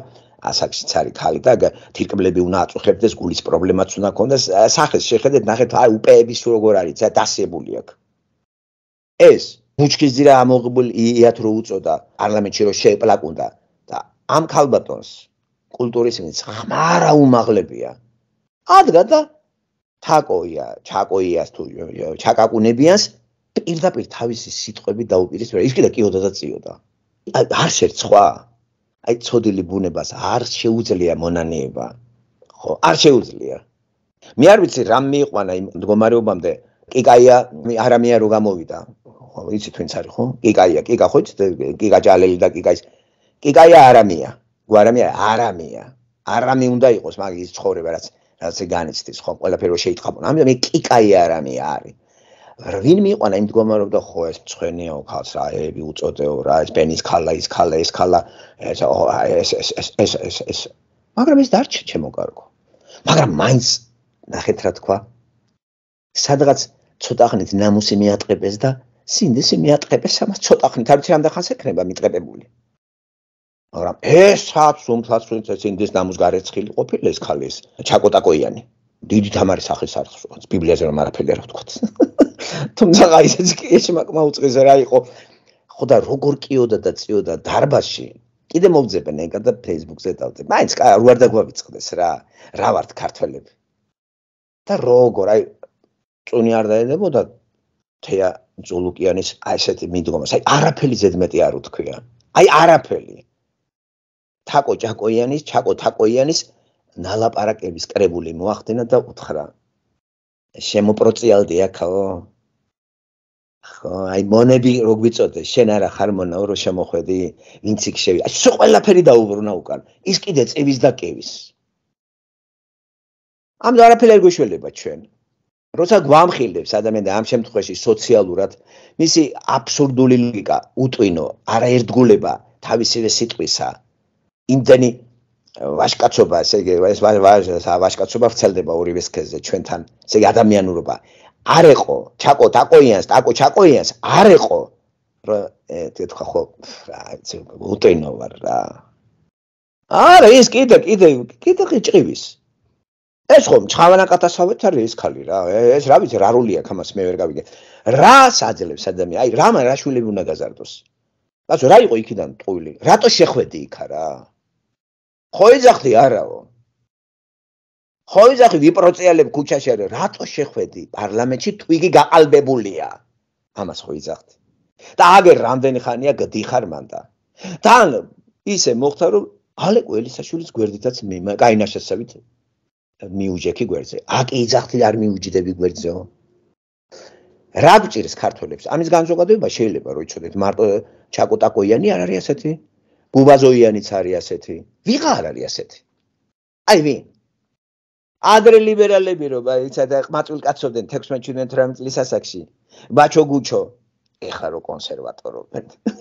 ასაკშიც არის ხალი და თირკმლები უნდა აწუხებდეს, გულის პრობლემაც უნდა ქონდეს. სახეს შეხედეთ, ნახეთ, აი უპეების როგორ არის, დასებული აქვს. ეს მუჩქის ძირა ამოღებულ იათ რო უწოდა პარლამენტში რო შეეპლაკუნდა და ამ ხალბატონს კულტურის ის ხმარა უმაღლებია. ადგა და თაკოია, ჩაკოიას თუ ჩაკაკუნებიანს პირდაპირ თავისი სიტყვები დაუპირისპირა. ის კიდე კიოდა და წიოდა. არ შეიძლება სხვა აი ცოდილი ბუნებას არ შეუძლია მონანეება. ხო, არ შეუძლია. მე არ ვიცი რამ მიიყვანა იმ მდგომარეობამდე. კიკაია არამია რო გამოვიდა. ხო, იცით ვინც არის, ხო? კიკაია, კიკა ხო იცით? კიკაჯალელი და კიკაის. კიკაია არამია. გუ არამია, არამია. არამი უნდა იყოს მაგის ცხოვრება რაც რაც ეგ განიცდის, ხო? ყველაფერი რო შეიტყაპონ. ამიტომ მე კიკაია არამია არის. ვინ მიყვანა იმ მდგომარეობდა ხო ეს მცხენიაო ხალს რა ები უწოდეო რა ეს პენის ხალა ის ხალა ეს ხალა ეს ეს ეს ეს ეს მაგრამ ეს დარჩა ჩემო კარგო მაგრამ მაინც ნახეთ რა თქვა სადღაც ცოტა ხნით ნამუსი მეატყებს და სინდისი მეატყებს სამას ცოტა ხნით არ ჩემთან ხანს ეკნება მიტყებებული მაგრამ ეს საცუმთაც ვინც ეს სინდის ნამუს გარეცხილი ყოფილა ეს ხალის ჩაკოტაკოიანი დიდი თამარი სახის არ ხსოვს ბიბლიაზე რომ არაფერი არ ვთქვა თუმცა აი ესეც კი შემაკმა უწყვის რა იყო ხოდა როგორ კიოდა და წიოდა დარბაში კიდე მოგძებენ ეგა და ფეისბუქზე დავდე მაინც რა ვარ დაგვაბიწყდეს რა რა ვართ ქართველები და როგორ აი წუნი არ დაედებოდა თეა ძულუკიანის აი ესეთი მიდგომას აი არაფერი ზედმეტი არ უთქვია აი არაფერი თაკო ჯაკოიანის ჩაკო თაკოიანის ნალაპარაკების კრებული მოახდინა და უთხრა შემოპროწიალდია ხო? აი მონები როგ ვიწოდე შენ არა ხარ მონაო რო შემოხედი ვინც იქ შევი აი სულ ყველაფერი დაუბრუნა უკან ის კიდე წივის და კივის ამ დაარაფერ არ გეშველება ჩვენ როცა გვამხილებს ადამიანს ამ შემთხვევაში სოციალურად მისი აბსურდული ლოგიკა უტვინო არაერთგულება თავისივე სიტყვისა იმდენი ვაშკაცობა ესე იგი ეს ვაშკაცობა ვრცელდება ორივე სქესზე ჩვენთან ესე იგი ადამიანურობა არეყო ჩაკო დაკოიანს დაკო ჩაკოიანს არეყო რა თქვა ხო რა ეს უტენო ვარ რა არა ის კიდე კიდე კიდე ღიჭრივის ეს ხომ ჩავანაკათასავეთ არის ეს ხალი რა ეს რა ვიცი რა როლი აქვს ამას მე ვერ გავიგე რა საძლევს ადამიანი აი რამა რა შვილები უნდა გაზარდოს რაც რა იყო იქიდან ტყვილი რატო შეხვედი იქა რა ხო იძახდი არაო ხო ვიზახი ვიპროცელებ ქუჩაში არა რატო შეხვედი პარლამენტში თუ იგი გაყალბებულია ამას ხო ვიზახთ და აგერ რამდენი ხანია გდიხარ მანდა თან ისე მოხდა რომ ალეკო ელისაშვილის გვერდითაც მე კაინაშესავით მიუჯექი გვერდზე აკი იზახთი არ მიუჯდები გვერდზეო რა გჭირს ქართველებს ამის განზოგადება შეიძლება რომ იცოდეთ მარტო ჩაკოტაკოიანი არ არის ასეთი გუბაზოიანიც არის ასეთი ვიღა არ არის ასეთი აი ვინ ადრე ლიბერალები რომ იცა და ყმაწვილკაცობდნენ 16-17 წლის ასაკში ბაჩო გუჩო ეხა რო კონსერვატორობენ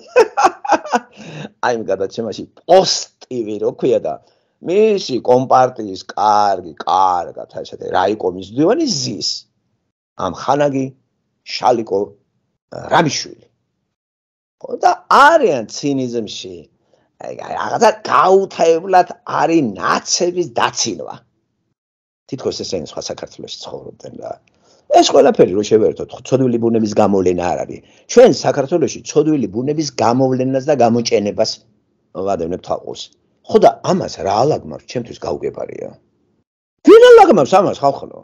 აი მგადაჩემაში პოსტივი რო ქვია და მისი კომპარტიის კარგი კარგად აი ესეთი რაიკომის დივანი ზის ამ ხანაგი შალიკო რამიშვილი ხო და არიან ცინიზმში აი რაღაცა გაუთაებლად არის ნაცების დაცინვა თითქოს ესენი სხვა საქართველოს ცხოვრობენ და ეს ყველაფერი რო შევერთოთ, ცოდვილი ბუნების გამოვლენა არ არის. ჩვენ საქართველოში ცოდვილი ბუნების გამოვლენას და გამოჩენებას ვადევნებთ ხალხს. ხო და ამას რა ალაგმარ ჩემთვის გაუგებარია? ვინ ალაგმარს ამას ხალხო?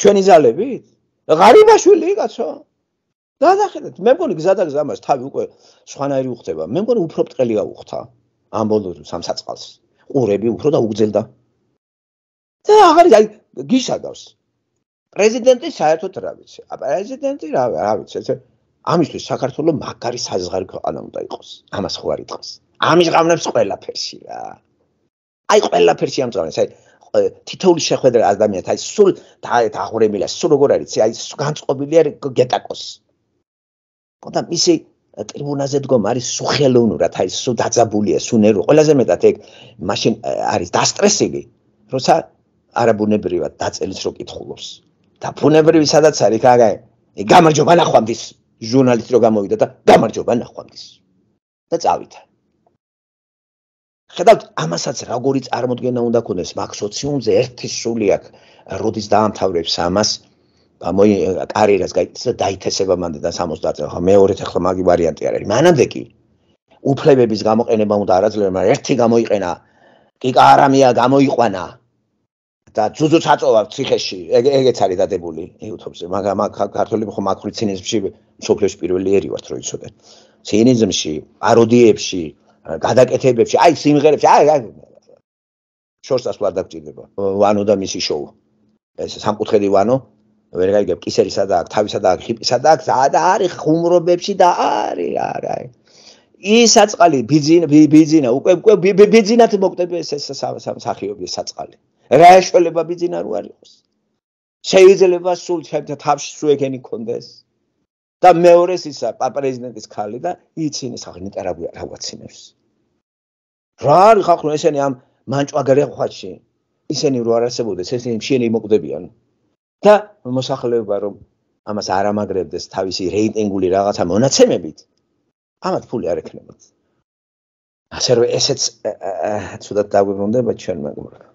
ჩვენი ძალები? ღარიბაშვილი კაცო. დაახედეთ, მე მგონი გზადაგზა ამას თავი უკვე სხვანაირი უხდება. მე მგონი უფრო ბტყელი აუხთა ამ ბოლოს სამსაწყალს. ყურები უფრო და უგძელდა. და აღარ აი გიშადავს პრეზიდენტი საერთოდ რა ვიცი აი პრეზიდენტი რა რა ვიცი ესე ამისთვის საქართველოს მაგარი საზღარი ქვეყანა უნდა იყოს ამას ხო არ იტყვის ამის გამნებს ყველაფერში რა აი ყველაფერში ამწონეს აი თითოეული შეხვედრა ადამიანთან აი სულ დაღურებელია სულ როგორ არის აი განწყობილია გეტაკოს კონდა მისი ტრიბუნაზე დგომა არის სუხელოვნურად აი სუ დაძაბულია სუ ნერვი ყველაზე მეტად ეგ მაშინ არის დასტრესილი როცა არაბუნებრივად დაწელის რო კითხულობს. და ბუნებრივი სადაც არის აგა ე გამარჯობა ნახვამდის ჟურნალისტი რო გამოვიდა და გამარჯობა ნახვამდის და წავიდა. ხედავთ ამასაც როგორი წარმოდგენა უნდა ქონდეს მაქსოციუმზე ერთის სული აქ როდის დაამთავრებს ამას ამოი კარიერას გაიწესა დაითესება მანდ და 70 წელი ხო მეორე ეხლა მაგი ვარიანტი არ არის მანამდე კი უფლებების გამოყენება უნდა არაძლევა ერთი გამოიყენა კი კა არამია გამოიყვანა და ძუძუ წაწოვა ციხეში ეგეც არის დადებული იუთუბზე მაგრამ აქ ქართული ხომ აქ ფრიცინიზმში სოფლის პირველი ერი ვართ რო იცოდეთ ცინიზმში პაროდიებში გადაკეთებებში აი სიმღერებში აი შორსას ვარ დაგჭირდება ვანო და მისი შოუ ეს სამკუთხედი ვანო ვერ გაიგებ კისერისა და აქ თავისა და აქ ჰიპისა და აქ და არის ხუმრობებში და არის არა ის საწყალი ბიზინა ბიზინა უკვე უკვე ბიზინათ მოკვდები ეს ეს სახიობი საწყალი რა შეიძლება ბიძინარო არ იყოს შეიძლება სულ შეიძლება თავში სულ ეგენი კონდეს და მეორეს ისა პრეზიდენტის ხალი და იცინის ახლა ნიკარაგუა რა გაცინებს რა არის ხახრო ესენი ამ მანჭვაგარია ხვაჩი ისენი რო არ არსებობდეს ესენი შენი მოკვდებიან და მოსახლეობა რომ ამას არ ამაგრებდეს თავისი რეიტინგული რაღაცა მონაცემებით ამათ ფული არ ექნებათ ასე რომ ესეც თუდად დაგვიბრუნდება ჩვენ მეგობრებო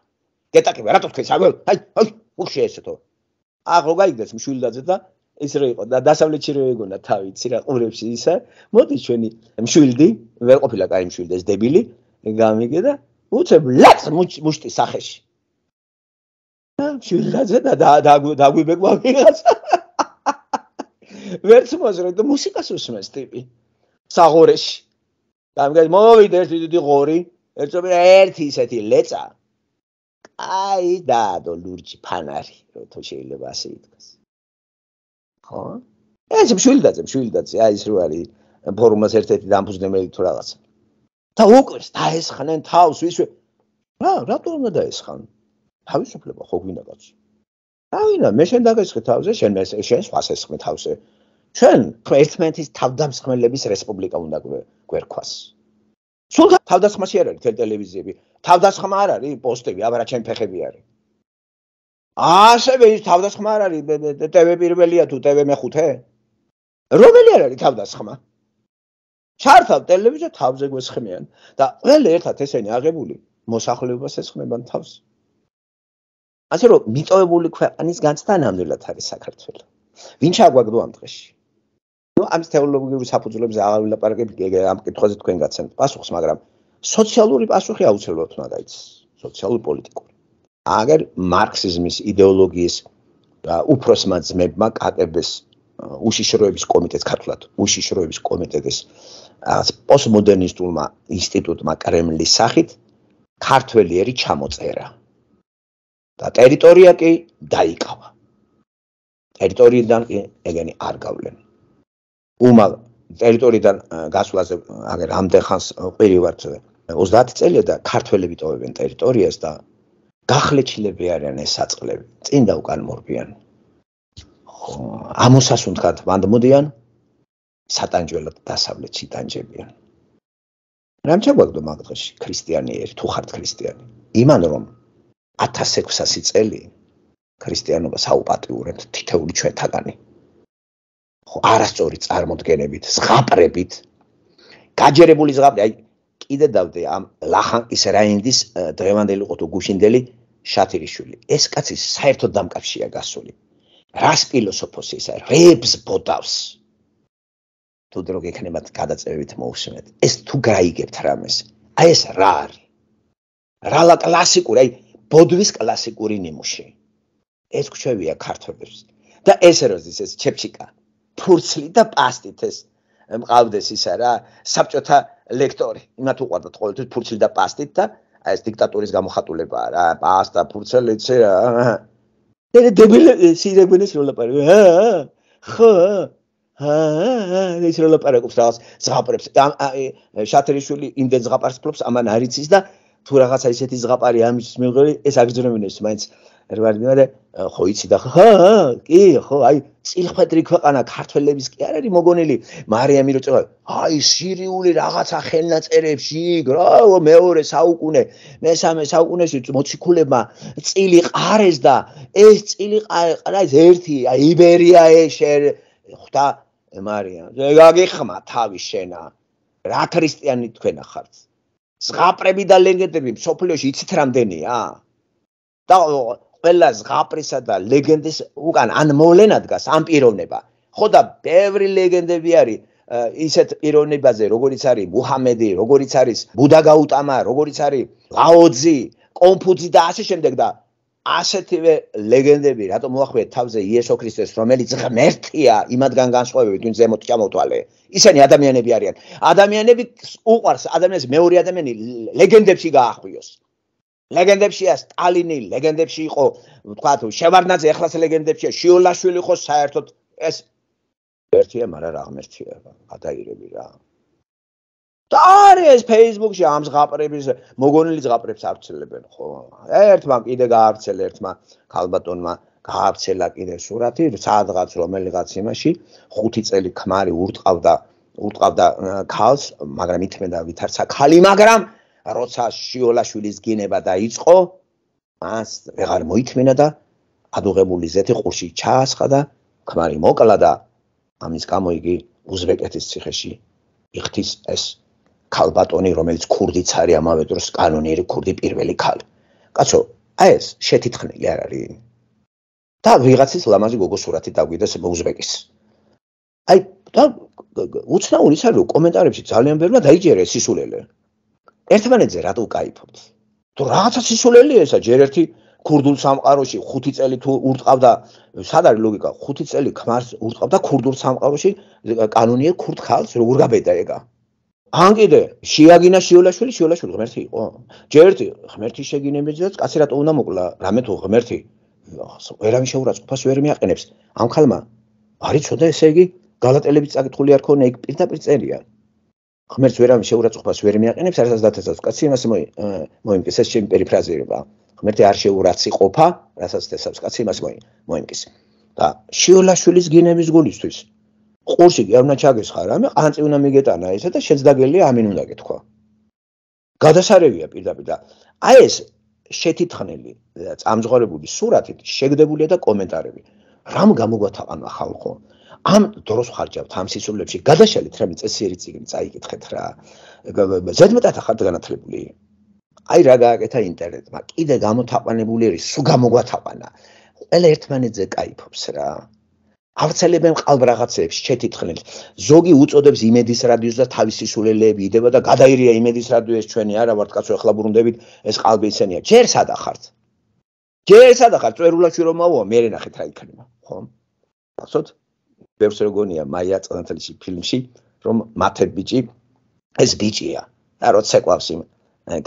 გეტაკები რატო თქვენ სამელ აი უხშია ესეთო აღო გაიგდეს მშვილდაძე და ეს რა იყო და დასავლეთში რა ეგონა თავი ცირა ყურებში ისა მოდი ჩვენი მშვილდი ვერ ყოფილა კაი მშვილდი ეს დებილი გამიგე და უცებ ლაკს მუშტი სახეში მშვილდაძე და დაგვიბეგვა ვიღაც ვერც მოძრე და მუსიკას უსმენს ტიპი საღორეში გამიგე მოვიდე ერთი დიდი ღორი ერთობი ერთი ისეთი ლეწა აი დაადო ლურჯი ფანარი რო თუ შეიძლება ასე ითქვას ხო ეს შვილდაძე შვილდაძე აი ის რო არის ფორმას ერთ-ერთი დამფუძნებელი თუ რაღაცა და უკვეს დაესხნენ თავს ვისვე რა რატო უნდა დაესხან თავისუფლება ხო გვინდა კაცო ავინა მე შენ დაგესხე თავზე შენ მე შენ სხვას ესხმე თავზე ჩვენ ერთმანეთის თავდამსხმელების რესპუბლიკა უნდა გვერქვას სულ თავდასხმაში არ არის ტელევიზიები თავდასხმა არ არის პოსტები აბა რა ჩემ ფეხები არის ასევე ის თავდასხმა არ არის TV პირველია თუ TV მეხუთე რომელი არ არის თავდასხმა ჩართავ ტელევიზია თავზე გვესხმიან და ყველა ერთად ესენი აღებული მოსახლეობას ესხმებან თავს ასე რომ მიწოვებული ქვეყნის განცდა ნამდვილად არის საქართველოს ვინ ჩაგვაგდო ამ დღეში ну ამ თეოლოგიური საფუძვლებზე აღარ ვილაპარაკებ ამ კითხვაზე თქვენ გაცემთ პასუხს მაგრამ სოციალური პასუხი აუცილებლად მაგაიც სოციალური პოლიტიკური აგერ მარქსიზმის იდეოლოგიის უფროსმა ძმებმა კატებს უშიშროების კომიტეტს ქართულად უშიშროების კომიტეტის პოსტმოდერნისტულმა ინსტიტუტმა კრემლის სახით ქართველი ერი ჩამოწერა და ტერიტორია კი დაიკავა ტერიტორიიდან კი ეგენი არ გავლენა უმალ ტერიტორიიდან გასვლაზე აგერ ამდე ხანს ყირივართ 30 წელი და ქართველები ტოვებენ ტერიტორიას და გახლეჩილები არიან ეს საწლები წინ და უკან მორბიან ამოსასუნთქად ვანდმოდიან სატანჯველად დასავლეთში დანჯებიან რამ ჩაგვაგდო მაგდღეში ქრისტიანიერი თუ ხართ ქრისტიანი იმან რომ 1600 წელი ქრისტიანობა საუპატიურებს თითეული ჩვენთაგანი ხო არასწორი წარმოდგენებით, ზღაპრებით, გაჯერებული ზღაპრები, აი კიდე დავდე ამ ლახანკის რაინდის დღევანდელი ყოთო გუშინდელი შათირიშვილი. ეს კაცი საერთოდ დამკაცშია გასული. რას ფილოსოფოს ის არის, რებს ბოდავს. თუ დროგი ექნება გადაწევებით მოუსმენთ. ეს თუ გაიგებთ რამეს, აი ეს რა არის? რა ლა კლასიკური, აი ბოდვის კლასიკური ნიმუში. ეს გვჩვევია ქართველებს. და ეს როზის ეს ჩეპჩიკა ფურცლით და პასტით ეს მყავდეს ისა რა საბჭოთა ლექტორი იმათ უყვარდათ ყოველთვის ფურცლი და პასტით და აი ეს დიქტატურის გამოხატულებაა რა პასტა ფურცელი ცე რა დედა დებილი სიძგვენის როლაპარაკი ხა ხა ხა ეს როლაპარაკობს რა ზღაპრებს შათრიშვილი იმდენ ზღაპარს ფლობს ამან არიცის და თუ რაღაცა ისეთი ზღაპარი ამის მიღერი ეს აგძრომინებს მაინც რვარ მეორე ხო იცი და ხა კი ხო აი წილხვედრი ქვეყანა ქართველების კი არ არის მოგონილი მარიამი როცა აი სირიული რაღაცა ხელნაწერებში რა მეორე საუკუნე მესამე საუკუნეში მოციქულებმა წილი ყარეს და ეს წილი ყარა ეს ერთი აი იბერია ეს ხვდა მარიამ გაგიხმა თავი შენა რა ქრისტიანი თქვენ ახარც ზღაპრები და ლეგენდები სოფლიოში იცით რამდენია და ყველა ზღაპრისა და ლეგენდის უკან ან მოვლენა დგას ამ პიროვნება. ხო და ბევრი ლეგენდები არის ისეთ პიროვნებაზე, როგორიც არის მუჰამედი, როგორიც არის ბუდა გაუტამა, როგორიც არის ლაოძი, კონფუცი და ასე შემდეგ და ასეთვე ლეგენდები, რატომ მოახვიეთ თავზე იესო ქრისტეს, რომელიც ღმერთია, იმათგან განსხვავებით, ვინ ზემოთ ჩამოთვალე. ისინი ადამიანები არიან. ადამიანები უყარს ადამიანს მეორე ადამიანი ლეგენდებში გაახვიოს. ლეგენდებშია სტალინი, ლეგენდებში იყო, ვთქვა თუ შევარნაძე ეხლას ლეგენდებშია, შიოლაშვილი იყო საერთოდ ეს ერთია, მაგრამ რა ღმერთია რა, ადაირები რა. და არის Facebook-ში ამ ზღაპრების მოგონილი ზღაპრებს აფცელებენ, ხო? ერთმა კიდე გააფცელა ერთმა ქალბატონმა გააფცელა კიდე სურათი, სადღაც რომელიღაც იმაში ხუთი წელი ქმარი ურტყავდა, ურტყავდა ქალს, მაგრამ ითმენდა ვითარცა ქალი, მაგრამ როცა შიოლაშვილის გინება დაიწყო მას აღარ მოითმენა და ადუღებული ზეთი ყურში ჩაასხადა ქმარი მოკლა და ამის გამო იგი უზბეკეთის ციხეში იხთის ეს ქალბატონი რომელიც ქურდიც არის ამავე დროს კანონიერი ქურდი პირველი ქალი კაცო აი ეს შეთითხმული არ არის და ვიღაცის ლამაზი გოგო სურათი დაგვიდეს უზბეკის აი და უცნაური ის არის რომ კომენტარებში ძალიან ბევრი და დაიჯერე სისულელე ერთმანეთზე რატო кайფობთ? თუ რაღაცა სიშულელი ესა ჯერ ერთი ქურდულ სამყაროში 5 წელი თუ ურტყავდა სად არის ლოგიკა 5 წელი ქმარს ურტყავდა ქურდულ სამყაროში კანონია ქურთ ხალს როგორ გაბედა ეგა ან კიდე შეაგინა შიოლაშვილი შიოლაშვილი ღმერთი იყო ჯერ ერთი ღმერთი შეგინებიძეს კაცი რატო უნდა მოკლა რამე თუ ღმერთი ვერავინ შეურაცხყოფას ვერ მეაყენებს ამ ხალმა არის ცოდა ესე იგი გალატელების წაკითხული არ ხონა ეგ პირდაპირ წერია ღმერთს ვერ ამ შეურაცხყოფას ვერ მეაყენებს არასდროს დათესავს კაცი იმას მოიმკის ეს ჩემი პერიფრაზირება ღმერთი არ შეურაციყოფა რასაც თესავს კაცი იმას მოიმკის და შიოლაშვილის გინების გულისთვის ყურში კი არ უნდა ჩაგესხა რამე ყანწი უნდა მიგეტანა ესა და შეძდაგელია ამინ უნდა გეთქვა გადასარევია პირდაპირ და აი ეს შეთითხნელი და წამძღოლებული სურათი შეგდებულია და კომენტარები რამ გამოგვათაყანა ხალხო ამ დროს ხარჯავთ ამ სიცოცხლეში გადაშალეთ რა წესიერი ციგნი წაიკითხეთ რა ზედმეტად ახალ განათლებული აი რა გააკეთა ინტერნეტმა კიდე გამოთაყვანებული არის სულ გამოგვათაყვანა ყველა ერთმანეთზე кайფობს რა ავცელებენ ყალბ რაღაცებს შეთითხნენ ზოგი უწოდებს იმედის რადიოს და თავისი სულელეები იდება და გადაირია იმედის რადიოს ჩვენი არა ვართ კაცო ახლა ბრუნდებით ეს ყალბი ისენია ჯერ სადახართ ჯერ სადახართ წერულაში რომ მოვა მე რენახეთ რა იქნება ხო ასოთ ბევრს რა გონია მაია წანთლისი ფილმში რომ მათე ბიჭი ეს ბიჭია და რო ცეკვავს იმ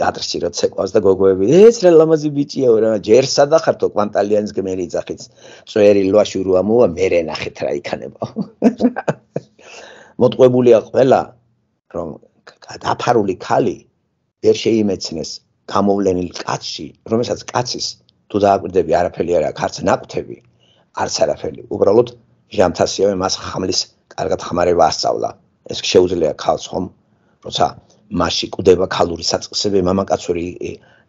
დაადრესი რო ცეკვავს და გოგოები ეს რა ლამაზი ბიჭია რა ჯერსა და ხართო კვანტალიანის გმერი ძახიც წვერი ლვაში რო ამოვა მე რა ნახეთ რა იქანებო მოტყვებულია ყველა რომ დაფარული ხალი ვერ შეიმეცნეს გამოვლენილ კაცში რომელსაც კაცის თუ დააკვირდები არაფერი არა კაც ნაკვთები არც არაფერი უბრალოდ ჟამთასიოვი მას ხამლის კარგად ხმარება ასწავლა. ეს შეუძლია ხალხს ხომ, როცა მასი კვდება ქალური საწესები მამაკაცური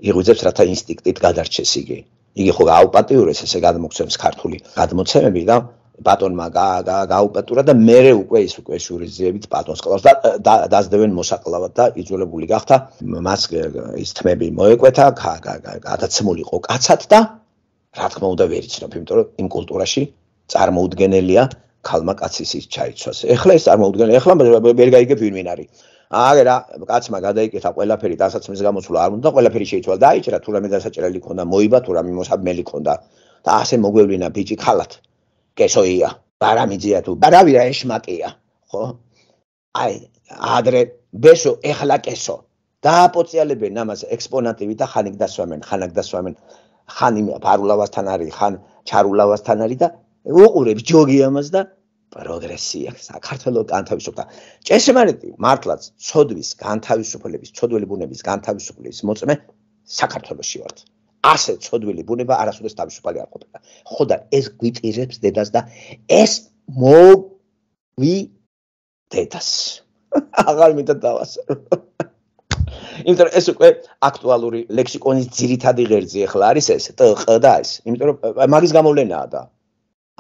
იღვიძებს რათა ინსტინქტით გადარჩეს იგი. იგი ხო გააუპატიურეს ესე გადმოქცევს ქართული გადმოცემები და ბატონმა გააუპატურა და მეორე უკვე ის უკვე შურიზიებით ბატონს ყავს და დაძდევენ მოსაკლავად და იძულებული გახდა მას ის თმები მოეკვეთა გადაცმულიყო კაცად და რა თქმა უნდა ვერ იცნობ იმიტომ რომ იმ კულტურაში წარმოუდგენელია ხალმა კაცის ის ჩაიცვას. ეხლა ეს წარმოუდგენელი, ეხლა ვერ გაიგებ ვინ ვინ არის. აგე რა, კაცმა გადაიკეთა ყველაფერი დასაცმის გამოცვლა არ უნდა, ყველაფერი შეიცვალა, დაიჭრა, თუ რამე დასაჭრელი ქონდა, მოიბა თუ რამე მოსაბმელი ქონდა და ასე მოგვევლინა ბიჭი ხალათ. კესოია, ბარამიძია თუ ბარავირა ეშმაკია, ხო? აი, ადრე ბესო, ეხლა კესო. დააპოწიალებენ ამას ექსპონატივი და ხანიკ დასვამენ, ხანაკ დასვამენ. ხანი ფარულავასთან არის, ხან ჩარულავასთან არის და უყურებს ჯოგი ამას და პროგრესია საქართველოს განთავისუფლება. ჭესმარიტი მართლაც ცოდვის განთავისუფლების, ცოდველი ბუნების განთავისუფლების მოწმე საქართველოსი ვართ. ასე ცოდველი ბუნება არასოდეს თავისუფალი არ ყოფილა. ხო და ეს გვიწირებს დედას და ეს მო ვი დედას. აღარ მითხავ დავას. იმიტომ ეს უკვე აქტუალური ლექსიკონის ძირითადი ღერძი ახლა არის ეს ტყ და ეს. იმიტომ მაგის გამოვლენაა და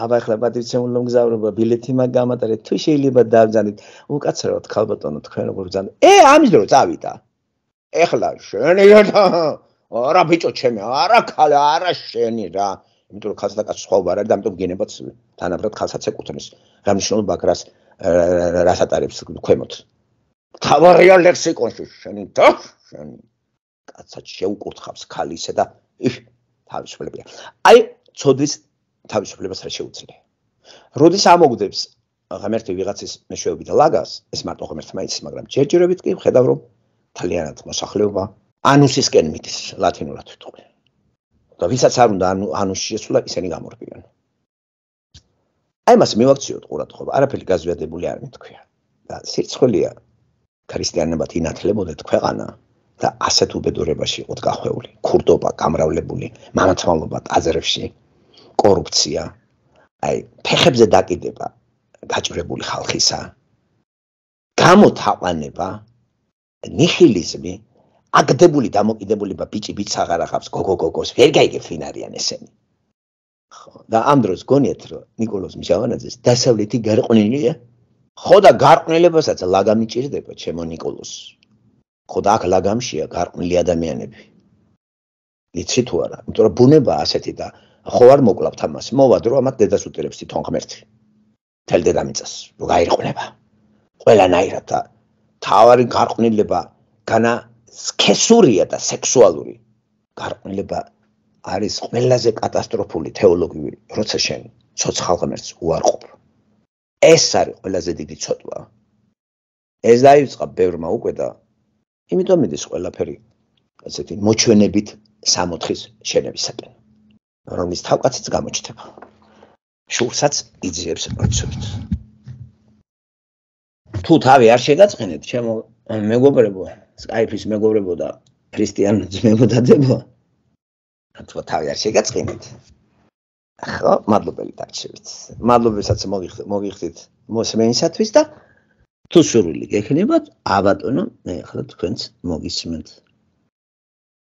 აბა ახლა პატრიციონულო მგზავრობა ბილეთი მაგ გამატარეთ თუ შეიძლება დავზანით უკაცრავად ხალბატონო თქვენ როგორ ზანდ ე ამის დრო წავიდა ეხლა შენი რა არა ბიჭო ჩემე არა ხალე არა შენი რა იმიტომ რომ ხალხსა კაცს სხვა უბარ არის და ამიტომ გენებაც თანაბრად ხალხსაც ეკუთვნის რა მნიშვნელობა აქვს რას რას ატარებს ქვემოთ თავარია ლექსიკონში შენი და შენი კაცსაც შეუკურთხავს ხალისა და თავისუფლებია აი ცოდვის თავისუფლებას არ შეუძლია. როდის ამოგდებს ღმერთი ვიღაცის მეშვეობით ლაგას, ეს მარტო ღმერთმა იცის, მაგრამ ჯერჯერობით კი ხედავ რომ თლიანად მოსახლეობა ანუსისკენ მიდის ლათინურად თვითონ. და ვისაც არ უნდა ანუში შესულა, ისინი გამორბიან. აი მას მივაქციოთ ყურადღება, არაფერი გაზვიადებული არ მითქვია. და სიცხვლია ქრისტიანობა თინათლებოდეთ ქვეყანა და ასეთ უბედურებაში იყოთ გახვეული. ქურდობა, გამრავლებული, მამაცმალობა აზერებში კორუფცია აი ფეხებზე დაკიდება გაჭრებული ხალხისა გამოთაყვანება ნიჰილიზმი აგდებული დამოკიდებულება ბიჭი ბიჭს აღარ ახავს გოგოგოგოს ვერ გაიგებ ფინარიან ესენი ხო და ამ დროს გონიათ რომ نيكოლოზ მიჟავანაძეს დასავლეთი გარყვნილია ხო და გარყვნილებასაც ლაგამი ჭირდება ჩემო نيكოლოს ხო და აქ ლაგამშია გარყვნილი ადამიანები იცი თუ არა იმიტომ რომ ბუნება ასეთი და ხო არ მოკლავთ ამას მოვა დრო ამათ დედას უტერებს თვითონ ღმერთი თელ დედამიწას რო გაირყვნება ყველანაირად და თავარი გარყვნილება განა სქესურია და სექსუალური გარყვნილება არის ყველაზე კატასტროფული თეოლოგიური როცა შენ ცოცხალ ღმერთს უარყოფ ეს არის ყველაზე დიდი ცოტვა ეს დაიწყა ბევრმა უკვე და იმიტომ მიდის ყველაფერი ასეთი მოჩვენებით 64-ის შენებისაკენ რომის თავკაციც გამოჩნდება. შურსაც იძიებს ოცებს. თუ თავი არ შეგაწყინეთ, ჩემო მეგობრებო, Skype-ის მეგობრებო და ქრისტიან ძმებო, თუ თავი არ შეგაწყინეთ, ხო, მადლობელი დაჩივით. მადლობესაც მოგიხდით მოსმენისათვის და თუ სურვილი გექნებათ, აბატონო, მე ახლა თქვენს მოგისმენთ.